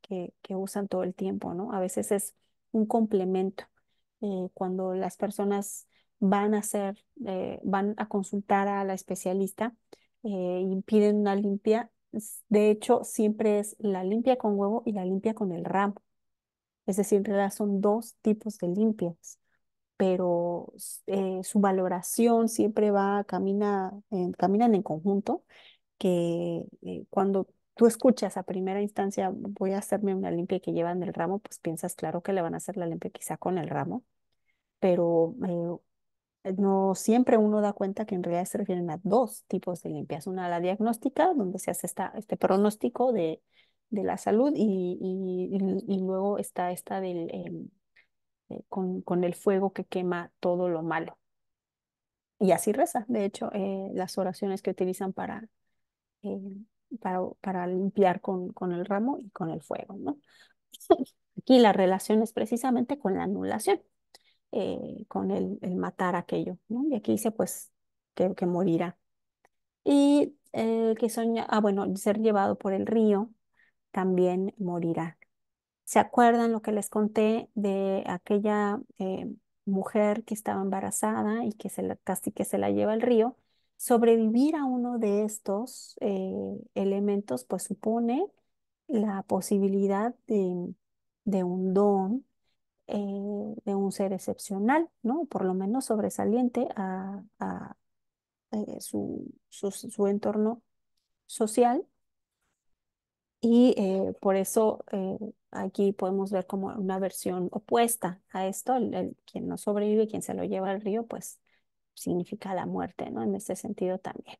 que, que, usan todo el tiempo, ¿no? A veces es un complemento. cuando las personas van a hacer, van a consultar a la especialista, eh, impiden una limpia. De hecho, siempre es la limpia con huevo y la limpia con el ramo. Es decir, en realidad son dos tipos de limpias, pero eh, su valoración siempre va, camina, eh, caminan en conjunto, que cuando tú escuchas a primera instancia, voy a hacerme una limpia que llevan el ramo, pues piensas, claro que le van a hacer la limpia quizá con el ramo, pero no siempre uno da cuenta que en realidad se refieren a dos tipos de limpias. Una, la diagnóstica, donde se hace esta, este pronóstico de, de la salud y, luego está esta del, em, eh, con, el fuego que quema todo lo malo. Y así reza, de hecho, eh, las oraciones que utilizan para, em, para, para, limpiar con, con el ramo y con el fuego. ¿no? Aquí la relación es precisamente con la anulación. Eh, con el, matar aquello. Y aquí dice pues que, que morirá. Y eh, que soña, ah, bueno, ser llevado por el río también morirá. ¿Se acuerdan lo que les conté de aquella eh, mujer que estaba embarazada y que se la, casi que se la lleva al río? Sobrevivir a uno de estos elementos pues supone la posibilidad de, de un don eh, de un ser excepcional, ¿no? Por lo menos sobresaliente a, eh, su, entorno social. Y eh, por eso aquí podemos ver como una versión opuesta a esto, el, quien no sobrevive, quien se lo lleva al río, pues significa la muerte, ¿no? En este sentido también.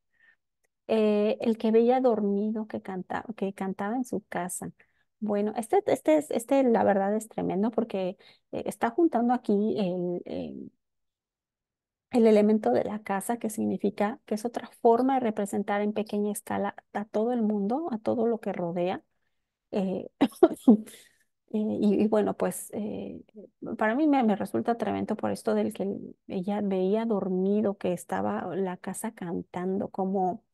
el que veía dormido que, que cantaba en su casa, bueno, este, este, este la verdad es tremendo porque eh, está juntando aquí el, el, elemento de la casa que significa que es otra forma de representar en pequeña escala a todo el mundo, a todo lo que rodea. Eh, eh, y, bueno, pues para mí me, me, resulta tremendo por esto del que ella veía dormido, que estaba la casa cantando como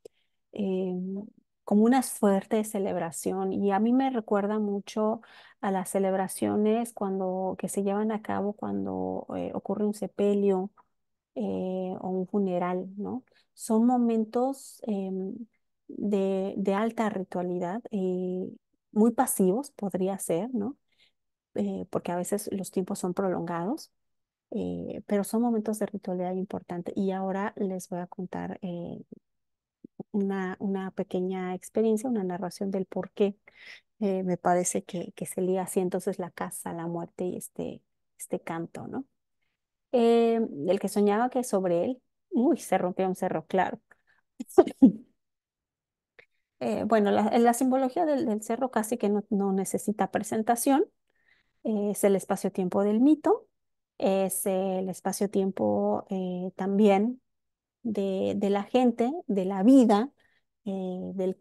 em, como una fuerte celebración y a mí me recuerda mucho a las celebraciones cuando, que se llevan a cabo cuando eh, ocurre un sepelio eh, o un funeral, ¿no? Son momentos em, de, de, alta ritualidad, eh, muy pasivos podría ser, ¿no? porque a veces los tiempos son prolongados, pero son momentos de ritualidad importante y ahora les voy a contar una, pequeña experiencia, una narración del por qué eh, me parece que, que se lía así entonces la casa, la muerte y este, este canto, ¿no? Eh, el que soñaba que sobre él, uy, se rompió un cerro, claro. Eh, bueno, la, simbología del, cerro casi que no, necesita presentación. es el espacio-tiempo del mito, es el espacio-tiempo también de, la gente, de la vida, eh, del,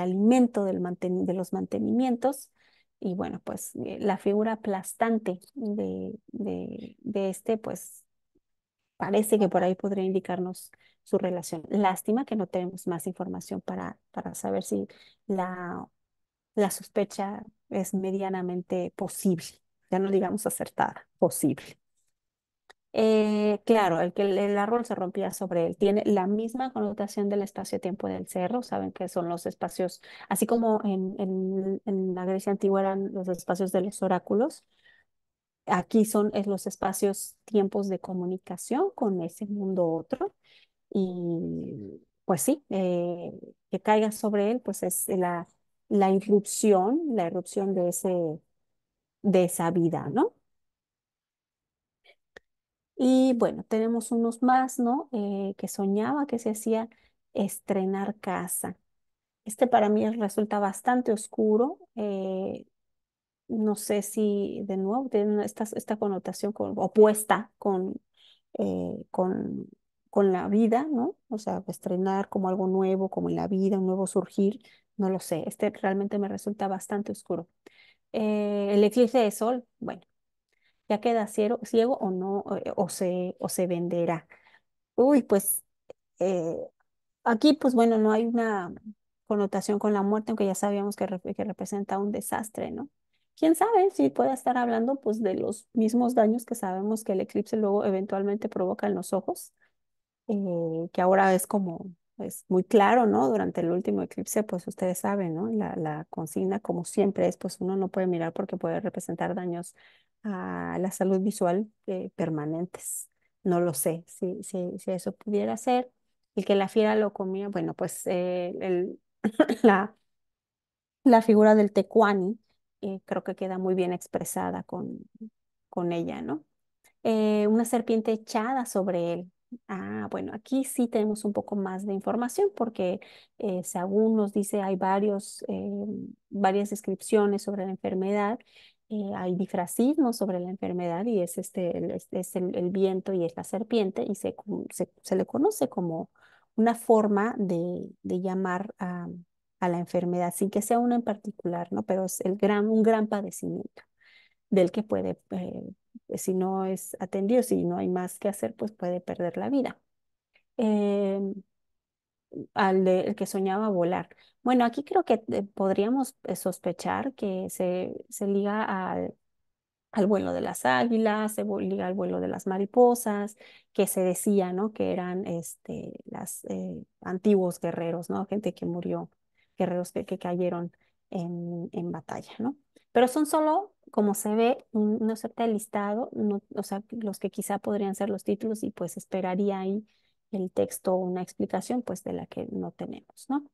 alimento, del de los mantenimientos. Y bueno, pues eh, la figura aplastante de, de, de este, pues parece que por ahí podría indicarnos su relación. Lástima que no tenemos más información para, para saber si la, la sospecha es medianamente posible, ya no digamos acertada, posible. Eh, claro, el que el, árbol se rompía sobre él tiene la misma connotación del espacio-tiempo del cerro. Saben que son los espacios, así como en, la Grecia antigua eran los espacios de los oráculos, aquí son los espacios-tiempos de comunicación con ese mundo otro. Y pues sí, eh, que caiga sobre él, pues es la, la irrupción, la irrupción de, ese, de esa vida, ¿no? Y bueno, tenemos unos más, ¿no? Eh, que soñaba que se hacía estrenar casa. Este para mí resulta bastante oscuro. Eh, no sé si de nuevo tiene esta, connotación opuesta con, eh, con, con la vida, ¿no? O sea, estrenar como algo nuevo, como en la vida, un nuevo surgir. No lo sé. Este realmente me resulta bastante oscuro. el eclipse de sol, bueno ya queda ciego, o no, eh, o se, o se venderá. Uy, pues eh, aquí, pues bueno, no hay una connotación con la muerte, aunque ya sabíamos que, que representa un desastre, ¿no? Quién sabe si pueda estar hablando pues de los mismos daños que sabemos que el eclipse luego eventualmente provoca en los ojos, eh, que ahora es como es muy claro, ¿no? Durante el último eclipse, pues ustedes saben, ¿no? La, la, consigna, como siempre, es pues uno no puede mirar porque puede representar daños a la salud visual eh, permanentes. No lo sé si, si, eso pudiera ser. el que la fiera lo comía, bueno, pues eh, el, la, la figura del tecuani eh, creo que queda muy bien expresada con, con ella, ¿no? una serpiente echada sobre él. Ah, bueno, aquí sí tenemos un poco más de información porque según nos dice hay varios, varias descripciones sobre la enfermedad hay disfrazismo sobre la enfermedad y es, este, el, es el, viento y es la serpiente y se, se, le conoce como una forma de, de llamar a, a, la enfermedad, sin que sea una en particular, ¿no? pero es el gran, un gran padecimiento del que puede, eh, pues, si no es atendido, si no hay más que hacer, pues puede perder la vida. Eh, al el que soñaba volar. Bueno, aquí creo que eh, podríamos eh, sospechar que se, se liga al, vuelo de las águilas, se liga al vuelo de las mariposas, que se decía, ¿no? Que eran este, las eh, antiguos guerreros, ¿no? Gente que murió, guerreros que, cayeron en, en, batalla, ¿no? Pero son solo, como se ve, un, te cierto listado, no, o sea, los que quizá podrían ser los títulos y pues esperaría ahí el texto una explicación pues de la que no tenemos, ¿no?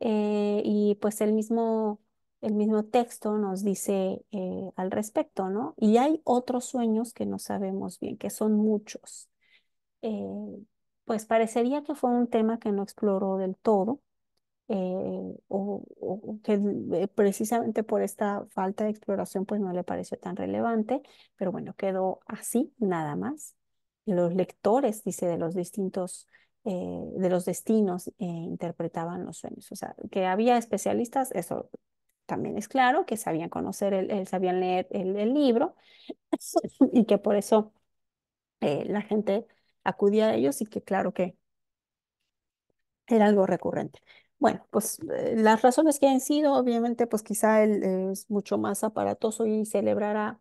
Eh, y pues el mismo, el mismo texto nos dice eh, al respecto, ¿no? Y hay otros sueños que no sabemos bien, que son muchos. Eh, pues parecería que fue un tema que no exploró del todo, o, o, que precisamente por esta falta de exploración pues no le pareció tan relevante, pero bueno, quedó así, nada más los lectores, dice, de los distintos, eh, de los destinos eh, interpretaban los sueños. O sea, que había especialistas, eso también es claro, que sabían conocer, el, sabían leer el, libro y que por eso eh, la gente acudía a ellos y que claro que era algo recurrente. Bueno, pues las razones que han sido, obviamente, pues quizá es mucho más aparatoso y celebrará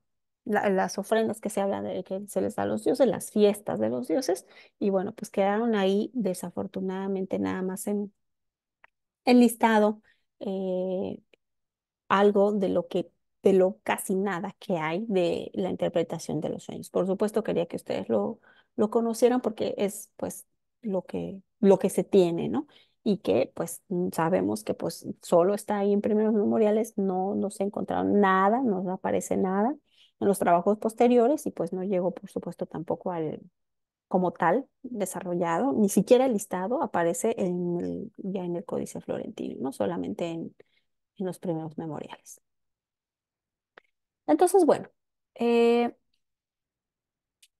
las ofrendas que se hablan de que se les da a los dioses, las fiestas de los dioses, y bueno, pues quedaron ahí desafortunadamente nada más en listado eh, algo de lo que de lo casi nada que hay de la interpretación de los sueños. Por supuesto quería que ustedes lo, lo conocieran porque es pues lo que, lo que se tiene, ¿no? Y que pues sabemos que pues solo está ahí en primeros memoriales, no, no se encontrado nada, no aparece nada en los trabajos posteriores y pues no llegó, por supuesto, tampoco al como tal desarrollado, ni siquiera el listado aparece ya en el Códice Florentino, ¿no? solamente en, en los primeros memoriales. Entonces, bueno, eh,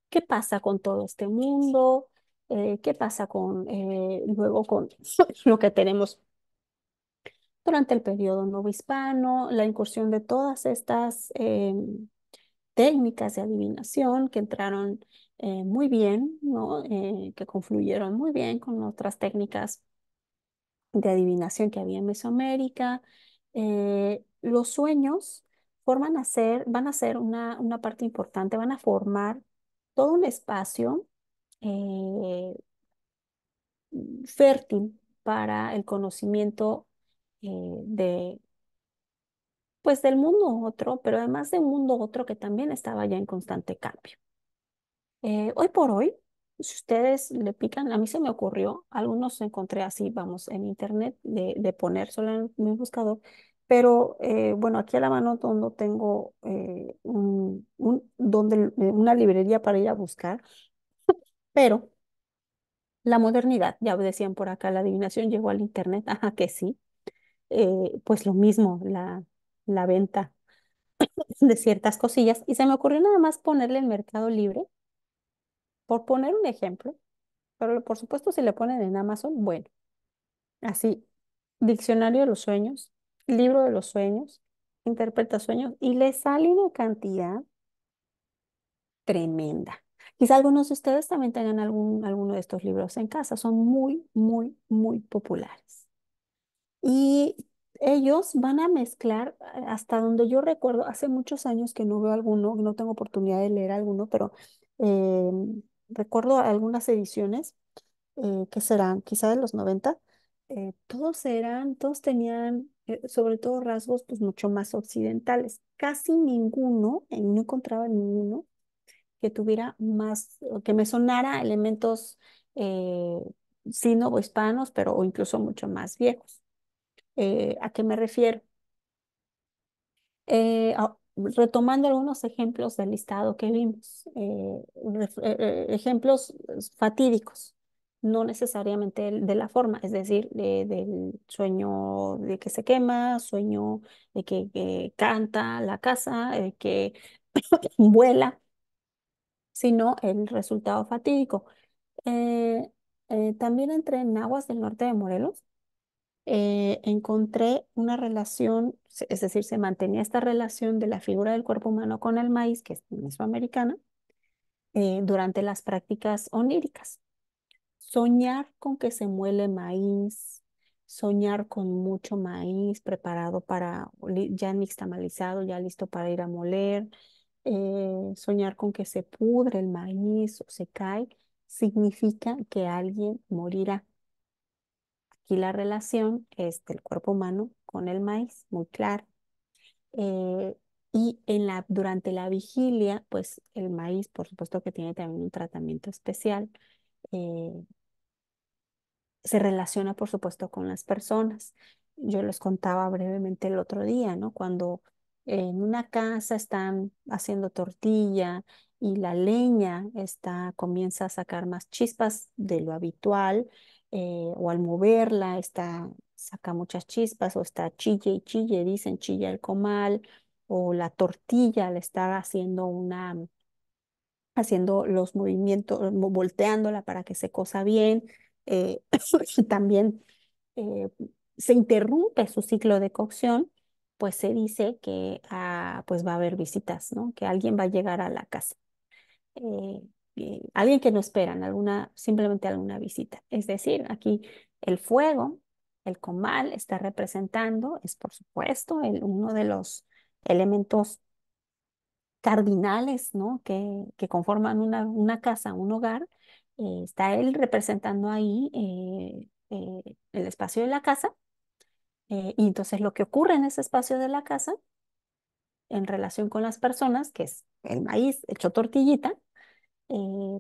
¿qué pasa con todo este mundo? Eh, ¿Qué pasa con, eh, luego con lo que tenemos durante el periodo novohispano, la incursión de todas estas em, técnicas de adivinación que entraron eh, muy bien, ¿no? Eh, que confluyeron muy bien con otras técnicas de adivinación que había en Mesoamérica. Eh, los sueños forman a ser, van a ser una, una, parte importante, van a formar todo un espacio fértil para el conocimiento de, pues del mundo otro, pero además de un mundo otro que también estaba ya en constante cambio. Eh, hoy por hoy, si ustedes le pican, a mí se me ocurrió, algunos encontré así, vamos, en internet, de, poner solo en mi buscador, pero eh, bueno, aquí a la mano donde tengo eh, un, un, donde, una librería para ir a buscar, pero la modernidad, ya decían por acá, la adivinación llegó al internet, ajá que sí, pues lo mismo, la, la venta de ciertas cosillas y se me ocurrió nada más ponerle el mercado libre, por poner un ejemplo, pero por supuesto si le ponen en Amazon, bueno, así, diccionario de los sueños, libro de los sueños, interpreta sueños y le sale una cantidad tremenda. Quizá algunos de ustedes también tengan algún, alguno de estos libros en casa, son muy, muy, muy populares. Y ellos van a mezclar, hasta donde yo recuerdo, hace muchos años que no veo alguno, no tengo oportunidad de leer alguno, pero em, recuerdo algunas ediciones eh, que serán quizá de los 90, eh, todos eran, todos tenían eh, sobre todo rasgos pues mucho más occidentales. Casi ninguno, no encontraba ninguno que tuviera más, que me sonara elementos eh, sino hispanos pero o incluso mucho más viejos. Eh, ¿A qué me refiero? Eh, retomando algunos ejemplos del listado que vimos, eh, ejemplos fatídicos, no necesariamente de la forma, es decir, del sueño de que se quema, sueño de que, canta la casa, de que vuela, sino el resultado fatídico. también entre aguas del norte de Morelos eh, encontré una relación, es decir, se mantenía esta relación de la figura del cuerpo humano con el maíz, que es mesoamericana, eh, durante las prácticas oníricas. Soñar con que se muele maíz, soñar con mucho maíz preparado para, ya nixtamalizado, ya listo para ir a moler, eh, soñar con que se pudre el maíz o se cae, significa que alguien morirá. Aquí la relación es del cuerpo humano con el maíz, muy claro. Eh, y en la, durante la vigilia, pues el maíz, por supuesto que tiene también un tratamiento especial. Eh, se relaciona, por supuesto, con las personas. Yo les contaba brevemente el otro día, ¿no? Cuando en una casa están haciendo tortilla y la leña está, comienza a sacar más chispas de lo habitual, eh, o al moverla está, saca muchas chispas o está chille y chille, dicen chilla el comal o la tortilla le está haciendo una, haciendo los movimientos, volteándola para que se cosa bien. Eh, y también eh, se interrumpe su ciclo de cocción, pues se dice que ah, pues va a haber visitas, ¿no? que alguien va a llegar a la casa alguien que no esperan, alguna, simplemente alguna visita. Es decir, aquí el fuego, el comal está representando, es por supuesto el, uno de los elementos cardinales ¿no? que, que conforman una, una, casa, un hogar. Eh, está él representando ahí eh, eh, el espacio de la casa. y entonces lo que ocurre en ese espacio de la casa en relación con las personas, que es el maíz hecho tortillita,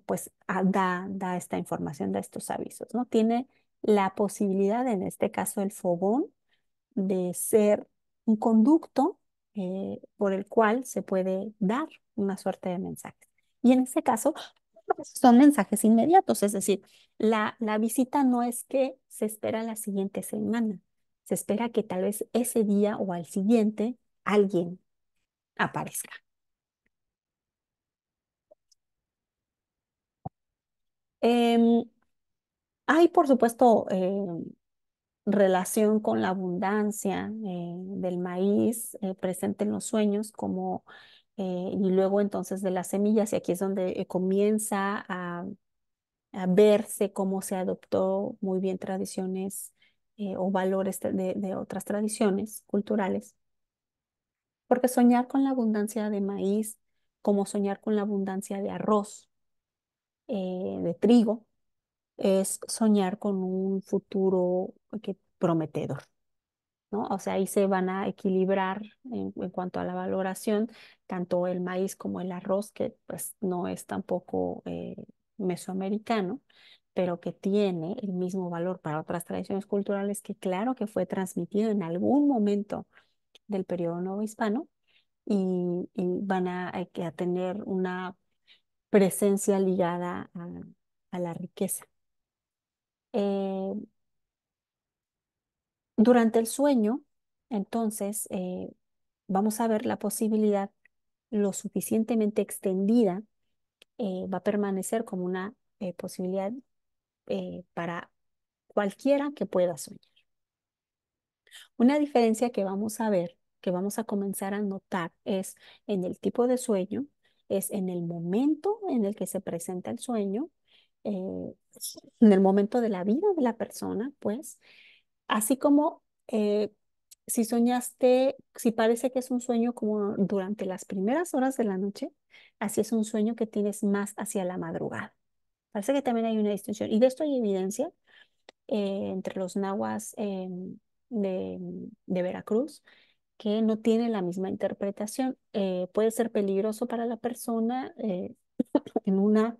pues ah, da, esta información, da estos avisos, ¿no? Tiene la posibilidad, en este caso el fogón, de ser un conducto eh, por el cual se puede dar una suerte de mensajes. Y en este caso son mensajes inmediatos, es decir, la, la visita no es que se espera la siguiente semana, se espera que tal vez ese día o al siguiente alguien aparezca. Em, hay, por supuesto, em, relación con la abundancia eh, del maíz eh, presente en los sueños, como, eh, y luego entonces de las semillas, y aquí es donde comienza a, verse cómo se adoptó muy bien tradiciones o valores de otras tradiciones culturales. Porque soñar con la abundancia de maíz, como soñar con la abundancia de arroz, eh, de trigo es soñar con un futuro que, prometedor. ¿no? O sea, ahí se van a equilibrar en, cuanto a la valoración tanto el maíz como el arroz, que pues no es tampoco eh, mesoamericano, pero que tiene el mismo valor para otras tradiciones culturales que claro que fue transmitido en algún momento del periodo nuevo hispano y, van a, a tener una presencia ligada a, la riqueza. Eh, durante el sueño, entonces, eh, vamos a ver la posibilidad lo suficientemente extendida, eh, va a permanecer como una posibilidad para cualquiera que pueda soñar. Una diferencia que vamos a ver, que vamos a comenzar a notar, es en el tipo de sueño es en el momento en el que se presenta el sueño, eh, en el momento de la vida de la persona, pues, así como eh, si soñaste, si parece que es un sueño como durante las primeras horas de la noche, así es un sueño que tienes más hacia la madrugada. Parece que también hay una distinción. Y de esto hay evidencia eh, entre los nahuas em, de, Veracruz que no tiene la misma interpretación. Eh, puede ser peligroso para la persona eh, en una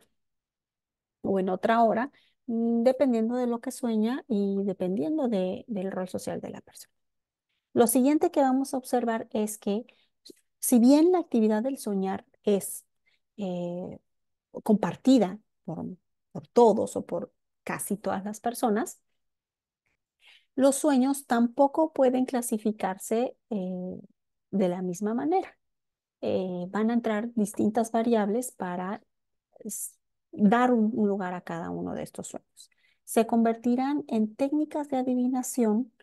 o en otra hora, mm, dependiendo de lo que sueña y dependiendo del rol social de la persona. Lo siguiente que vamos a observar es que si bien la actividad del soñar es eh, compartida por todos o por casi todas las personas, los sueños tampoco pueden clasificarse eh, de la misma manera. Eh, van a entrar distintas variables para dar un, lugar a cada uno de estos sueños. Se convertirán en técnicas de adivinación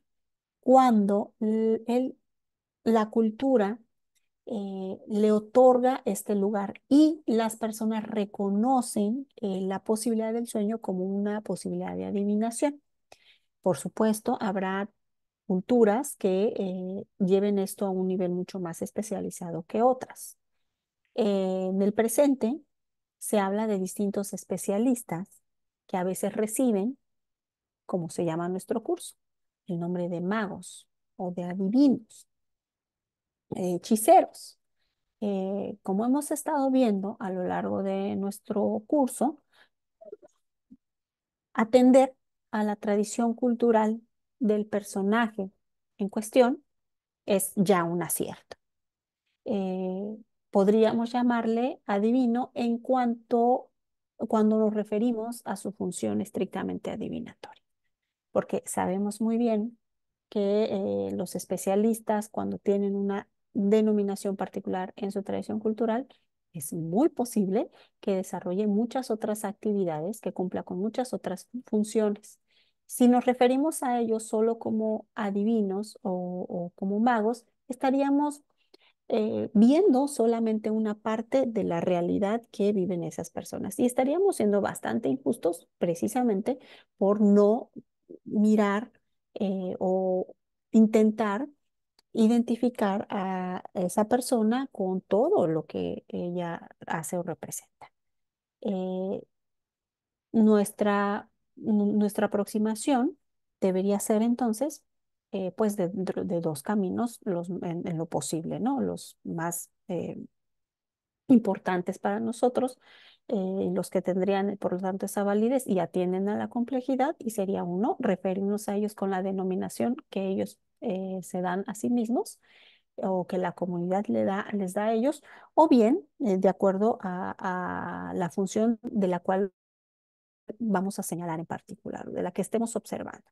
cuando la cultura eh, le otorga este lugar y las personas reconocen la posibilidad del sueño como una posibilidad de adivinación. Por supuesto, habrá culturas que eh, lleven esto a un nivel mucho más especializado que otras. Eh, en el presente se habla de distintos especialistas que a veces reciben, como se llama nuestro curso, el nombre de magos o de adivinos, hechiceros. Eh, como hemos estado viendo a lo largo de nuestro curso, atender a la tradición cultural del personaje en cuestión es ya un acierto. Eh, podríamos llamarle adivino en cuanto cuando nos referimos a su función estrictamente adivinatoria, porque sabemos muy bien que eh, los especialistas cuando tienen una denominación particular en su tradición cultural, es muy posible que desarrolle muchas otras actividades, que cumpla con muchas otras funciones. Si nos referimos a ellos solo como adivinos o, como magos, estaríamos eh, viendo solamente una parte de la realidad que viven esas personas. Y estaríamos siendo bastante injustos precisamente por no mirar eh, o intentar identificar a esa persona con todo lo que ella hace o representa. Eh, nuestra nuestra aproximación debería ser entonces eh, pues de, de, dos caminos los, en, lo posible, ¿no? Los más eh, importantes para nosotros, eh, los que tendrían por lo tanto esa validez y atienden a la complejidad y sería uno, referirnos a ellos con la denominación que ellos se dan a sí mismos o que la comunidad le da, les da a ellos, o bien de acuerdo a, a la función de la cual vamos a señalar en particular, de la que estemos observando.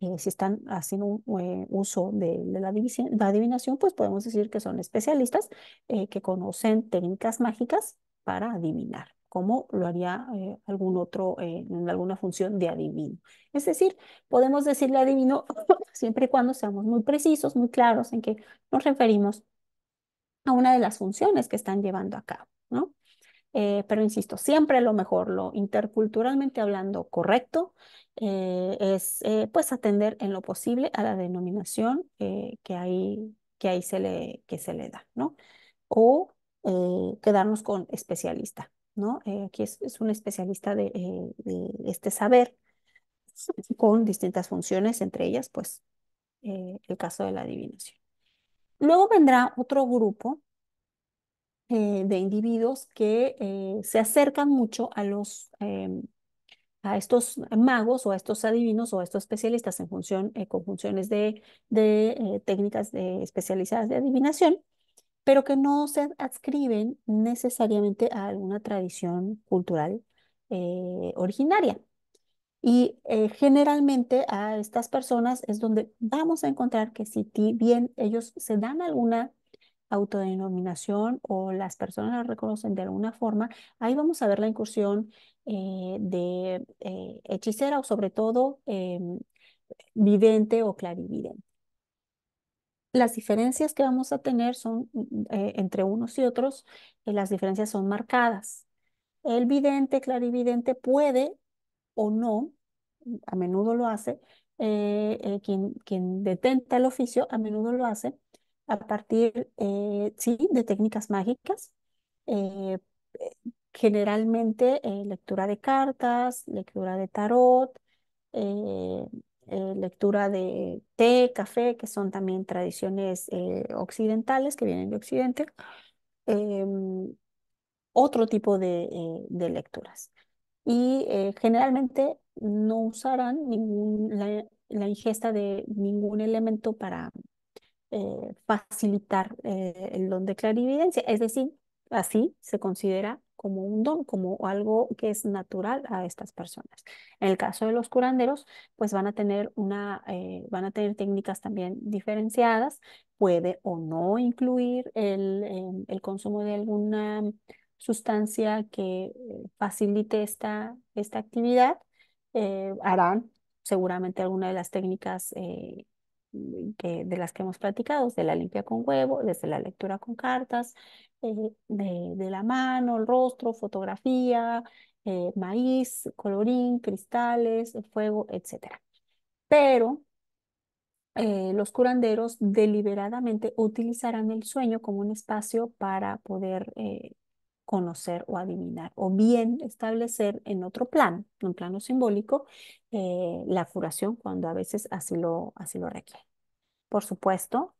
Eh, si están haciendo un, eh, uso de, la, adivinación, pues podemos decir que son especialistas eh, que conocen técnicas mágicas para adivinar, como lo haría algún otro en alguna función de adivino. Es decir, podemos decirle adivino siempre y cuando seamos muy precisos, muy claros en que nos referimos a una de las funciones que están llevando a cabo, ¿no? Eh, pero insisto, siempre lo mejor, lo interculturalmente hablando correcto, eh, es eh, pues atender en lo posible a la denominación que ahí, que ahí se, le, que se le da, ¿no? O quedarnos con especialista, ¿no? aquí es, un especialista de, de, este saber con distintas funciones, entre ellas, pues, el caso de la adivinación. Luego vendrá otro grupo eh, de individuos que eh, se acercan mucho a los em, a estos magos o a estos adivinos o a estos especialistas en función, eh, con funciones de, de técnicas de, especializadas de adivinación, pero que no se adscriben necesariamente a alguna tradición cultural originaria. Y generalmente a estas personas es donde vamos a encontrar que si bien ellos se dan alguna autodenominación o las personas la reconocen de alguna forma, ahí vamos a ver la incursión eh, de eh, hechicera o sobre todo vivente eh, vidente o clarividente. Las diferencias que vamos a tener son mm, entre unos y otros, las diferencias son marcadas. El vidente, clarividente puede o no, a menudo lo hace, quien, quien detenta el oficio a menudo lo hace, a partir, eh, sí, de técnicas mágicas. Eh, generalmente eh, lectura de cartas, lectura de tarot, lectura de té, café, que son también tradiciones occidentales que vienen de Occidente. Em, otro tipo de, lecturas y generalmente no usarán ningún, la, ingesta de ningún elemento para, eh, facilitar eh, el don de clarividencia. Es decir, así se considera como un don, como algo que es natural a estas personas. En el caso de los curanderos, pues van a tener una, eh, van a tener técnicas también diferenciadas, puede o no incluir el, em, consumo de alguna sustancia que facilite esta, esta actividad, harán seguramente alguna de las técnicas de, las que hemos platicado, de la limpia con huevo, desde la lectura con cartas, eh, de, la mano, el rostro, fotografía, eh, maíz, colorín, cristales, fuego, etc. Pero eh, los curanderos deliberadamente utilizarán el sueño como un espacio para poder conocer o adivinar, o bien establecer en otro plan, en un plano simbólico, eh, la curación cuando a veces así lo, así lo requiere. Por supuesto,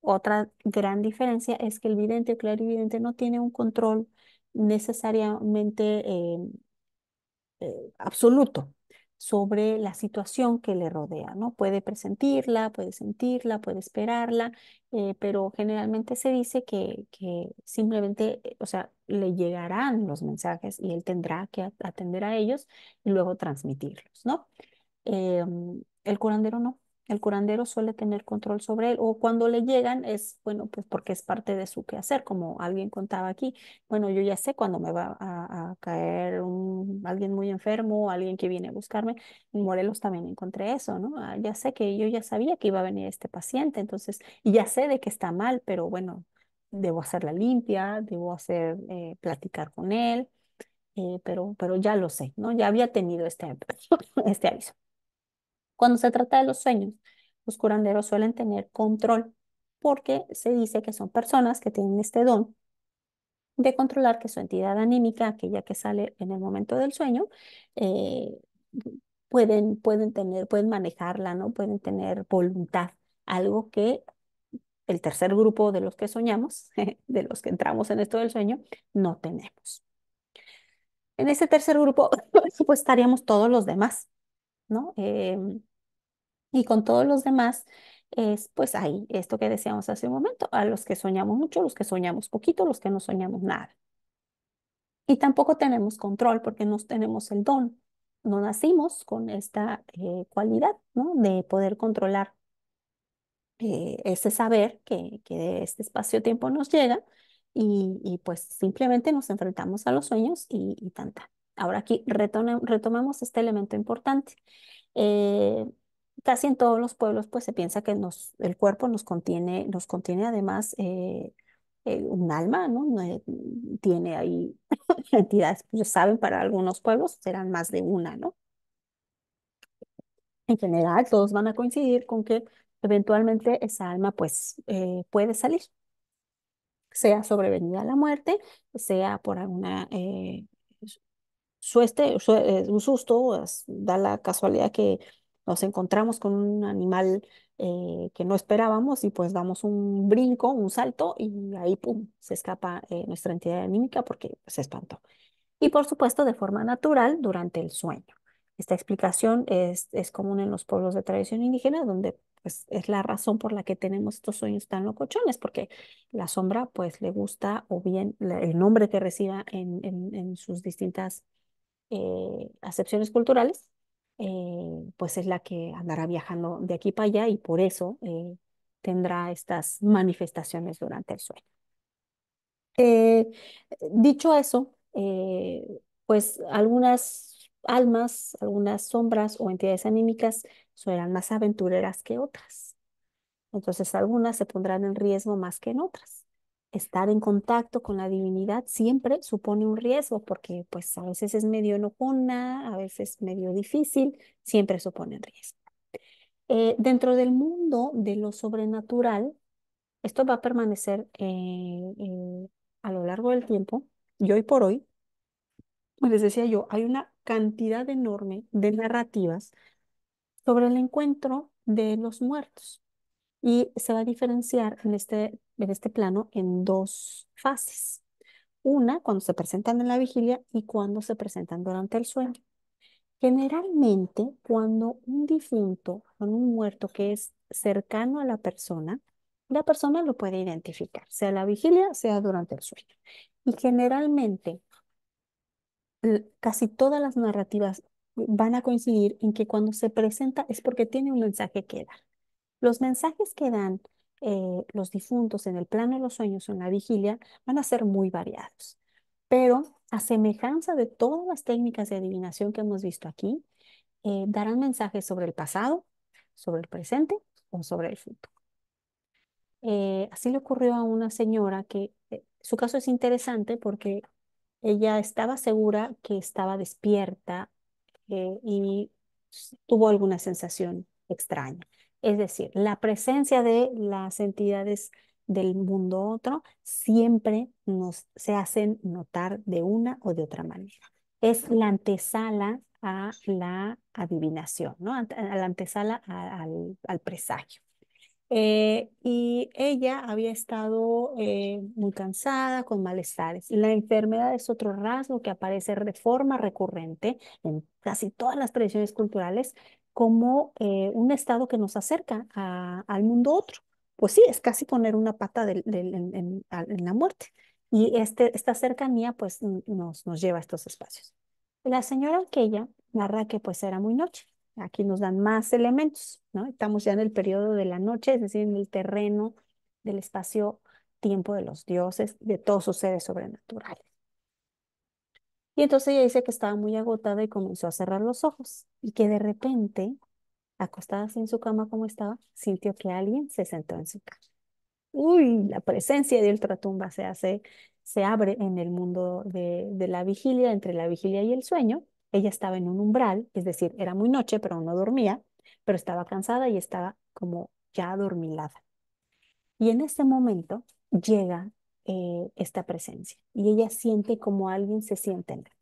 otra gran diferencia es que el vidente o clarividente no tiene un control necesariamente eh, eh, absoluto sobre la situación que le rodea, ¿no? Puede presentirla, puede sentirla, puede esperarla, eh, pero generalmente se dice que, simplemente, eh, o sea, le llegarán los mensajes y él tendrá que atender a ellos y luego transmitirlos, ¿no? Em, el curandero no, el curandero suele tener control sobre él o cuando le llegan es, bueno, pues porque es parte de su quehacer, como alguien contaba aquí. Bueno, yo ya sé cuando me va a, caer un, alguien muy enfermo, alguien que viene a buscarme. En Morelos también encontré eso, ¿no? Ah, ya sé que yo ya sabía que iba a venir este paciente, entonces, y ya sé de que está mal, pero bueno, debo hacer la limpia, debo hacer, eh, platicar con él, eh, pero, pero ya lo sé, ¿no? Ya había tenido este, este aviso. Cuando se trata de los sueños, los curanderos suelen tener control porque se dice que son personas que tienen este don de controlar que su entidad anímica, aquella que sale en el momento del sueño, eh, pueden, pueden tener, pueden manejarla, ¿no? Pueden tener voluntad, algo que el tercer grupo de los que soñamos, de los que entramos en esto del sueño, no tenemos. En ese tercer grupo, pues, estaríamos todos los demás, ¿no? Em, y con todos los demás es pues ahí esto que decíamos hace un momento, a los que soñamos mucho, los que soñamos poquito, los que no soñamos nada. Y tampoco tenemos control porque no tenemos el don, no nacimos con esta eh, cualidad ¿no? de poder controlar eh, ese saber que, que de este espacio-tiempo nos llega y, pues simplemente nos enfrentamos a los sueños y, tanta. Ahora aquí retomemos retomamos este elemento importante. Eh, casi en todos los pueblos pues se piensa que nos, el cuerpo nos contiene, nos contiene además eh, eh, un alma, ¿no? Eh, tiene ahí entidades, ya pues, saben, para algunos pueblos serán más de una, ¿no? En general, todos van a coincidir con que eventualmente esa alma pues puede salir, sea sobrevenida a la muerte, sea por alguna sueste, un susto, da la casualidad que nos encontramos con un animal eh, que no esperábamos y pues damos un brinco, un salto y ahí, ¡pum!, se escapa eh, nuestra entidad anímica porque se espantó. Y por supuesto, de forma natural, durante el sueño. Esta explicación es, es común en los pueblos de tradición indígena, donde pues, es la razón por la que tenemos estos sueños tan locochones, porque la sombra pues le gusta o bien el nombre que reciba en, en, sus distintas eh, acepciones culturales, eh, pues es la que andará viajando de aquí para allá y por eso eh, tendrá estas manifestaciones durante el sueño. Eh, dicho eso, pues algunas almas, algunas sombras o entidades anímicas serán más aventureras que otras. Entonces algunas se pondrán en riesgo más que en otras estar en contacto con la divinidad siempre supone un riesgo porque pues a veces es medio enojona, a veces medio difícil, siempre supone un riesgo. Eh, dentro del mundo de lo sobrenatural, esto va a permanecer eh, eh, a lo largo del tiempo y hoy por hoy, les decía yo, hay una cantidad enorme de narrativas sobre el encuentro de los muertos y se va a diferenciar en este, en este plano en dos fases. Una, cuando se presentan en la vigilia y cuando se presentan durante el sueño. Generalmente, cuando un difunto, o un muerto que es cercano a la persona, la persona lo puede identificar, sea la vigilia, sea durante el sueño. Y generalmente, casi todas las narrativas van a coincidir en que cuando se presenta es porque tiene un mensaje que dar. Los mensajes que dan eh, los difuntos en el plano de los sueños o en la vigilia van a ser muy variados. Pero a semejanza de todas las técnicas de adivinación que hemos visto aquí, eh, darán mensajes sobre el pasado, sobre el presente o sobre el futuro. Eh, así le ocurrió a una señora que su caso es interesante porque ella estaba segura que estaba despierta y tuvo alguna sensación extraña. Es decir, la presencia de las entidades del mundo otro siempre nos, se hacen notar de una o de otra manera. Es la antesala a la adivinación, ¿no? a la antesala al, presagio. Eh, y ella había estado eh, muy cansada, con malestares. La enfermedad es otro rasgo que aparece de forma recurrente en casi todas las tradiciones culturales como eh, un estado que nos acerca al mundo otro. Pues sí, es casi poner una pata en, la muerte. Y este, esta cercanía pues nos, nos lleva a estos espacios. La señora Aquella narra que pues era muy noche. Aquí nos dan más elementos, ¿no? Estamos ya en el periodo de la noche, es decir, en el terreno del espacio-tiempo de los dioses, de todos sus seres sobrenaturales. Y entonces ella dice que estaba muy agotada y comenzó a cerrar los ojos y que de repente, acostada así en su cama como estaba, sintió que alguien se sentó en su cama. Uy, la presencia de ultratumba se hace, se abre en el mundo de, de la vigilia, entre la vigilia y el sueño. Ella estaba en un umbral, es decir, era muy noche, pero no dormía, pero estaba cansada y estaba como ya adormilada. Y en ese momento llega eh, esta presencia. Y ella siente como alguien se siente en él.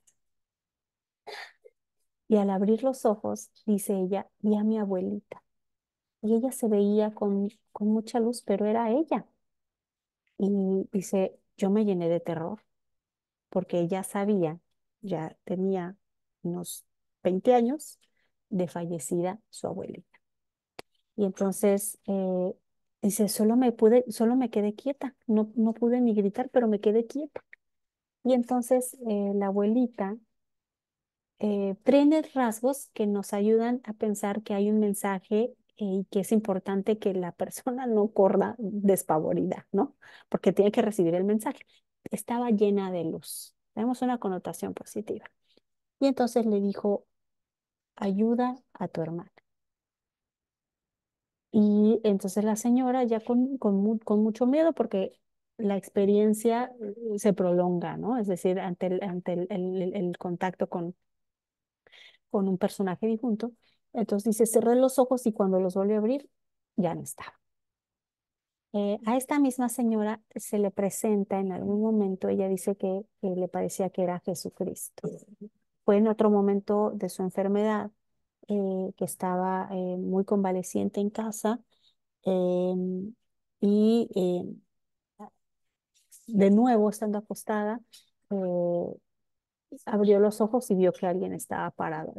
Y al abrir los ojos, dice ella, vi a mi abuelita. Y ella se veía con, con mucha luz, pero era ella. Y dice, yo me llené de terror, porque ella sabía, ya tenía unos 20 años de fallecida su abuelita. Y entonces eh, Dice, solo me pude, solo me quedé quieta, no, no pude ni gritar, pero me quedé quieta. Y entonces eh, la abuelita eh, prende rasgos que nos ayudan a pensar que hay un mensaje eh, y que es importante que la persona no corra despavorida, ¿no? Porque tiene que recibir el mensaje. Estaba llena de luz. Tenemos una connotación positiva. Y entonces le dijo, ayuda a tu hermana. Y entonces la señora ya con, mucho miedo porque la experiencia eh, se prolonga, ¿no? Es decir, ante el, ante el, contacto con, con un personaje difunto. Entonces dice, cerré los ojos y cuando los volví a abrir, ya no estaba. Eh, a esta misma señora se le presenta en algún momento, ella dice que le parecía que era Jesucristo. Fue en otro momento de su enfermedad eh, que estaba eh, muy convaleciente en casa em, y em, de nuevo estando acostada, eh, abrió los ojos y vio que alguien estaba parado.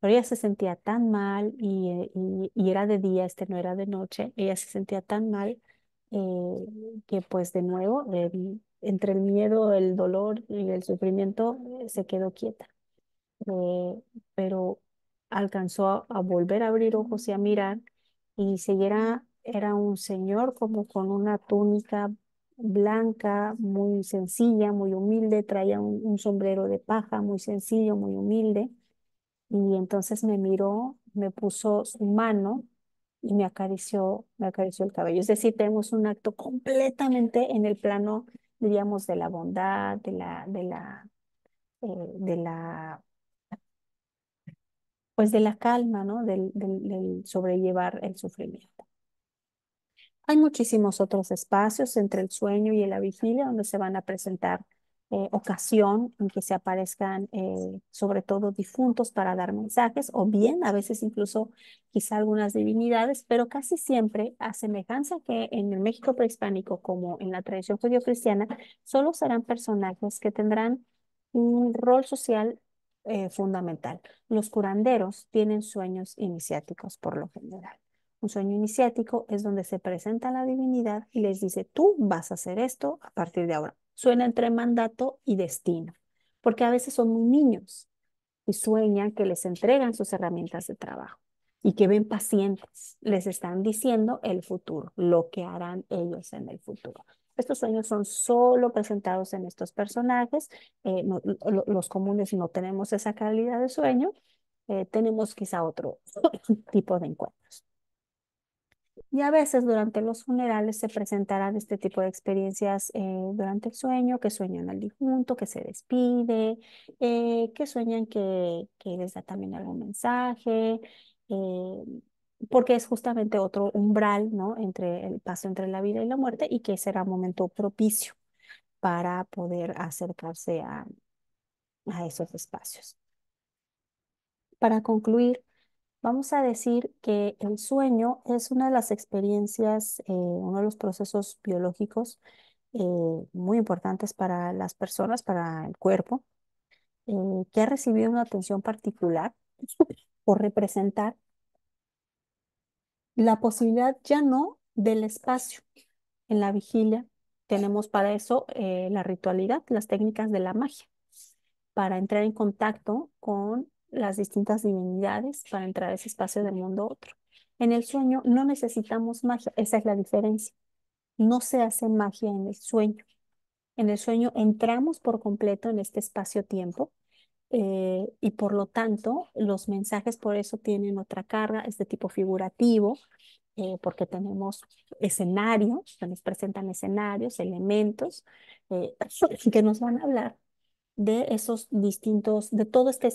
Pero ella se sentía tan mal y, y, era de día, este no era de noche, ella se sentía tan mal que pues de nuevo em, entre el miedo, el dolor y el sufrimiento se quedó quieta. Eh, pero alcanzó a, volver a abrir ojos y a mirar y dice, era, un señor como con una túnica blanca, muy sencilla, muy humilde, traía un, sombrero de paja, muy sencillo, muy humilde. Y entonces me miró, me puso su mano y me acarició, me acarició el cabello. Es decir, tenemos un acto completamente en el plano, diríamos, de la bondad, de la, de la, eh, de la pues de la calma, ¿no? Del, del, sobrellevar el sufrimiento. Hay muchísimos otros espacios entre el sueño y la vigilia donde se van a presentar eh, ocasión en que se aparezcan eh, sobre todo difuntos para dar mensajes o bien a veces incluso quizá algunas divinidades, pero casi siempre a semejanza que en el México prehispánico como en la tradición judío cristiana solo serán personajes que tendrán un rol social eh, fundamental. Los curanderos tienen sueños iniciáticos por lo general. Un sueño iniciático es donde se presenta la divinidad y les dice, tú vas a hacer esto a partir de ahora. Suena entre mandato y destino, porque a veces son muy niños y sueñan que les entregan sus herramientas de trabajo y que ven pacientes. Les están diciendo el futuro, lo que harán ellos en el futuro. Estos sueños son solo presentados en estos personajes. Eh, los comunes no tenemos esa calidad de sueño. Eh, tenemos quizá otro tipo de encuentros. Y a veces durante los funerales se presentarán este tipo de experiencias eh, durante el sueño, que sueñan al difunto, que se despide, que sueñan que, les da también algún mensaje, eh, porque es justamente otro umbral, ¿no? Entre el paso entre la vida y la muerte y que será momento propicio para poder acercarse a, esos espacios. Para concluir, vamos a decir que el sueño es una de las experiencias, eh, uno de los procesos biológicos eh, muy importantes para las personas, para el cuerpo, eh, que ha recibido una atención particular por representar la posibilidad ya no del espacio. En la vigilia tenemos para eso eh, la ritualidad, las técnicas de la magia, para entrar en contacto con las distintas divinidades, para entrar a ese espacio del mundo otro. En el sueño no necesitamos magia, esa es la diferencia. No se hace magia en el sueño. En el sueño entramos por completo en este espacio-tiempo eh, y por lo tanto los mensajes por eso tienen otra carga, es de tipo figurativo, eh, porque tenemos escenarios, se nos presentan escenarios, elementos eh, que nos van a hablar de esos distintos, de todo este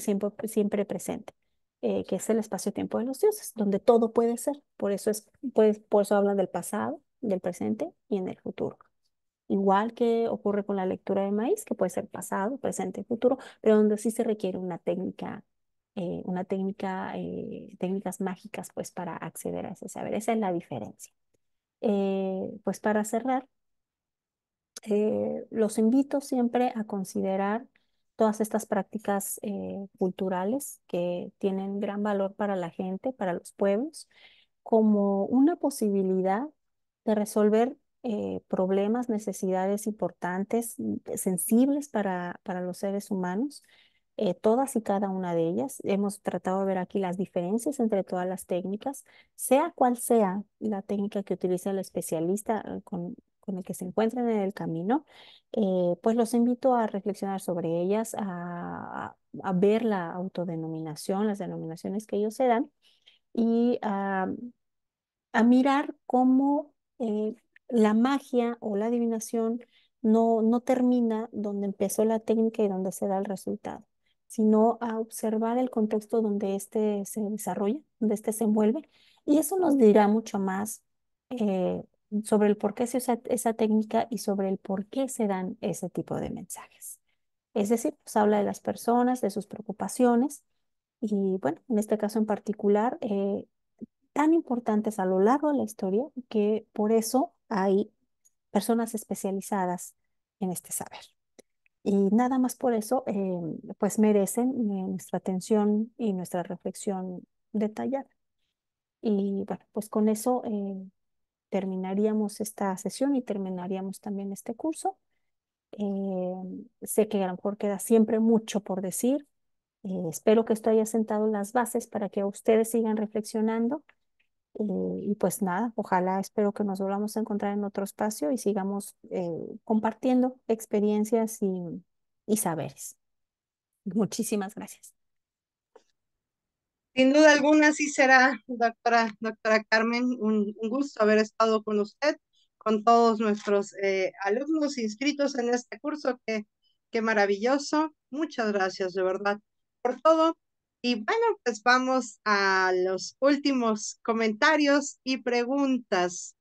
siempre, siempre presente, que es el espacio-tiempo de los dioses, donde todo puede ser. Por eso, es, pues, por eso hablan del pasado, del presente y en el futuro. Igual que ocurre con la lectura de maíz, que puede ser pasado, presente, futuro, pero donde sí se requiere una técnica, eh, una técnica, eh, técnicas mágicas, pues, para acceder a ese saber. Esa es la diferencia. Eh, pues para cerrar, los invito siempre a considerar todas estas prácticas culturales que tienen gran valor para la gente, para los pueblos, como una posibilidad de resolver eh, problemas, necesidades importantes, mm, sensibles para, para los seres humanos, eh, todas y cada una de ellas. Hemos tratado de ver aquí las diferencias entre todas las técnicas, sea cual sea la técnica que utiliza el especialista eh, con, con el que se encuentren en el camino, pues los invito a reflexionar sobre ellas, a, a, ver la autodenominación, las denominaciones que ellos se dan y a, a mirar cómo la magia o la adivinación no, no termina donde empezó la técnica y donde se da el resultado, sino a observar el contexto donde éste se desarrolla, donde éste se envuelve, y eso nos dirá mucho más eh, sobre el por qué se usa esa técnica y sobre el por qué se dan ese tipo de mensajes. Es decir, pues habla de las personas, de sus preocupaciones y bueno, en este caso en particular, eh, tan importantes a lo largo de la historia que por eso hay personas especializadas en este saber. Y nada más por eso, eh, pues merecen eh, nuestra atención y nuestra reflexión detallada. Y bueno, pues con eso eh, terminaríamos esta sesión y terminaríamos también este curso. sé que a lo mejor queda siempre mucho por decir. espero que esto haya sentado las bases para que ustedes sigan reflexionando eh, y pues nada, ojalá, espero que nos volvamos a encontrar en otro espacio y sigamos eh, compartiendo experiencias y, y saberes. Muchísimas gracias. Sin duda alguna, sí será, doctora, doctora Carmen, un, gusto haber estado con usted, con todos nuestros eh, alumnos inscritos en este curso, Qué qué maravilloso. Muchas gracias, de verdad, por todo y bueno, pues vamos a los últimos comentarios y preguntas.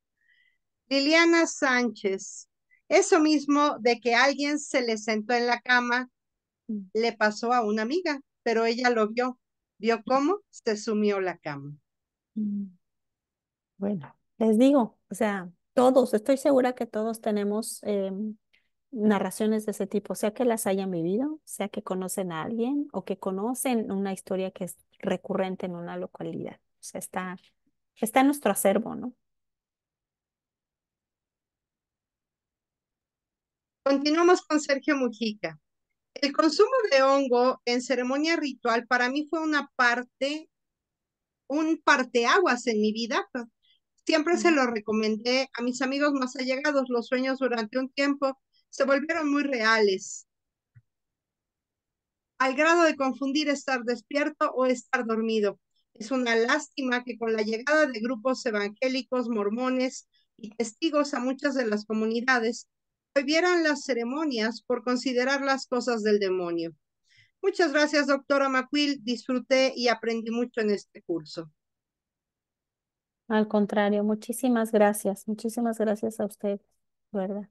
Liliana Sánchez, eso mismo de que alguien se le sentó en la cama, le pasó a una amiga, pero ella lo vio, vio cómo se sumió la cama. Mm. Bueno, les digo, o sea, todos, estoy segura que todos tenemos em, narraciones de ese tipo, sea que las hayan vivido, sea que conocen a alguien o que conocen una historia que es recurrente en una localidad. O sea, está, está en nuestro acervo, ¿no? Continuamos con Sergio Mujica. El consumo de hongo en ceremonia ritual para mí fue una parte, un parteaguas en mi vida. Siempre se lo recomendé a mis amigos más allegados. Los sueños durante un tiempo se volvieron muy reales, al grado de confundir estar despierto o estar dormido. Es una lástima que con la llegada de grupos evangélicos, mormones y testigos a muchas de las comunidades, prohibieran las ceremonias por considerar las cosas del demonio. Muchas gracias, doctora McQuill. Disfruté y aprendí mucho en este curso. Al contrario, muchísimas gracias. Muchísimas gracias a usted, ¿verdad?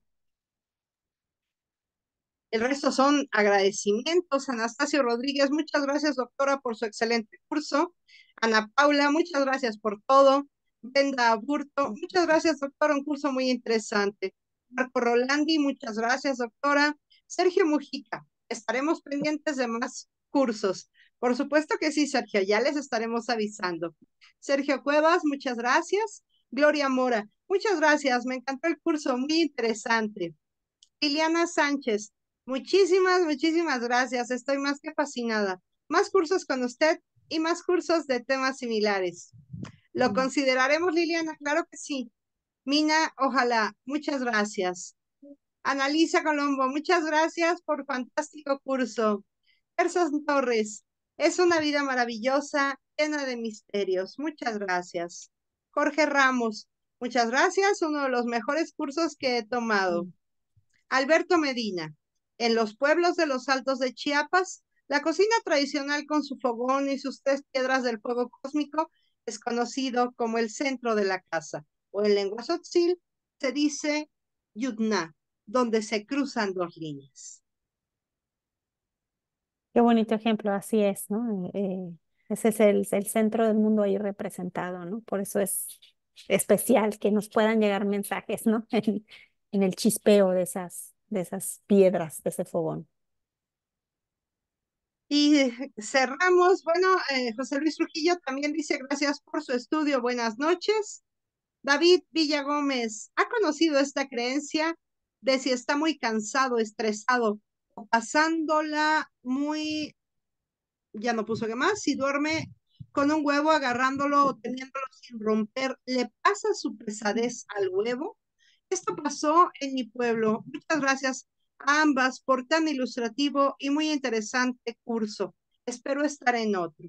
El resto son agradecimientos. Anastasio Rodríguez, muchas gracias, doctora, por su excelente curso. Ana Paula, muchas gracias por todo. Brenda Aburto, muchas gracias, doctora, un curso muy interesante. Marco Rolandi, muchas gracias, doctora. Sergio Mujica, estaremos pendientes de más cursos. Por supuesto que sí, Sergio, ya les estaremos avisando. Sergio Cuevas, muchas gracias. Gloria Mora, muchas gracias, me encantó el curso, muy interesante. Liliana Sánchez, Muchísimas, muchísimas gracias. Estoy más que fascinada. Más cursos con usted y más cursos de temas similares. ¿Lo consideraremos, Liliana? Claro que sí. Mina, ojalá. Muchas gracias. Analisa Colombo, muchas gracias por fantástico curso. Versos Torres, es una vida maravillosa, llena de misterios. Muchas gracias. Jorge Ramos, muchas gracias. Uno de los mejores cursos que he tomado. Alberto Medina, en los pueblos de los Altos de Chiapas, la cocina tradicional con su fogón y sus tres piedras del fuego cósmico es conocido como el centro de la casa, o en lengua tzotzil se dice Yudna, donde se cruzan dos líneas. Qué bonito ejemplo, así es, ¿no? Eh, eh, ese es el, el, centro del mundo ahí representado, ¿no? Por eso es especial que nos puedan llegar mensajes, ¿no? en el chispeo de esas de esas piedras, de ese fogón. Y cerramos, bueno, eh, José Luis Trujillo también dice gracias por su estudio, buenas noches. David Villa Gómez, ¿ha conocido esta creencia de si está muy cansado, estresado o pasándola muy, ya no puso que más, si duerme con un huevo agarrándolo o teniéndolo sin romper, ¿le pasa su pesadez al huevo? Esto pasó en mi pueblo. Muchas gracias a ambas por tan ilustrativo y muy interesante curso. Espero estar en otro.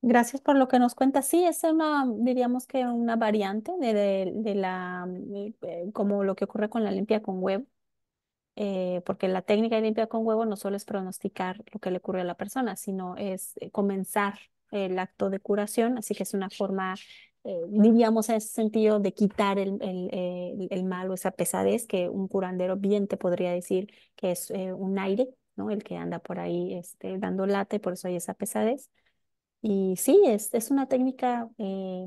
Gracias por lo que nos cuenta. Sí, es una, diríamos que una variante de, de, la, eh, como lo que ocurre con la limpia con huevo, eh, porque la técnica de limpia con huevo no solo es pronosticar lo que le ocurre a la persona, sino es eh, comenzar el acto de curación, así que es una forma eh, diríamos en ese sentido de quitar el, mal o esa pesadez que un curandero bien te podría decir que es eh, un aire, ¿no? El que anda por ahí este, dando late, por eso hay esa pesadez. Y sí, es, una técnica eh,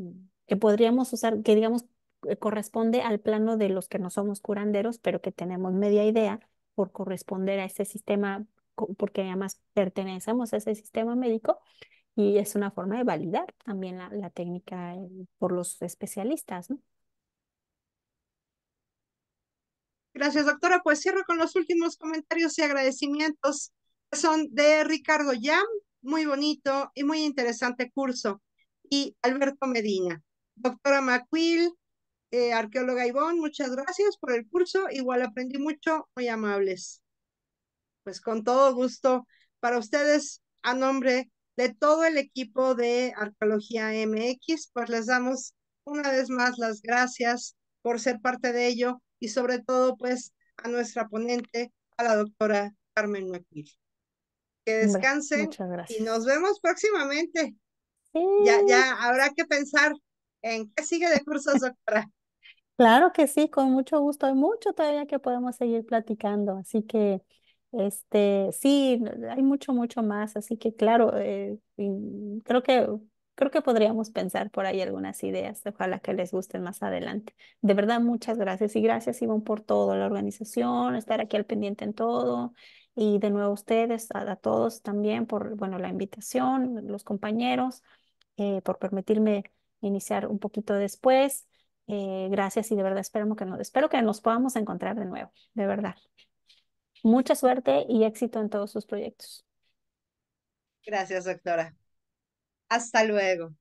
que podríamos usar, que digamos eh, corresponde al plano de los que no somos curanderos, pero que tenemos media idea por corresponder a ese sistema, porque además pertenecemos a ese sistema médico y es una forma de validar también la, técnica eh, por los especialistas, ¿no? Gracias, doctora. Pues cierro con los últimos comentarios y agradecimientos. Son de Ricardo Yam, muy bonito y muy interesante curso. Y Alberto Medina. Doctora Macuil, eh, arqueóloga Ivonne, muchas gracias por el curso. Igual aprendí mucho, muy amables. Pues con todo gusto para ustedes, a nombre de todo el equipo de Arqueología MX, pues les damos una vez más las gracias por ser parte de ello y sobre todo pues a nuestra ponente, a la doctora Carmen McNeil. Que descanse y nos vemos próximamente. Ya, ya habrá que pensar en qué sigue de cursos, doctora. claro que sí, con mucho gusto. Hay mucho todavía que podemos seguir platicando, así que este, sí, hay mucho, mucho más, así que claro, eh, creo que creo que podríamos pensar por ahí algunas ideas, ojalá que les gusten más adelante. De verdad, muchas gracias y gracias Iván, por todo, la organización, estar aquí al pendiente en todo y de nuevo ustedes, a, todos también por, bueno, la invitación, los compañeros, eh, por permitirme iniciar un poquito después. Eh, gracias y de verdad espero que, nos, espero que nos podamos encontrar de nuevo, de verdad. Mucha suerte y éxito en todos sus proyectos. Gracias, doctora. Hasta luego.